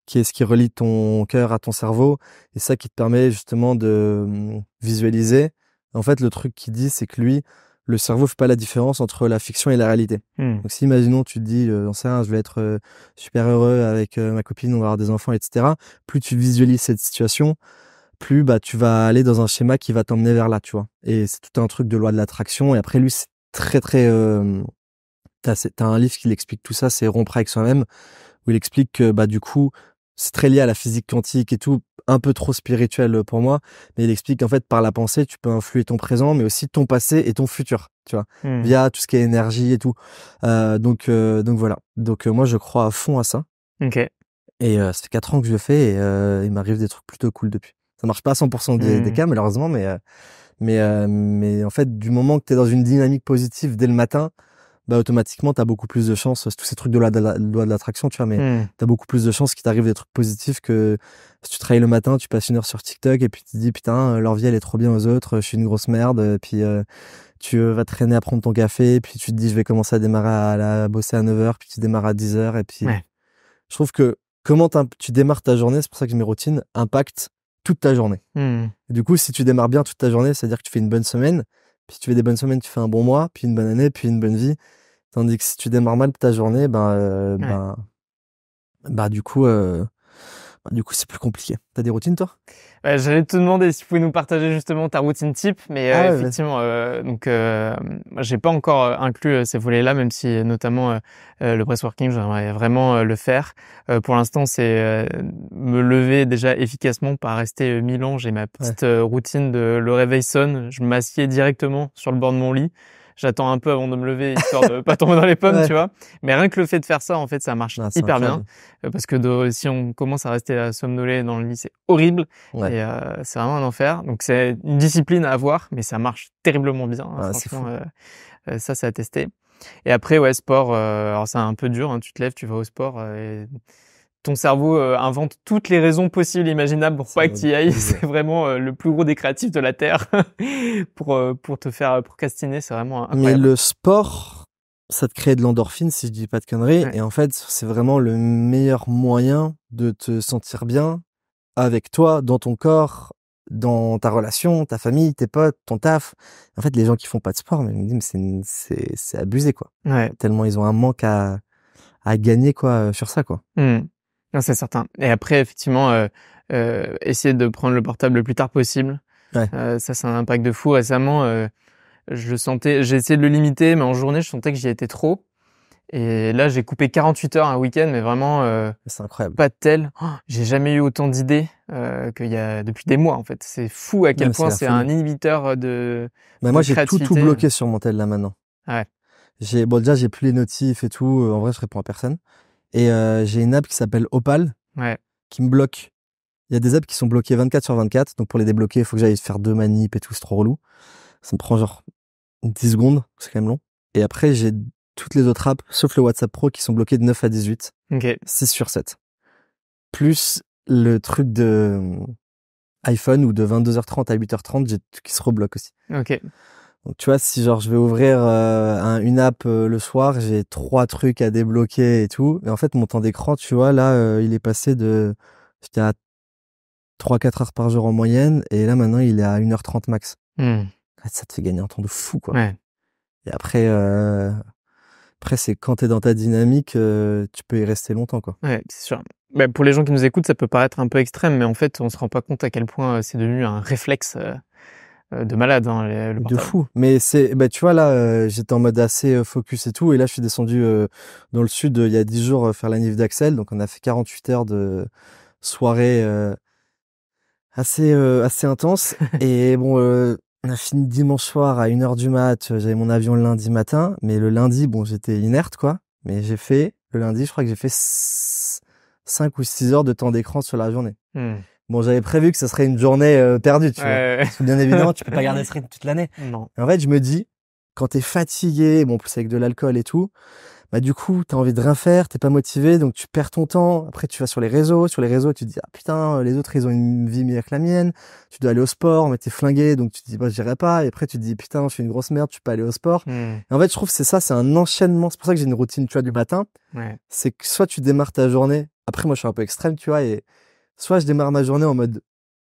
qui est ce qui relie ton cœur à ton cerveau. Et ça qui te permet justement de hum, visualiser. En fait, le truc qui dit, c'est que lui, le cerveau fait pas la différence entre la fiction et la réalité. Hmm. Donc, si imaginons, tu te dis, euh, je vais être euh, super heureux avec euh, ma copine, on va avoir des enfants, etc. Plus tu visualises cette situation, plus bah tu vas aller dans un schéma qui va t'emmener vers là, tu vois. Et c'est tout un truc de loi de l'attraction. Et après, lui, c'est très très. Euh, t'as un livre qui l'explique tout ça, c'est rompre avec soi-même, où il explique que bah du coup, c'est très lié à la physique quantique et tout, un peu trop spirituel pour moi, mais il explique qu'en fait, par la pensée, tu peux influer ton présent, mais aussi ton passé et ton futur, tu vois, hmm. via tout ce qui est énergie et tout. Euh, donc, euh, donc voilà. Donc euh, moi, je crois à fond à ça. Ok. Et ça fait 4 ans que je le fais et il m'arrive des trucs plutôt cool depuis. Ça marche pas à 100% des, hmm. cas, malheureusement, mais, mais en fait, du moment que tu es dans une dynamique positive dès le matin, bah automatiquement t'as beaucoup plus de chances tous ces trucs de la loi de l'attraction tu vois mais tu hmm. as t'as beaucoup plus de chances qu'il t'arrive des trucs positifs que si tu travailles le matin tu passes une heure sur TikTok et puis tu te dis putain leur vie elle est trop bien aux autres je suis une grosse merde et puis euh, tu euh, vas traîner à prendre ton café et puis tu te dis je vais commencer à démarrer à, la bosser à 9h puis tu démarres à 10h et puis je trouve que comment tu démarres ta journée c'est pour ça que mes routines impactent toute ta journée hmm. du coup si tu démarres bien toute ta journée c'est à dire que tu fais une bonne semaine si tu fais des bonnes semaines, tu fais un bon mois, puis une bonne année, puis une bonne vie. Tandis que si tu démarres mal ta journée, ben, euh, ben bah, du coup, euh, du coup, c'est plus compliqué. T'as des routines, toi J'allais te demander si tu pouvais nous partager justement ta routine type, mais euh, ah effectivement, euh, donc euh, j'ai pas encore inclus ces volets-là, même si notamment le breastworking, j'aimerais vraiment le faire. pour l'instant, c'est me lever déjà efficacement, pas rester mille ans. J'ai ma petite routine de le réveil sonne, je m'assieds directement sur le bord de mon lit j'attends un peu avant de me lever histoire de pas tomber dans les pommes, tu vois. Mais rien que le fait de faire ça, en fait, ça marche ah, hyper bien euh, parce que de, si on commence à rester euh, somnolé dans le lit, c'est horrible et euh, c'est vraiment un enfer. Donc c'est une discipline à avoir, mais ça marche terriblement bien. Hein. Ah, ça, c'est à tester. Et après, ouais, sport. alors c'est un peu dur. Hein. tu te lèves, tu vas au sport. et ton cerveau euh, invente toutes les raisons possibles imaginables pour pas que tu y ailles. C'est vraiment euh, le plus gros des créatifs de la Terre pour, euh, pour te faire procrastiner. C'est vraiment incroyable. Mais le sport, ça te crée de l'endorphine, si je dis pas de conneries. Et en fait, c'est vraiment le meilleur moyen de te sentir bien avec toi, dans ton corps, dans ta relation, ta famille, tes potes, ton taf. En fait, les gens qui font pas de sport, mais, mais c'est abusé, quoi. Tellement ils ont un manque à, gagner, quoi, sur ça, quoi. Mmh. Non, c'est certain. Et après, effectivement, euh, euh, essayer de prendre le portable le plus tard possible. Euh, ça, c'est un impact de fou. Récemment, je sentais, j'ai essayé de le limiter, mais en journée, je sentais que j'y étais trop. Et là, j'ai coupé 48 heures un week-end, mais vraiment. c'est incroyable. Pas de tel. Oh, j'ai jamais eu autant d'idées qu'il y a depuis des mois, en fait. C'est fou à quel point c'est un inhibiteur de. Mais bah, moi, j'ai tout, tout bloqué sur mon tel là maintenant. Ouais. J'ai, bon, déjà, j'ai plus les notifs et tout. En vrai, je réponds à personne. Et euh, j'ai une app qui s'appelle Opal qui me bloque. Il y a des apps qui sont bloquées 24 sur 24. Donc pour les débloquer, il faut que j'aille faire deux manips et tout. C'est trop relou. Ça me prend genre 10 secondes. C'est quand même long. Et après, j'ai toutes les autres apps, sauf le WhatsApp Pro, qui sont bloquées de 9 à 18. 6 sur 7. Plus le truc de euh, iPhone ou de 22h30 à 8h30 qui se rebloque aussi. Ok. Donc, tu vois, si genre je vais ouvrir euh, une app euh, le soir, j'ai trois trucs à débloquer et tout. Et en fait, mon temps d'écran, tu vois, là, euh, il est passé de, j'étais à 3-4 heures par jour en moyenne. Et là, maintenant, il est à 1h30 max. Hmm. Ça te fait gagner un temps de fou, quoi. Et après, après, c'est quand t'es dans ta dynamique, tu peux y rester longtemps, quoi. Ouais, c'est sûr. Bah, pour les gens qui nous écoutent, ça peut paraître un peu extrême, mais en fait, on se rend pas compte à quel point c'est devenu un réflexe euh, de malade, hein, le De fou. Mais c'est, bah, tu vois, là, euh, j'étais en mode assez euh, focus et tout. Et là, je suis descendu dans le sud il y a 10 jours faire la nif d'Axel. Donc, on a fait 48 heures de soirée assez, assez intense. et bon, on a fini dimanche soir à 1h du mat. J'avais mon avion lundi matin. Mais le lundi, bon, j'étais inerte, quoi. Mais j'ai fait, le lundi, je crois que j'ai fait 5 ou 6 heures de temps d'écran sur la journée. Hmm. Bon, j'avais prévu que ce serait une journée euh, perdue, tu vois. bien évidemment, tu peux pas garder ce toute l'année. Non. en fait, je me dis, quand t'es fatigué, bon, plus avec de l'alcool et tout, bah du coup, t'as envie de rien faire, t'es pas motivé, donc tu perds ton temps. Après, tu vas sur les réseaux, sur les réseaux, tu te dis ah putain, les autres ils ont une vie meilleure que la mienne. Tu dois aller au sport, mais t'es flingué, donc tu te dis bah j'irai pas. Et après, tu te dis putain, je suis une grosse merde, tu peux aller au sport. Hmm. Et en fait, je trouve que c'est ça, c'est un enchaînement. C'est pour ça que j'ai une routine, tu vois, du matin. C'est que soit tu démarres ta journée. Après, moi, je suis un peu extrême, tu vois, et soit je démarre ma journée en mode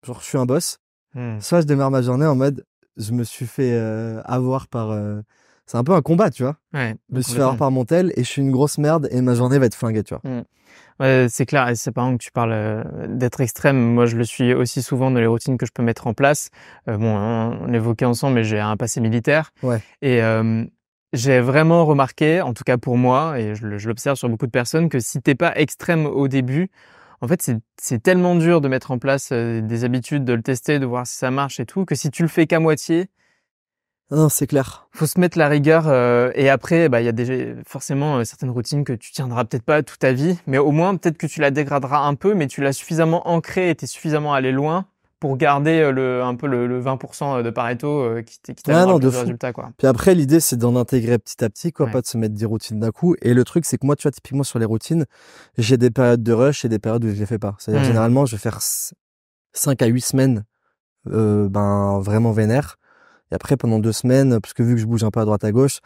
genre je suis un boss, hmm. soit je démarre ma journée en mode je me suis fait euh, avoir par. Euh, c'est un peu un combat, tu vois. je me suis fait avoir par mon tel et je suis une grosse merde et ma journée va être flinguée, tu vois. Hmm. c'est clair, et c'est pas que tu parles euh, d'être extrême. Moi, je le suis aussi souvent dans les routines que je peux mettre en place. bon, hein, on, l'évoquait ensemble, mais j'ai un passé militaire. Et j'ai vraiment remarqué, en tout cas pour moi, et je, je l'observe sur beaucoup de personnes, que si t'es pas extrême au début, en fait, c'est tellement dur de mettre en place euh, des habitudes, de le tester, de voir si ça marche et tout, que si tu le fais qu'à moitié, non, c'est clair. Faut se mettre la rigueur euh, et après, bah, il y a déjà forcément euh, certaines routines que tu tiendras peut-être pas toute ta vie, mais au moins peut-être que tu la dégraderas un peu, mais tu l'as suffisamment ancrée et t'es suffisamment allé loin pour garder euh, le, un peu le, 20% euh, de Pareto euh, qui, qui t'amène résultat. Quoi. Puis après, l'idée, c'est d'en intégrer petit à petit, quoi, pas de se mettre des routines d'un coup. Et le truc, c'est que moi, tu vois, typiquement sur les routines, j'ai des périodes de rush et des périodes où je les fais pas. C'est-à-dire, hmm. généralement, je vais faire 5 à 8 semaines ben, vraiment vénère. Et après, pendant 2 semaines, parce que vu que je bouge un peu à droite à gauche,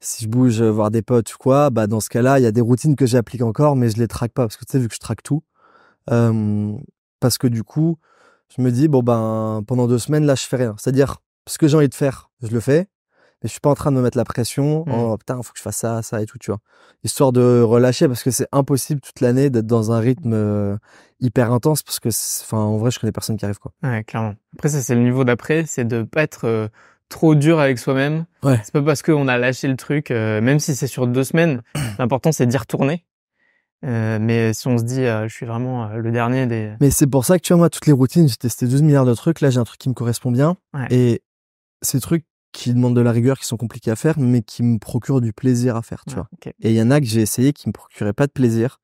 si je bouge voir des potes quoi, bah dans ce cas-là, il y a des routines que j'applique encore, mais je les traque pas parce que tu sais vu que je traque tout, parce que du coup, je me dis, bon, ben, pendant deux semaines, là, je fais rien. C'est-à-dire, ce que j'ai envie de faire, je le fais. Mais je suis pas en train de me mettre la pression. Oh, putain, faut que je fasse ça, ça et tout, tu vois. Histoire de relâcher parce que c'est impossible toute l'année d'être dans un rythme euh, hyper intense parce que, enfin, en vrai, je connais personne qui arrive, quoi. Ouais, clairement. Après, ça, c'est le niveau d'après, c'est de pas être euh, trop dur avec soi-même. C'est pas parce qu'on a lâché le truc, euh, même si c'est sur deux semaines. L'important c'est d'y retourner euh, mais si on se dit, euh, je suis vraiment euh, le dernier des. Mais c'est pour ça que tu vois, moi, toutes les routines, j'ai testé 12 milliards de trucs. Là, j'ai un truc qui me correspond bien. Et ces trucs qui demandent de la rigueur, qui sont compliqués à faire, mais qui me procurent du plaisir à faire, tu vois. Et il y en a que j'ai essayé qui me procuraient pas de plaisir.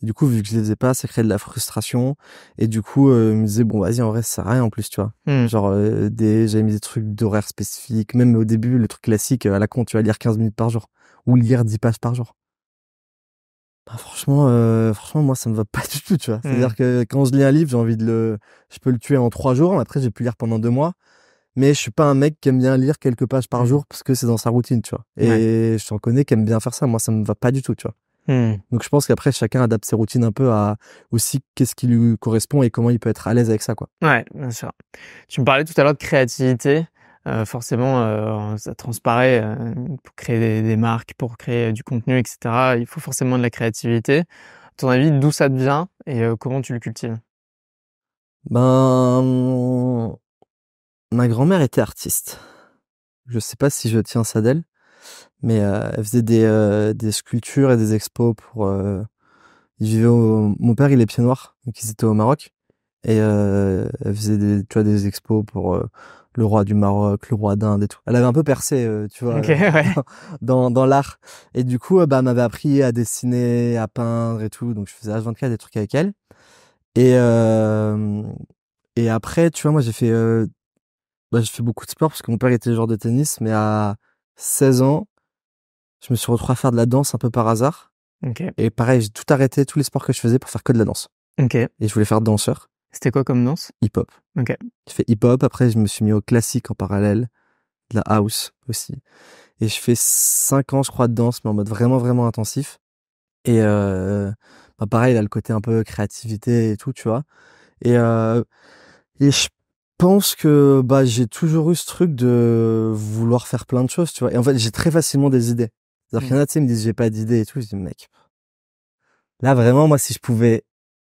du coup, vu que je les faisais pas, ça crée de la frustration. Et du coup, je me disais, bon, vas-y, en vrai, ça sert à rien en plus, tu vois. Hmm. Genre, des, j'avais mis des trucs d'horaire spécifiques. Même au début, le truc classique à la con, tu vas lire 15 minutes par jour. Ou lire 10 pages par jour. Bah, franchement, euh, franchement, moi, ça me va pas du tout, tu hmm. C'est-à-dire que quand je lis un livre, j'ai envie de le, je peux le tuer en trois jours. Après, j'ai pu lire pendant deux mois. Mais je suis pas un mec qui aime bien lire quelques pages par hmm. jour parce que c'est dans sa routine, tu vois. Et je t'en connais qui aime bien faire ça. Moi, ça me va pas du tout, tu vois. Hmm. Donc, je pense qu'après, chacun adapte ses routines un peu à aussi qu'est-ce qui lui correspond et comment il peut être à l'aise avec ça, quoi. Ouais, bien sûr. Tu me parlais tout à l'heure de créativité. Euh, forcément, euh, ça transparaît euh, pour créer des, marques, pour créer du contenu, etc. Il faut forcément de la créativité. À ton avis, d'où ça te vient et comment tu le cultives Ben, ma grand-mère était artiste. Je ne sais pas si je tiens ça d'elle, mais elle faisait des, des, sculptures et des expos pour. Mon père, il est pied noir, donc ils étaient au Maroc. Et elle faisait des, tu des expos pour le roi du Maroc, le roi d'Inde et tout. Elle avait un peu percé, euh, tu vois, euh, dans, dans l'art. Et du coup, euh, bah, elle m'avait appris à dessiner, à peindre et tout. Donc, je faisais H24 des trucs avec elle. Et, et après, tu vois, moi, j'ai fait, bah, j'ai fait beaucoup de sport parce que mon père était joueur de tennis. Mais à 16 ans, je me suis retrouvé à faire de la danse un peu par hasard. Et pareil, j'ai tout arrêté, tous les sports que je faisais pour faire que de la danse. Et je voulais faire danseur. C'était quoi comme danse Hip-hop. Ok. Je fais hip-hop. Après, je me suis mis au classique en parallèle, de la house aussi. Et je fais 5 ans, je crois, de danse, mais en mode vraiment, vraiment intensif. Et euh, bah pareil, là, le côté un peu créativité et tout, tu vois. Et, euh, et je pense que bah, j'ai toujours eu ce truc de vouloir faire plein de choses, tu vois. Et en fait, j'ai très facilement des idées. C'est-à-dire qu'il y en a, mm. tu sais, me disent, j'ai pas d'idées et tout. Je dis, mec, là, vraiment, moi, si je pouvais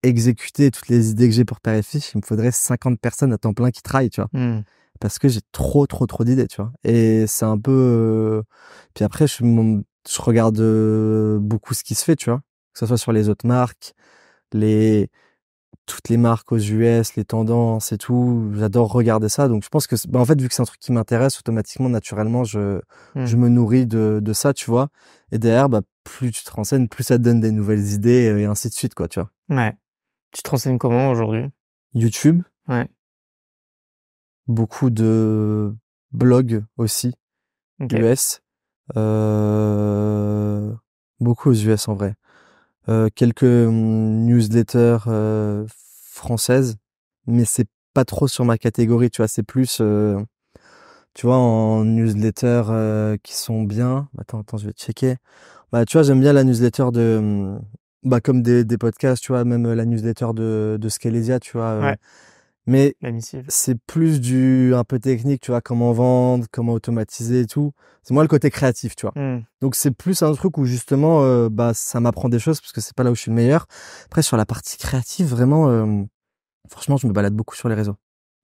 exécuter toutes les idées que j'ai pour Périfiche, il me faudrait 50 personnes à temps plein qui travaillent, tu vois. Hmm. Parce que j'ai trop, trop, trop d'idées, tu vois. Et c'est un peu. Euh, puis après, je, je regarde euh, beaucoup ce qui se fait, tu vois. Que ce soit sur les autres marques, les toutes les marques aux US, les tendances et tout. J'adore regarder ça. Donc, je pense que, bah, en fait, vu que c'est un truc qui m'intéresse, automatiquement, naturellement, je, hmm. je me nourris de, de, ça, tu vois. Et derrière, bah, plus tu te renseignes, plus ça te donne des nouvelles idées et ainsi de suite, quoi, tu vois. Ouais. Tu te renseignes comment aujourd'hui YouTube. Ouais. Beaucoup de blogs aussi. US. Euh, beaucoup aux US en vrai. Euh, quelques newsletters euh, françaises, mais c'est pas trop sur ma catégorie, tu vois, c'est plus, tu vois, en newsletters qui sont bien. Attends, attends, je vais checker. Bah, tu vois, j'aime bien la newsletter de bah, comme des, des, podcasts, tu vois, même euh, la newsletter de, de Scalesia, tu vois. Euh, mais c'est plus du un peu technique, tu vois, comment vendre, comment automatiser et tout. C'est moi le côté créatif, tu vois. Hmm. Donc c'est plus un truc où justement, euh, bah, ça m'apprend des choses parce que c'est pas là où je suis le meilleur. Après, sur la partie créative, vraiment, franchement, je me balade beaucoup sur les réseaux.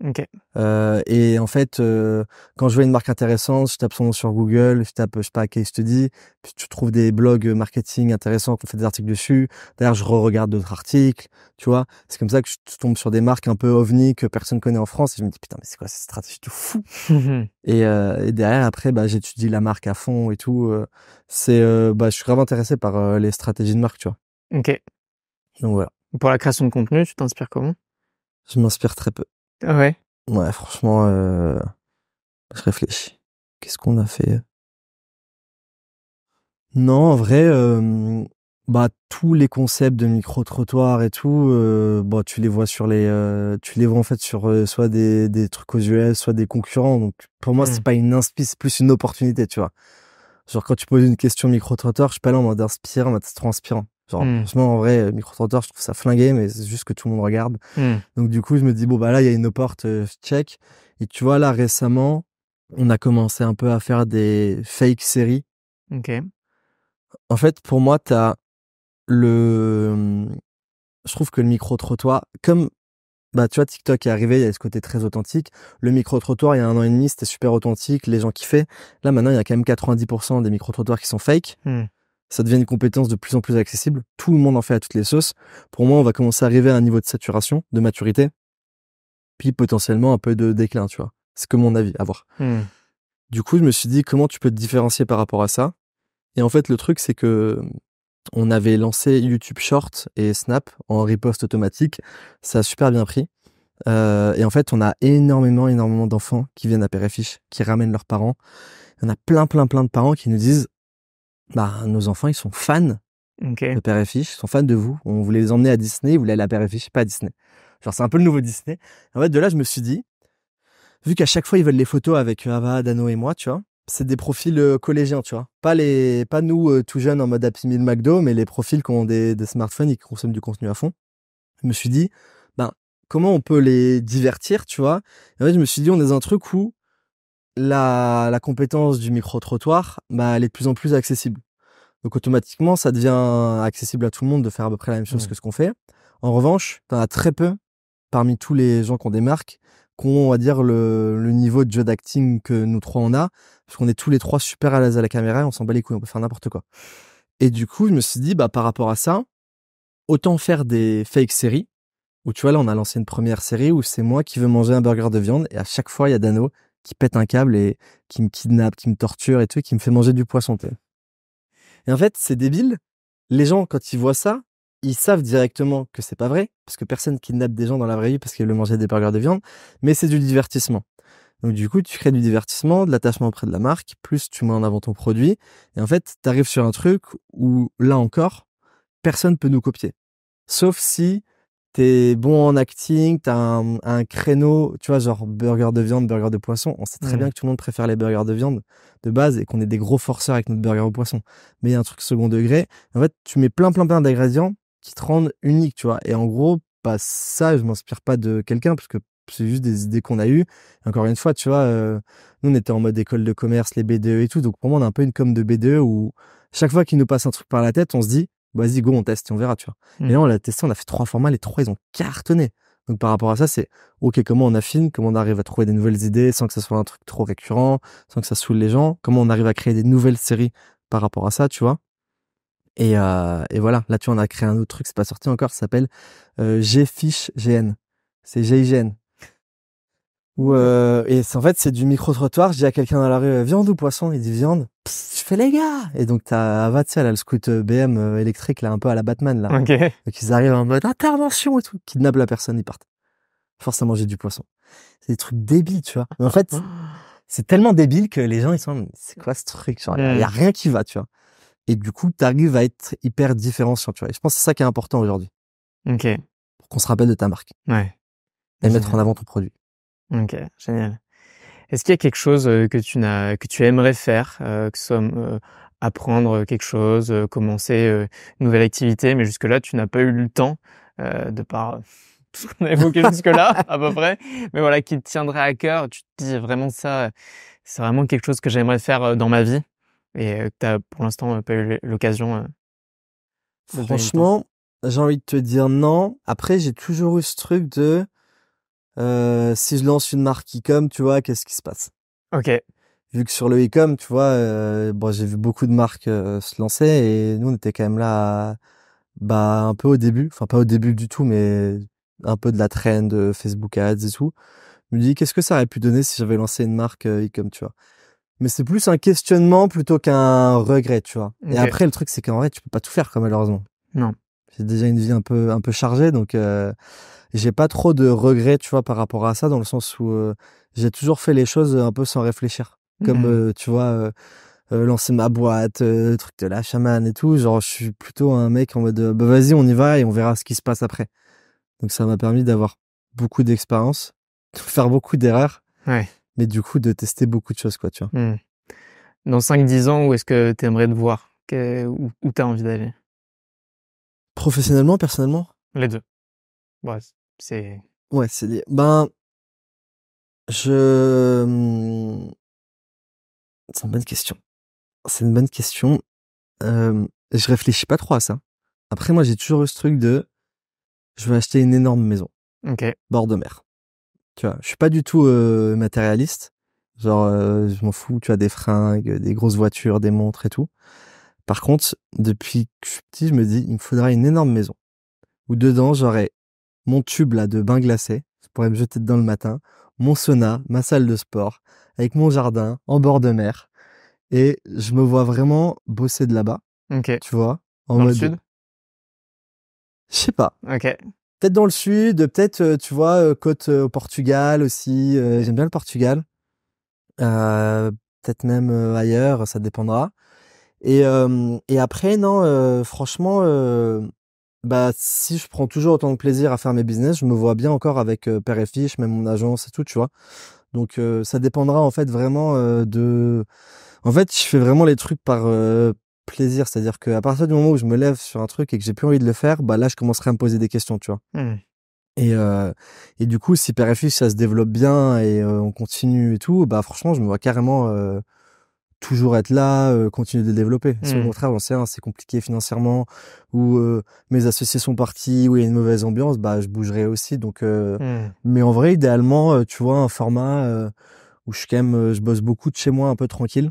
Ok. Euh, et en fait, euh, quand je vois une marque intéressante, je tape son nom sur Google, je tape, je sais pas, case study, puis tu trouves des blogs marketing intéressants qu'on fait des articles dessus. D'ailleurs, je re-regarde d'autres articles, tu vois. C'est comme ça que je tombe sur des marques un peu ovni que personne connaît en France et je me dis, putain, mais c'est quoi cette stratégie de fou? Euh, et, derrière, après, bah, j'étudie la marque à fond et tout. c'est, bah, je suis grave intéressé par les stratégies de marque, tu vois. Ok. Donc voilà. Pour la création de contenu, tu t'inspires comment? Je m'inspire très peu. Ah ouais. franchement, je euh, réfléchis. Qu'est-ce qu'on a fait Non, en vrai, euh, bah tous les concepts de micro trottoir et tout, euh, bah, tu les vois sur les, tu les vois en fait sur soit des, des, trucs aux US, soit des concurrents. Donc pour moi, c'est mmh. pas une inspiration, c'est plus une opportunité, tu vois. Genre quand tu poses une question micro trottoir, je suis pas là en mode inspirant, c'est trop inspirant. Hmm. franchement, en vrai, euh, micro-trottoir, je trouve ça flingué, mais c'est juste que tout le monde regarde. Hmm. Donc, du coup, je me dis, bon, bah là, il y a une porte, je euh, check. Et tu vois, là, récemment, on a commencé un peu à faire des fake séries. Ok. En fait, pour moi, t'as le. Hmm, je trouve que le micro-trottoir, comme bah, tu vois, TikTok est arrivé, il y a ce côté très authentique. Le micro-trottoir, il y a un an et demi, c'était super authentique, les gens kiffaient. Là, maintenant, il y a quand même 90% des micro-trottoirs qui sont fake ça devient une compétence de plus en plus accessible. Tout le monde en fait à toutes les sauces. Pour moi, on va commencer à arriver à un niveau de saturation, de maturité, puis potentiellement un peu de déclin, tu vois. C'est que mon avis, à voir. Hmm. Du coup, je me suis dit comment tu peux te différencier par rapport à ça. Et en fait, le truc, c'est que on avait lancé YouTube Short et Snap en riposte automatique. Ça a super bien pris. Euh, et en fait, on a énormément, énormément d'enfants qui viennent à Péréfiche, qui ramènent leurs parents. Il y en a plein, plein, plein de parents qui nous disent bah, nos enfants, ils sont fans de Père et Fiche, ils sont fans de vous. On voulait les emmener à Disney, ils voulaient aller à Père et Fiche, pas à Disney. Genre, c'est un peu le nouveau Disney. En fait, de là, je me suis dit, vu qu'à chaque fois, ils veulent les photos avec euh, Ava, Dano et moi, tu vois, c'est des profils euh, collégiens, tu vois. Pas, les, pas nous, euh, tout jeunes, en mode Happy Meal McDo, mais les profils qui ont des, smartphones et qui consomment du contenu à fond. Je me suis dit, ben, comment on peut les divertir, tu vois en fait, je me suis dit, on est dans un truc où la, compétence du micro-trottoir, bah, elle est de plus en plus accessible. Donc automatiquement, ça devient accessible à tout le monde de faire à peu près la même chose que ce qu'on fait. En revanche, tu as très peu parmi tous les gens qu'on démarque qu'on ont, on va dire, le, niveau de jeu d'acting que nous trois on a, parce qu'on est tous les trois super à l'aise à la caméra on s'en bat les couilles, on peut faire n'importe quoi. Et du coup, je me suis dit, bah, par rapport à ça, autant faire des fake séries, où tu vois, là, on a lancé une première série où c'est moi qui veux manger un burger de viande et à chaque fois, il y a Dano qui pète un câble et qui me kidnappe, qui me torture et tout, qui me fait manger du poisson. Et en fait, c'est débile. Les gens, quand ils voient ça, ils savent directement que c'est pas vrai, parce que personne kidnappe des gens dans la vraie vie parce qu'ils le manger des burgers de viande, mais c'est du divertissement. Donc du coup, tu crées du divertissement, de l'attachement auprès de la marque, plus tu mets en avant ton produit, et en fait, tu arrives sur un truc où, là encore, personne peut nous copier. Sauf si t'es bon en acting, t'as un, créneau, tu vois, genre burger de viande, burger de poisson. On sait très mmh. bien que tout le monde préfère les burgers de viande de base et qu'on est des gros forceurs avec notre burger au poisson. Mais il y a un truc second degré. En fait, tu mets plein, plein, plein d'ingrédients qui te rendent unique, tu vois. Et en gros, pas ça, je m'inspire pas de quelqu'un parce que c'est juste des idées qu'on a eues. encore une fois, tu vois, euh, nous, on était en mode école de commerce, les BDE et tout. Donc pour moi, on a un peu une com de BDE où chaque fois qu'il nous passe un truc par la tête, on se dit, vas-y, go, on teste et on verra, tu vois. Et là, mm. on l'a testé, on a fait trois formats, les trois, ils ont cartonné. Donc, par rapport à ça, c'est, OK, comment on affine, comment on arrive à trouver des nouvelles idées sans que ça soit un truc trop récurrent, sans que ça saoule les gens, comment on arrive à créer des nouvelles séries par rapport à ça, tu vois. Et, euh, voilà, là, tu vois, on a créé un autre truc, c'est pas sorti encore, ça s'appelle euh, GFish GN. C'est GIGN, euh, et en fait, c'est du micro-trottoir. Je dis à quelqu'un dans la rue, euh, viande ou poisson Il dit viande. je fais les gars Et donc, t'as tu elle le scoot euh, BM électrique, là, un peu à la Batman, là. Okay. Donc, ils arrivent en mode intervention et tout. Kidnappent la personne, ils partent. forcément à manger du poisson. C'est des trucs débiles, tu vois. en fait, c'est tellement débile que les gens, ils sont, c'est quoi ce truc Il n'y a rien qui va, tu vois. Et du coup, t'arrives va être hyper différenciant, tu vois. Et je pense que c'est ça qui est important aujourd'hui. Ok. Pour qu'on se rappelle de ta marque. Ouais. Et mettre en avant ton produit. OK, génial. Est-ce qu'il y a quelque chose euh, que tu n'as, que tu aimerais faire, euh, que ce soit euh, apprendre quelque chose, commencer une nouvelle activité, mais jusque-là, tu n'as pas eu le temps de par tout ce qu'on a évoqué jusque-là, à peu près, mais voilà, qui te tiendrait à cœur. Tu te dis vraiment ça, c'est vraiment quelque chose que j'aimerais faire dans ma vie et que tu n'as pour l'instant pas eu l'occasion. Franchement, j'ai envie de te dire non. Après, j'ai toujours eu ce truc de euh, si je lance une marque e-com, tu vois, qu'est-ce qui se passe Ok. Vu que sur le e-com, tu vois, euh, bon, j'ai vu beaucoup de marques euh, se lancer et nous, on était quand même là, bah, un peu au début, enfin pas au début du tout, mais un peu de la traîne de Facebook Ads et tout. Je me dis, qu'est-ce que ça aurait pu donner si j'avais lancé une marque e-com, tu vois mais c'est plus un questionnement plutôt qu'un regret, tu vois. Et après, le truc, c'est qu'en vrai, tu peux pas tout faire, comme malheureusement. Non. J'ai déjà une vie un peu, un peu chargée, donc, j'ai pas trop de regrets, tu vois, par rapport à ça, dans le sens où j'ai toujours fait les choses un peu sans réfléchir. Comme, mmh. tu vois, lancer ma boîte, le truc de la chamane et tout. Genre, je suis plutôt un mec en mode, bah, vas-y, on y va et on verra ce qui se passe après. Donc, ça m'a permis d'avoir beaucoup d'expérience, de faire beaucoup d'erreurs. Mais du coup, de tester beaucoup de choses, quoi, tu vois. Mmh. Dans 5-10 ans, où est-ce que tu aimerais te voir Où, où tu as envie d'aller Professionnellement, personnellement Les deux. C'est. Ouais, c'est Ben. Je. Mmh, c'est une bonne question. C'est une bonne question. je réfléchis pas trop à ça. Après, moi, j'ai toujours eu ce truc de. Je veux acheter une énorme maison. Bord de mer. Tu vois, je suis pas du tout matérialiste. Genre, je m'en fous, tu as des fringues, des grosses voitures, des montres et tout. Par contre, depuis que je suis petit, je me dis, il me faudra une énorme maison. Où dedans, j'aurai mon tube là de bain glacé, je pourrais me jeter dedans le matin, mon sauna, ma salle de sport, avec mon jardin en bord de mer. Et je me vois vraiment bosser de là-bas. Tu vois En dans Le sud Je sais pas. Peut-être dans le sud, peut-être, euh, tu vois, euh, côte euh, au Portugal aussi. J'aime bien le Portugal. peut-être même ailleurs, ça dépendra. Et, et après, non, franchement, bah, si je prends toujours autant de plaisir à faire mes business, je me vois bien encore avec euh, Père Fiche, même mon agence et tout, tu vois. Donc, euh, ça dépendra en fait vraiment euh, de. En fait, je fais vraiment les trucs par plaisir. C'est-à-dire qu'à partir du moment où je me lève sur un truc et que j'ai plus envie de le faire, bah là, je commencerai à me poser des questions, tu vois. Mmh. Et, et du coup, si Père Fiche, ça se développe bien et on continue et tout, bah franchement, je me vois carrément toujours être là, euh, continuer de développer. Si au mmh. contraire, c'est compliqué financièrement, ou euh, mes associés sont partis, ou il y a une mauvaise ambiance, bah, je bougerai aussi. Donc, euh, mmh. mais en vrai, idéalement, tu vois, un format où je quand je bosse beaucoup de chez moi, un peu tranquille.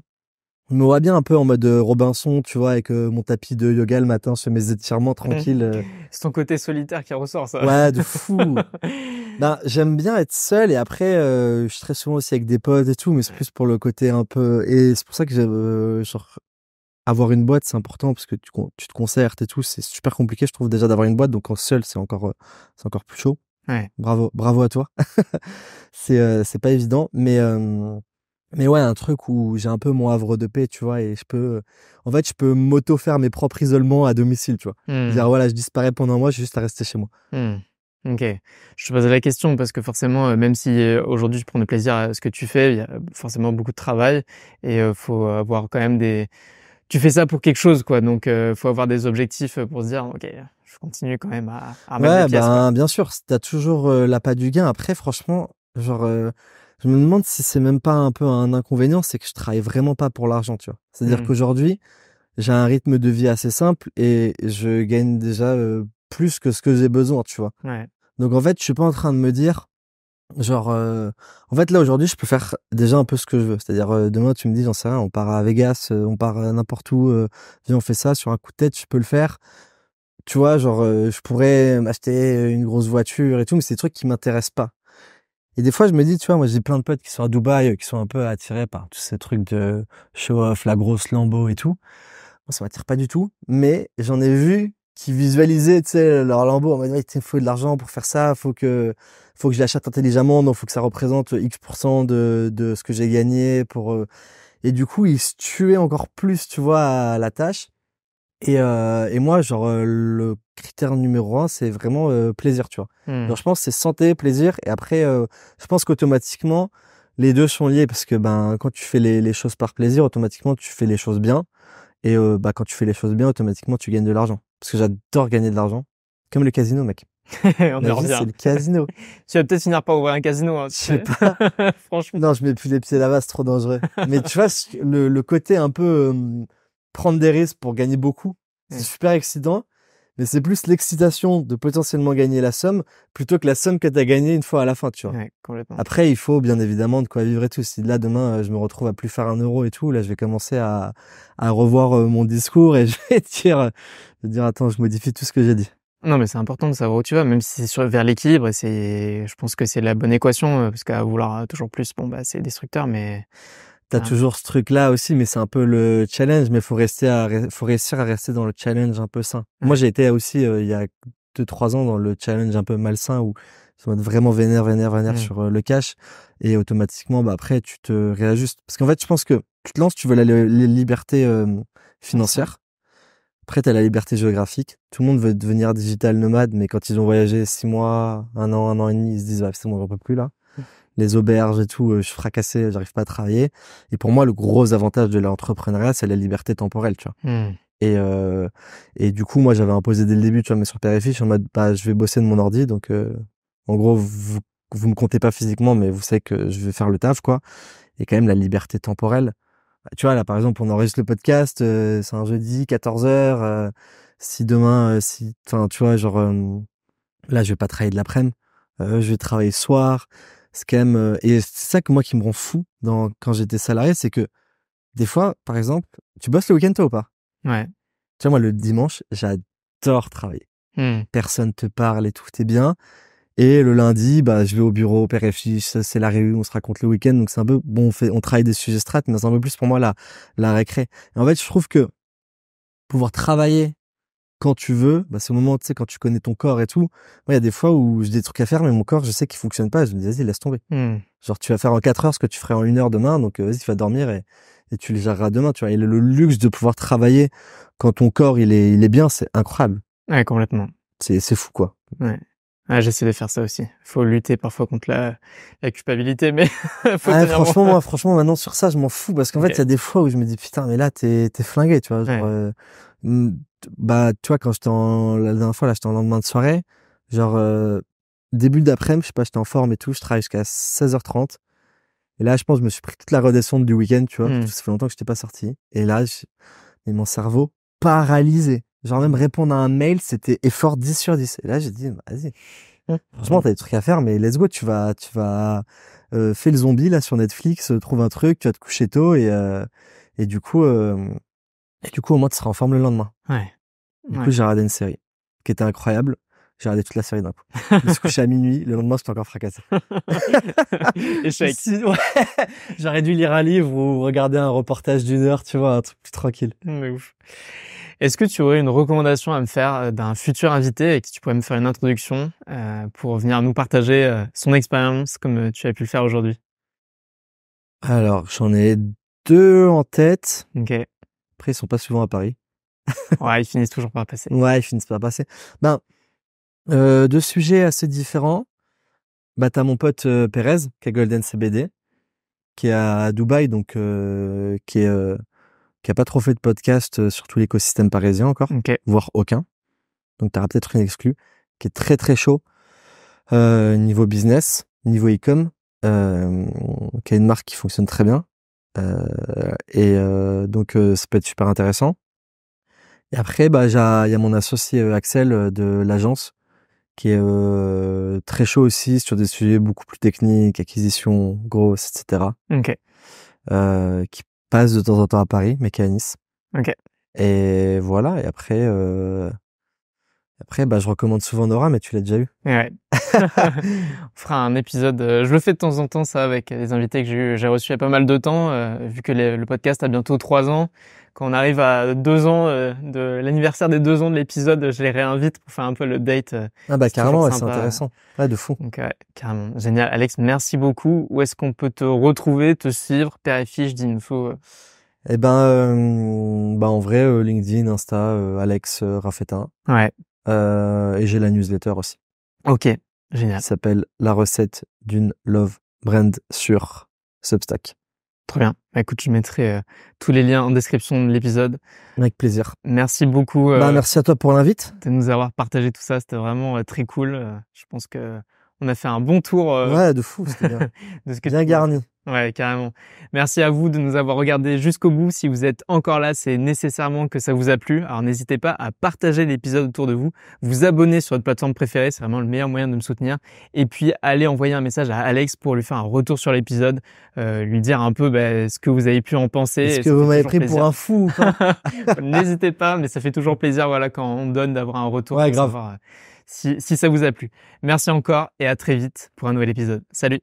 On me voit bien un peu en mode euh, Robinson, tu vois, avec euh, mon tapis de yoga le matin, je fais mes étirements tranquilles. Euh. C'est ton côté solitaire qui ressort, ça. Ouais, de fou. ben, j'aime bien être seul et après, je suis très souvent aussi avec des potes et tout, mais c'est plus pour le côté un peu. Et c'est pour ça que genre, avoir une boîte, c'est important parce que tu, tu te concertes et tout. C'est super compliqué, je trouve, déjà d'avoir une boîte. Donc, en seul, c'est encore, c'est encore plus chaud. Ouais. Bravo, bravo à toi. c'est, c'est pas évident, mais mais ouais, un truc où j'ai un peu mon havre de paix, tu vois, et je peux, en fait, je peux m'auto-faire mes propres isolements à domicile, tu vois. Mmh. Dire, voilà, je disparais pendant un mois, j'ai juste à rester chez moi. Mmh. Ok. Je te posais la question parce que forcément, euh, même si euh, aujourd'hui je prends du plaisir à ce que tu fais, il y a euh, forcément beaucoup de travail et faut avoir quand même des. Tu fais ça pour quelque chose, quoi. Donc, faut avoir des objectifs pour se dire, ok, je continue quand même à. à ouais, pièces, ben, bien sûr. T'as toujours la l'appât du gain. Après, franchement, genre je me demande si c'est même pas un peu un inconvénient, c'est que je travaille vraiment pas pour l'argent, tu vois. C'est-à-dire mmh. qu'aujourd'hui, j'ai un rythme de vie assez simple et je gagne déjà euh, plus que ce que j'ai besoin, tu vois. Donc en fait, je suis pas en train de me dire genre euh, en fait là aujourd'hui, je peux faire déjà un peu ce que je veux. C'est-à-dire euh, demain tu me dis j'en sais rien, on part à Vegas, on part n'importe où, viens on fait ça sur un coup de tête, je peux le faire. Tu vois, genre je pourrais m'acheter une grosse voiture et tout, mais c'est des trucs qui m'intéressent pas. Et des fois, je me dis, tu vois, moi, j'ai plein de potes qui sont à Dubaï, euh, qui sont un peu attirés par tous ces trucs de show-off, la grosse lambeau et tout. Moi, ça m'attire pas du tout. Mais j'en ai vu qui visualisaient, tu sais, leur lambeau en mode, il faut de l'argent pour faire ça, faut que, faut que je l'achète intelligemment, donc faut que ça représente X% de, de ce que j'ai gagné pour, euh. et du coup, ils se tuaient encore plus, tu vois, à la tâche. Et, euh, et moi, genre, euh, le critère numéro un, c'est vraiment euh, plaisir, tu vois. Hmm. je pense que c'est santé, plaisir. Et après, euh, je pense qu'automatiquement, les deux sont liés parce que ben, quand tu fais les, les choses par plaisir, automatiquement, tu fais les choses bien. Et bah, quand tu fais les choses bien, automatiquement, tu gagnes de l'argent. Parce que j'adore gagner de l'argent. Comme le casino, mec. on en C'est le casino. tu vas peut-être finir par ouvrir un casino. Hein, tu sais pas. Franchement. Non, je mets plus les pieds là-bas, c'est trop dangereux. Mais tu vois, le, le côté un peu prendre des risques pour gagner beaucoup. C'est super excitant, mais c'est plus l'excitation de potentiellement gagner la somme plutôt que la somme que tu as gagnée une fois à la fin, tu vois. Après, il faut bien évidemment de quoi vivre et tout. Si là demain euh, je me retrouve à plus faire un euro et tout, là je vais commencer à, revoir euh, mon discours et euh, je vais dire, attends, je modifie tout ce que j'ai dit. Non, mais c'est important de savoir où tu vas, même si c'est vers l'équilibre. Et c'est, je pense que c'est la bonne équation, parce qu'à vouloir toujours plus, bon, bah, c'est destructeur. Mais T'as ah. toujours ce truc-là aussi, mais c'est un peu le challenge. Mais faut rester faut réussir à rester dans le challenge un peu sain. Moi, j'ai été aussi euh, il y a deux trois ans dans le challenge un peu malsain où ça va vraiment vénère, vénère, vénère mmh. sur euh, le cash et automatiquement, bah après, tu te réajustes. Parce qu'en fait, je pense que tu te lances, tu veux la, liberté financière. Après, tu la liberté géographique. Tout le monde veut devenir digital nomade, mais quand ils ont voyagé six mois, un an, un an et demi, ils se disent, bah, c'est bon, plus là. Mmh les auberges et tout, euh, je suis fracassé, j'arrive pas à travailler. Et pour moi, le gros avantage de l'entrepreneuriat, c'est la liberté temporelle, tu vois. Hmm. Et, euh, et du coup, moi, j'avais imposé dès le début, tu vois, mais sur Périfi, je en mode, bah, je vais bosser de mon ordi, donc euh, en gros, vous, vous me comptez pas physiquement, mais vous savez que je vais faire le taf, quoi. Et quand même, la liberté temporelle. tu vois, là, par exemple, on enregistre le podcast, c'est un jeudi, 14h. si demain, si, enfin, tu vois, genre, là, je vais pas travailler de l'après-midi. je vais travailler soir. C'est euh, et c'est ça que moi qui me rend fou dans, quand j'étais salarié, c'est que des fois, par exemple, tu bosses le week-end toi ou pas? Ouais. Tu vois, moi, le dimanche, j'adore travailler. Hmm. Personne te parle et tout, t'es bien. Et le lundi, bah, je vais au bureau, père et c'est la réunion, on se raconte le week-end, donc c'est un peu, bon, on fait, on travaille des sujets strates, mais c'est un peu plus pour moi la, la récré. Et en fait, je trouve que pouvoir travailler quand tu veux, bah, c'est au moment, tu sais, quand tu connais ton corps et tout. Moi, il y a des fois où j'ai des trucs à faire, mais mon corps, je sais qu'il fonctionne pas. Je me disais, vas-y, laisse tomber. Hmm. Genre, tu vas faire en 4 heures ce que tu ferais en 1 heure demain, donc euh, vas-y, tu vas dormir et, et tu les géreras demain. Tu vois, il a le luxe de pouvoir travailler quand ton corps, il est, il est bien, c'est incroyable. Ouais, complètement. C'est, c'est fou, quoi. Ouais. Ah, j'essaie de faire ça aussi. Faut lutter parfois contre la, culpabilité, mais faut franchement, moi, franchement, maintenant sur ça, je m'en fous parce qu'en fait, il y a des fois où je me dis putain, mais là, t'es t'es flingué, tu vois. Genre, euh, bah, tu vois, quand j'étais en la dernière fois, là, j'étais en lendemain de soirée, genre euh, début d'après-midi, je sais pas, j'étais en forme et tout, je travaille jusqu'à 16h30. Et là, je pense, je me suis pris toute la redescente du week-end, tu vois. Hmm. Ça fait longtemps que je j'étais pas sorti. Et là, mais mon cerveau paralysé genre même répondre à un mail, c'était effort 10 sur 10. Et là, j'ai dit, vas-y. Hein. Franchement, t'as des trucs à faire, mais let's go, tu vas, tu vas, euh, le zombie, là, sur Netflix, euh, trouve un truc, tu vas te coucher tôt, et, euh, et du coup, euh, et du coup, au moins, tu seras en forme le lendemain. Ouais. Du coup, j'ai regardé une série, qui était incroyable. J'ai regardé toute la série d'un coup. Je me suis couché à minuit, le lendemain, j'étais encore fracassé. Échec. J'aurais dû lire un livre ou regarder un reportage d'une heure, tu vois, un truc plus tranquille. Mais ouf. Est-ce que tu aurais une recommandation à me faire euh, d'un futur invité et que tu pourrais me faire une introduction euh, pour venir nous partager euh, son expérience comme tu as pu le faire aujourd'hui Alors, j'en ai deux en tête. Ok. Après, ils sont pas souvent à Paris. ouais, ils finissent toujours par passer. Ouais, ils finissent par passer. Ben, deux sujets assez différents. Bah, as t'as mon pote Perez, qui a Golden CBD, qui est à Dubaï, donc qui est qui n'a pas trop fait de podcast euh, sur tout l'écosystème parisien encore, voire aucun. Donc, tu auras peut-être une exclue qui est très, très chaud euh, niveau business, niveau e-com, euh, qui a une marque qui fonctionne très bien. et donc, ça peut être super intéressant. Et après, bah, il y a mon associé Axel de l'agence qui est très chaud aussi sur des sujets beaucoup plus techniques, acquisition, grosse etc. qui passe de temps en temps à Paris, mais qui Nice. Ok. Et voilà, et après, euh, après bah, je recommande souvent Nora, mais tu l'as déjà eu. Ouais. on fera un épisode, euh, je le fais de temps en temps, ça, avec les invités que j'ai reçus il y a pas mal de temps, euh, vu que le podcast a bientôt trois ans quand on arrive à deux ans euh, de l'anniversaire des deux ans de l'épisode, je les réinvite pour faire un peu le date. Euh, ah bah carrément, c'est intéressant. Ouais, de fou. Donc carrément, génial. Alex, merci beaucoup. Où est-ce qu'on peut te retrouver, te suivre, fiche, d'Info euh? Eh ben, bah en vrai, LinkedIn, Insta, Alex Raffetin. Ouais. et j'ai la newsletter aussi. Ok, génial. Ça s'appelle La recette d'une love brand sur Substack. Très bien. Bah, écoute, je mettrai euh, tous les liens en description de l'épisode. Avec plaisir. Merci beaucoup. bah, euh, merci à toi pour l'invite. De nous avoir partagé tout ça. C'était vraiment euh, très cool. je pense que on a fait un bon tour. Euh, ouais, de fou, c'était bien. de bien garni. Ouais, carrément. Merci à vous de nous avoir regardé jusqu'au bout. Si vous êtes encore là, c'est nécessairement que ça vous a plu. Alors n'hésitez pas à partager l'épisode autour de vous, vous abonner sur votre plateforme préférée, c'est vraiment le meilleur moyen de me soutenir. Et puis allez envoyer un message à Alex pour lui faire un retour sur l'épisode, euh, lui dire un peu bah, ce que vous avez pu en penser. Est-ce que vous m'avez pris pour un fou N'hésitez pas, mais ça fait toujours plaisir voilà quand on donne d'avoir un retour. Ouais, grave. Euh, si, ça vous a plu. Merci encore et à très vite pour un nouvel épisode. Salut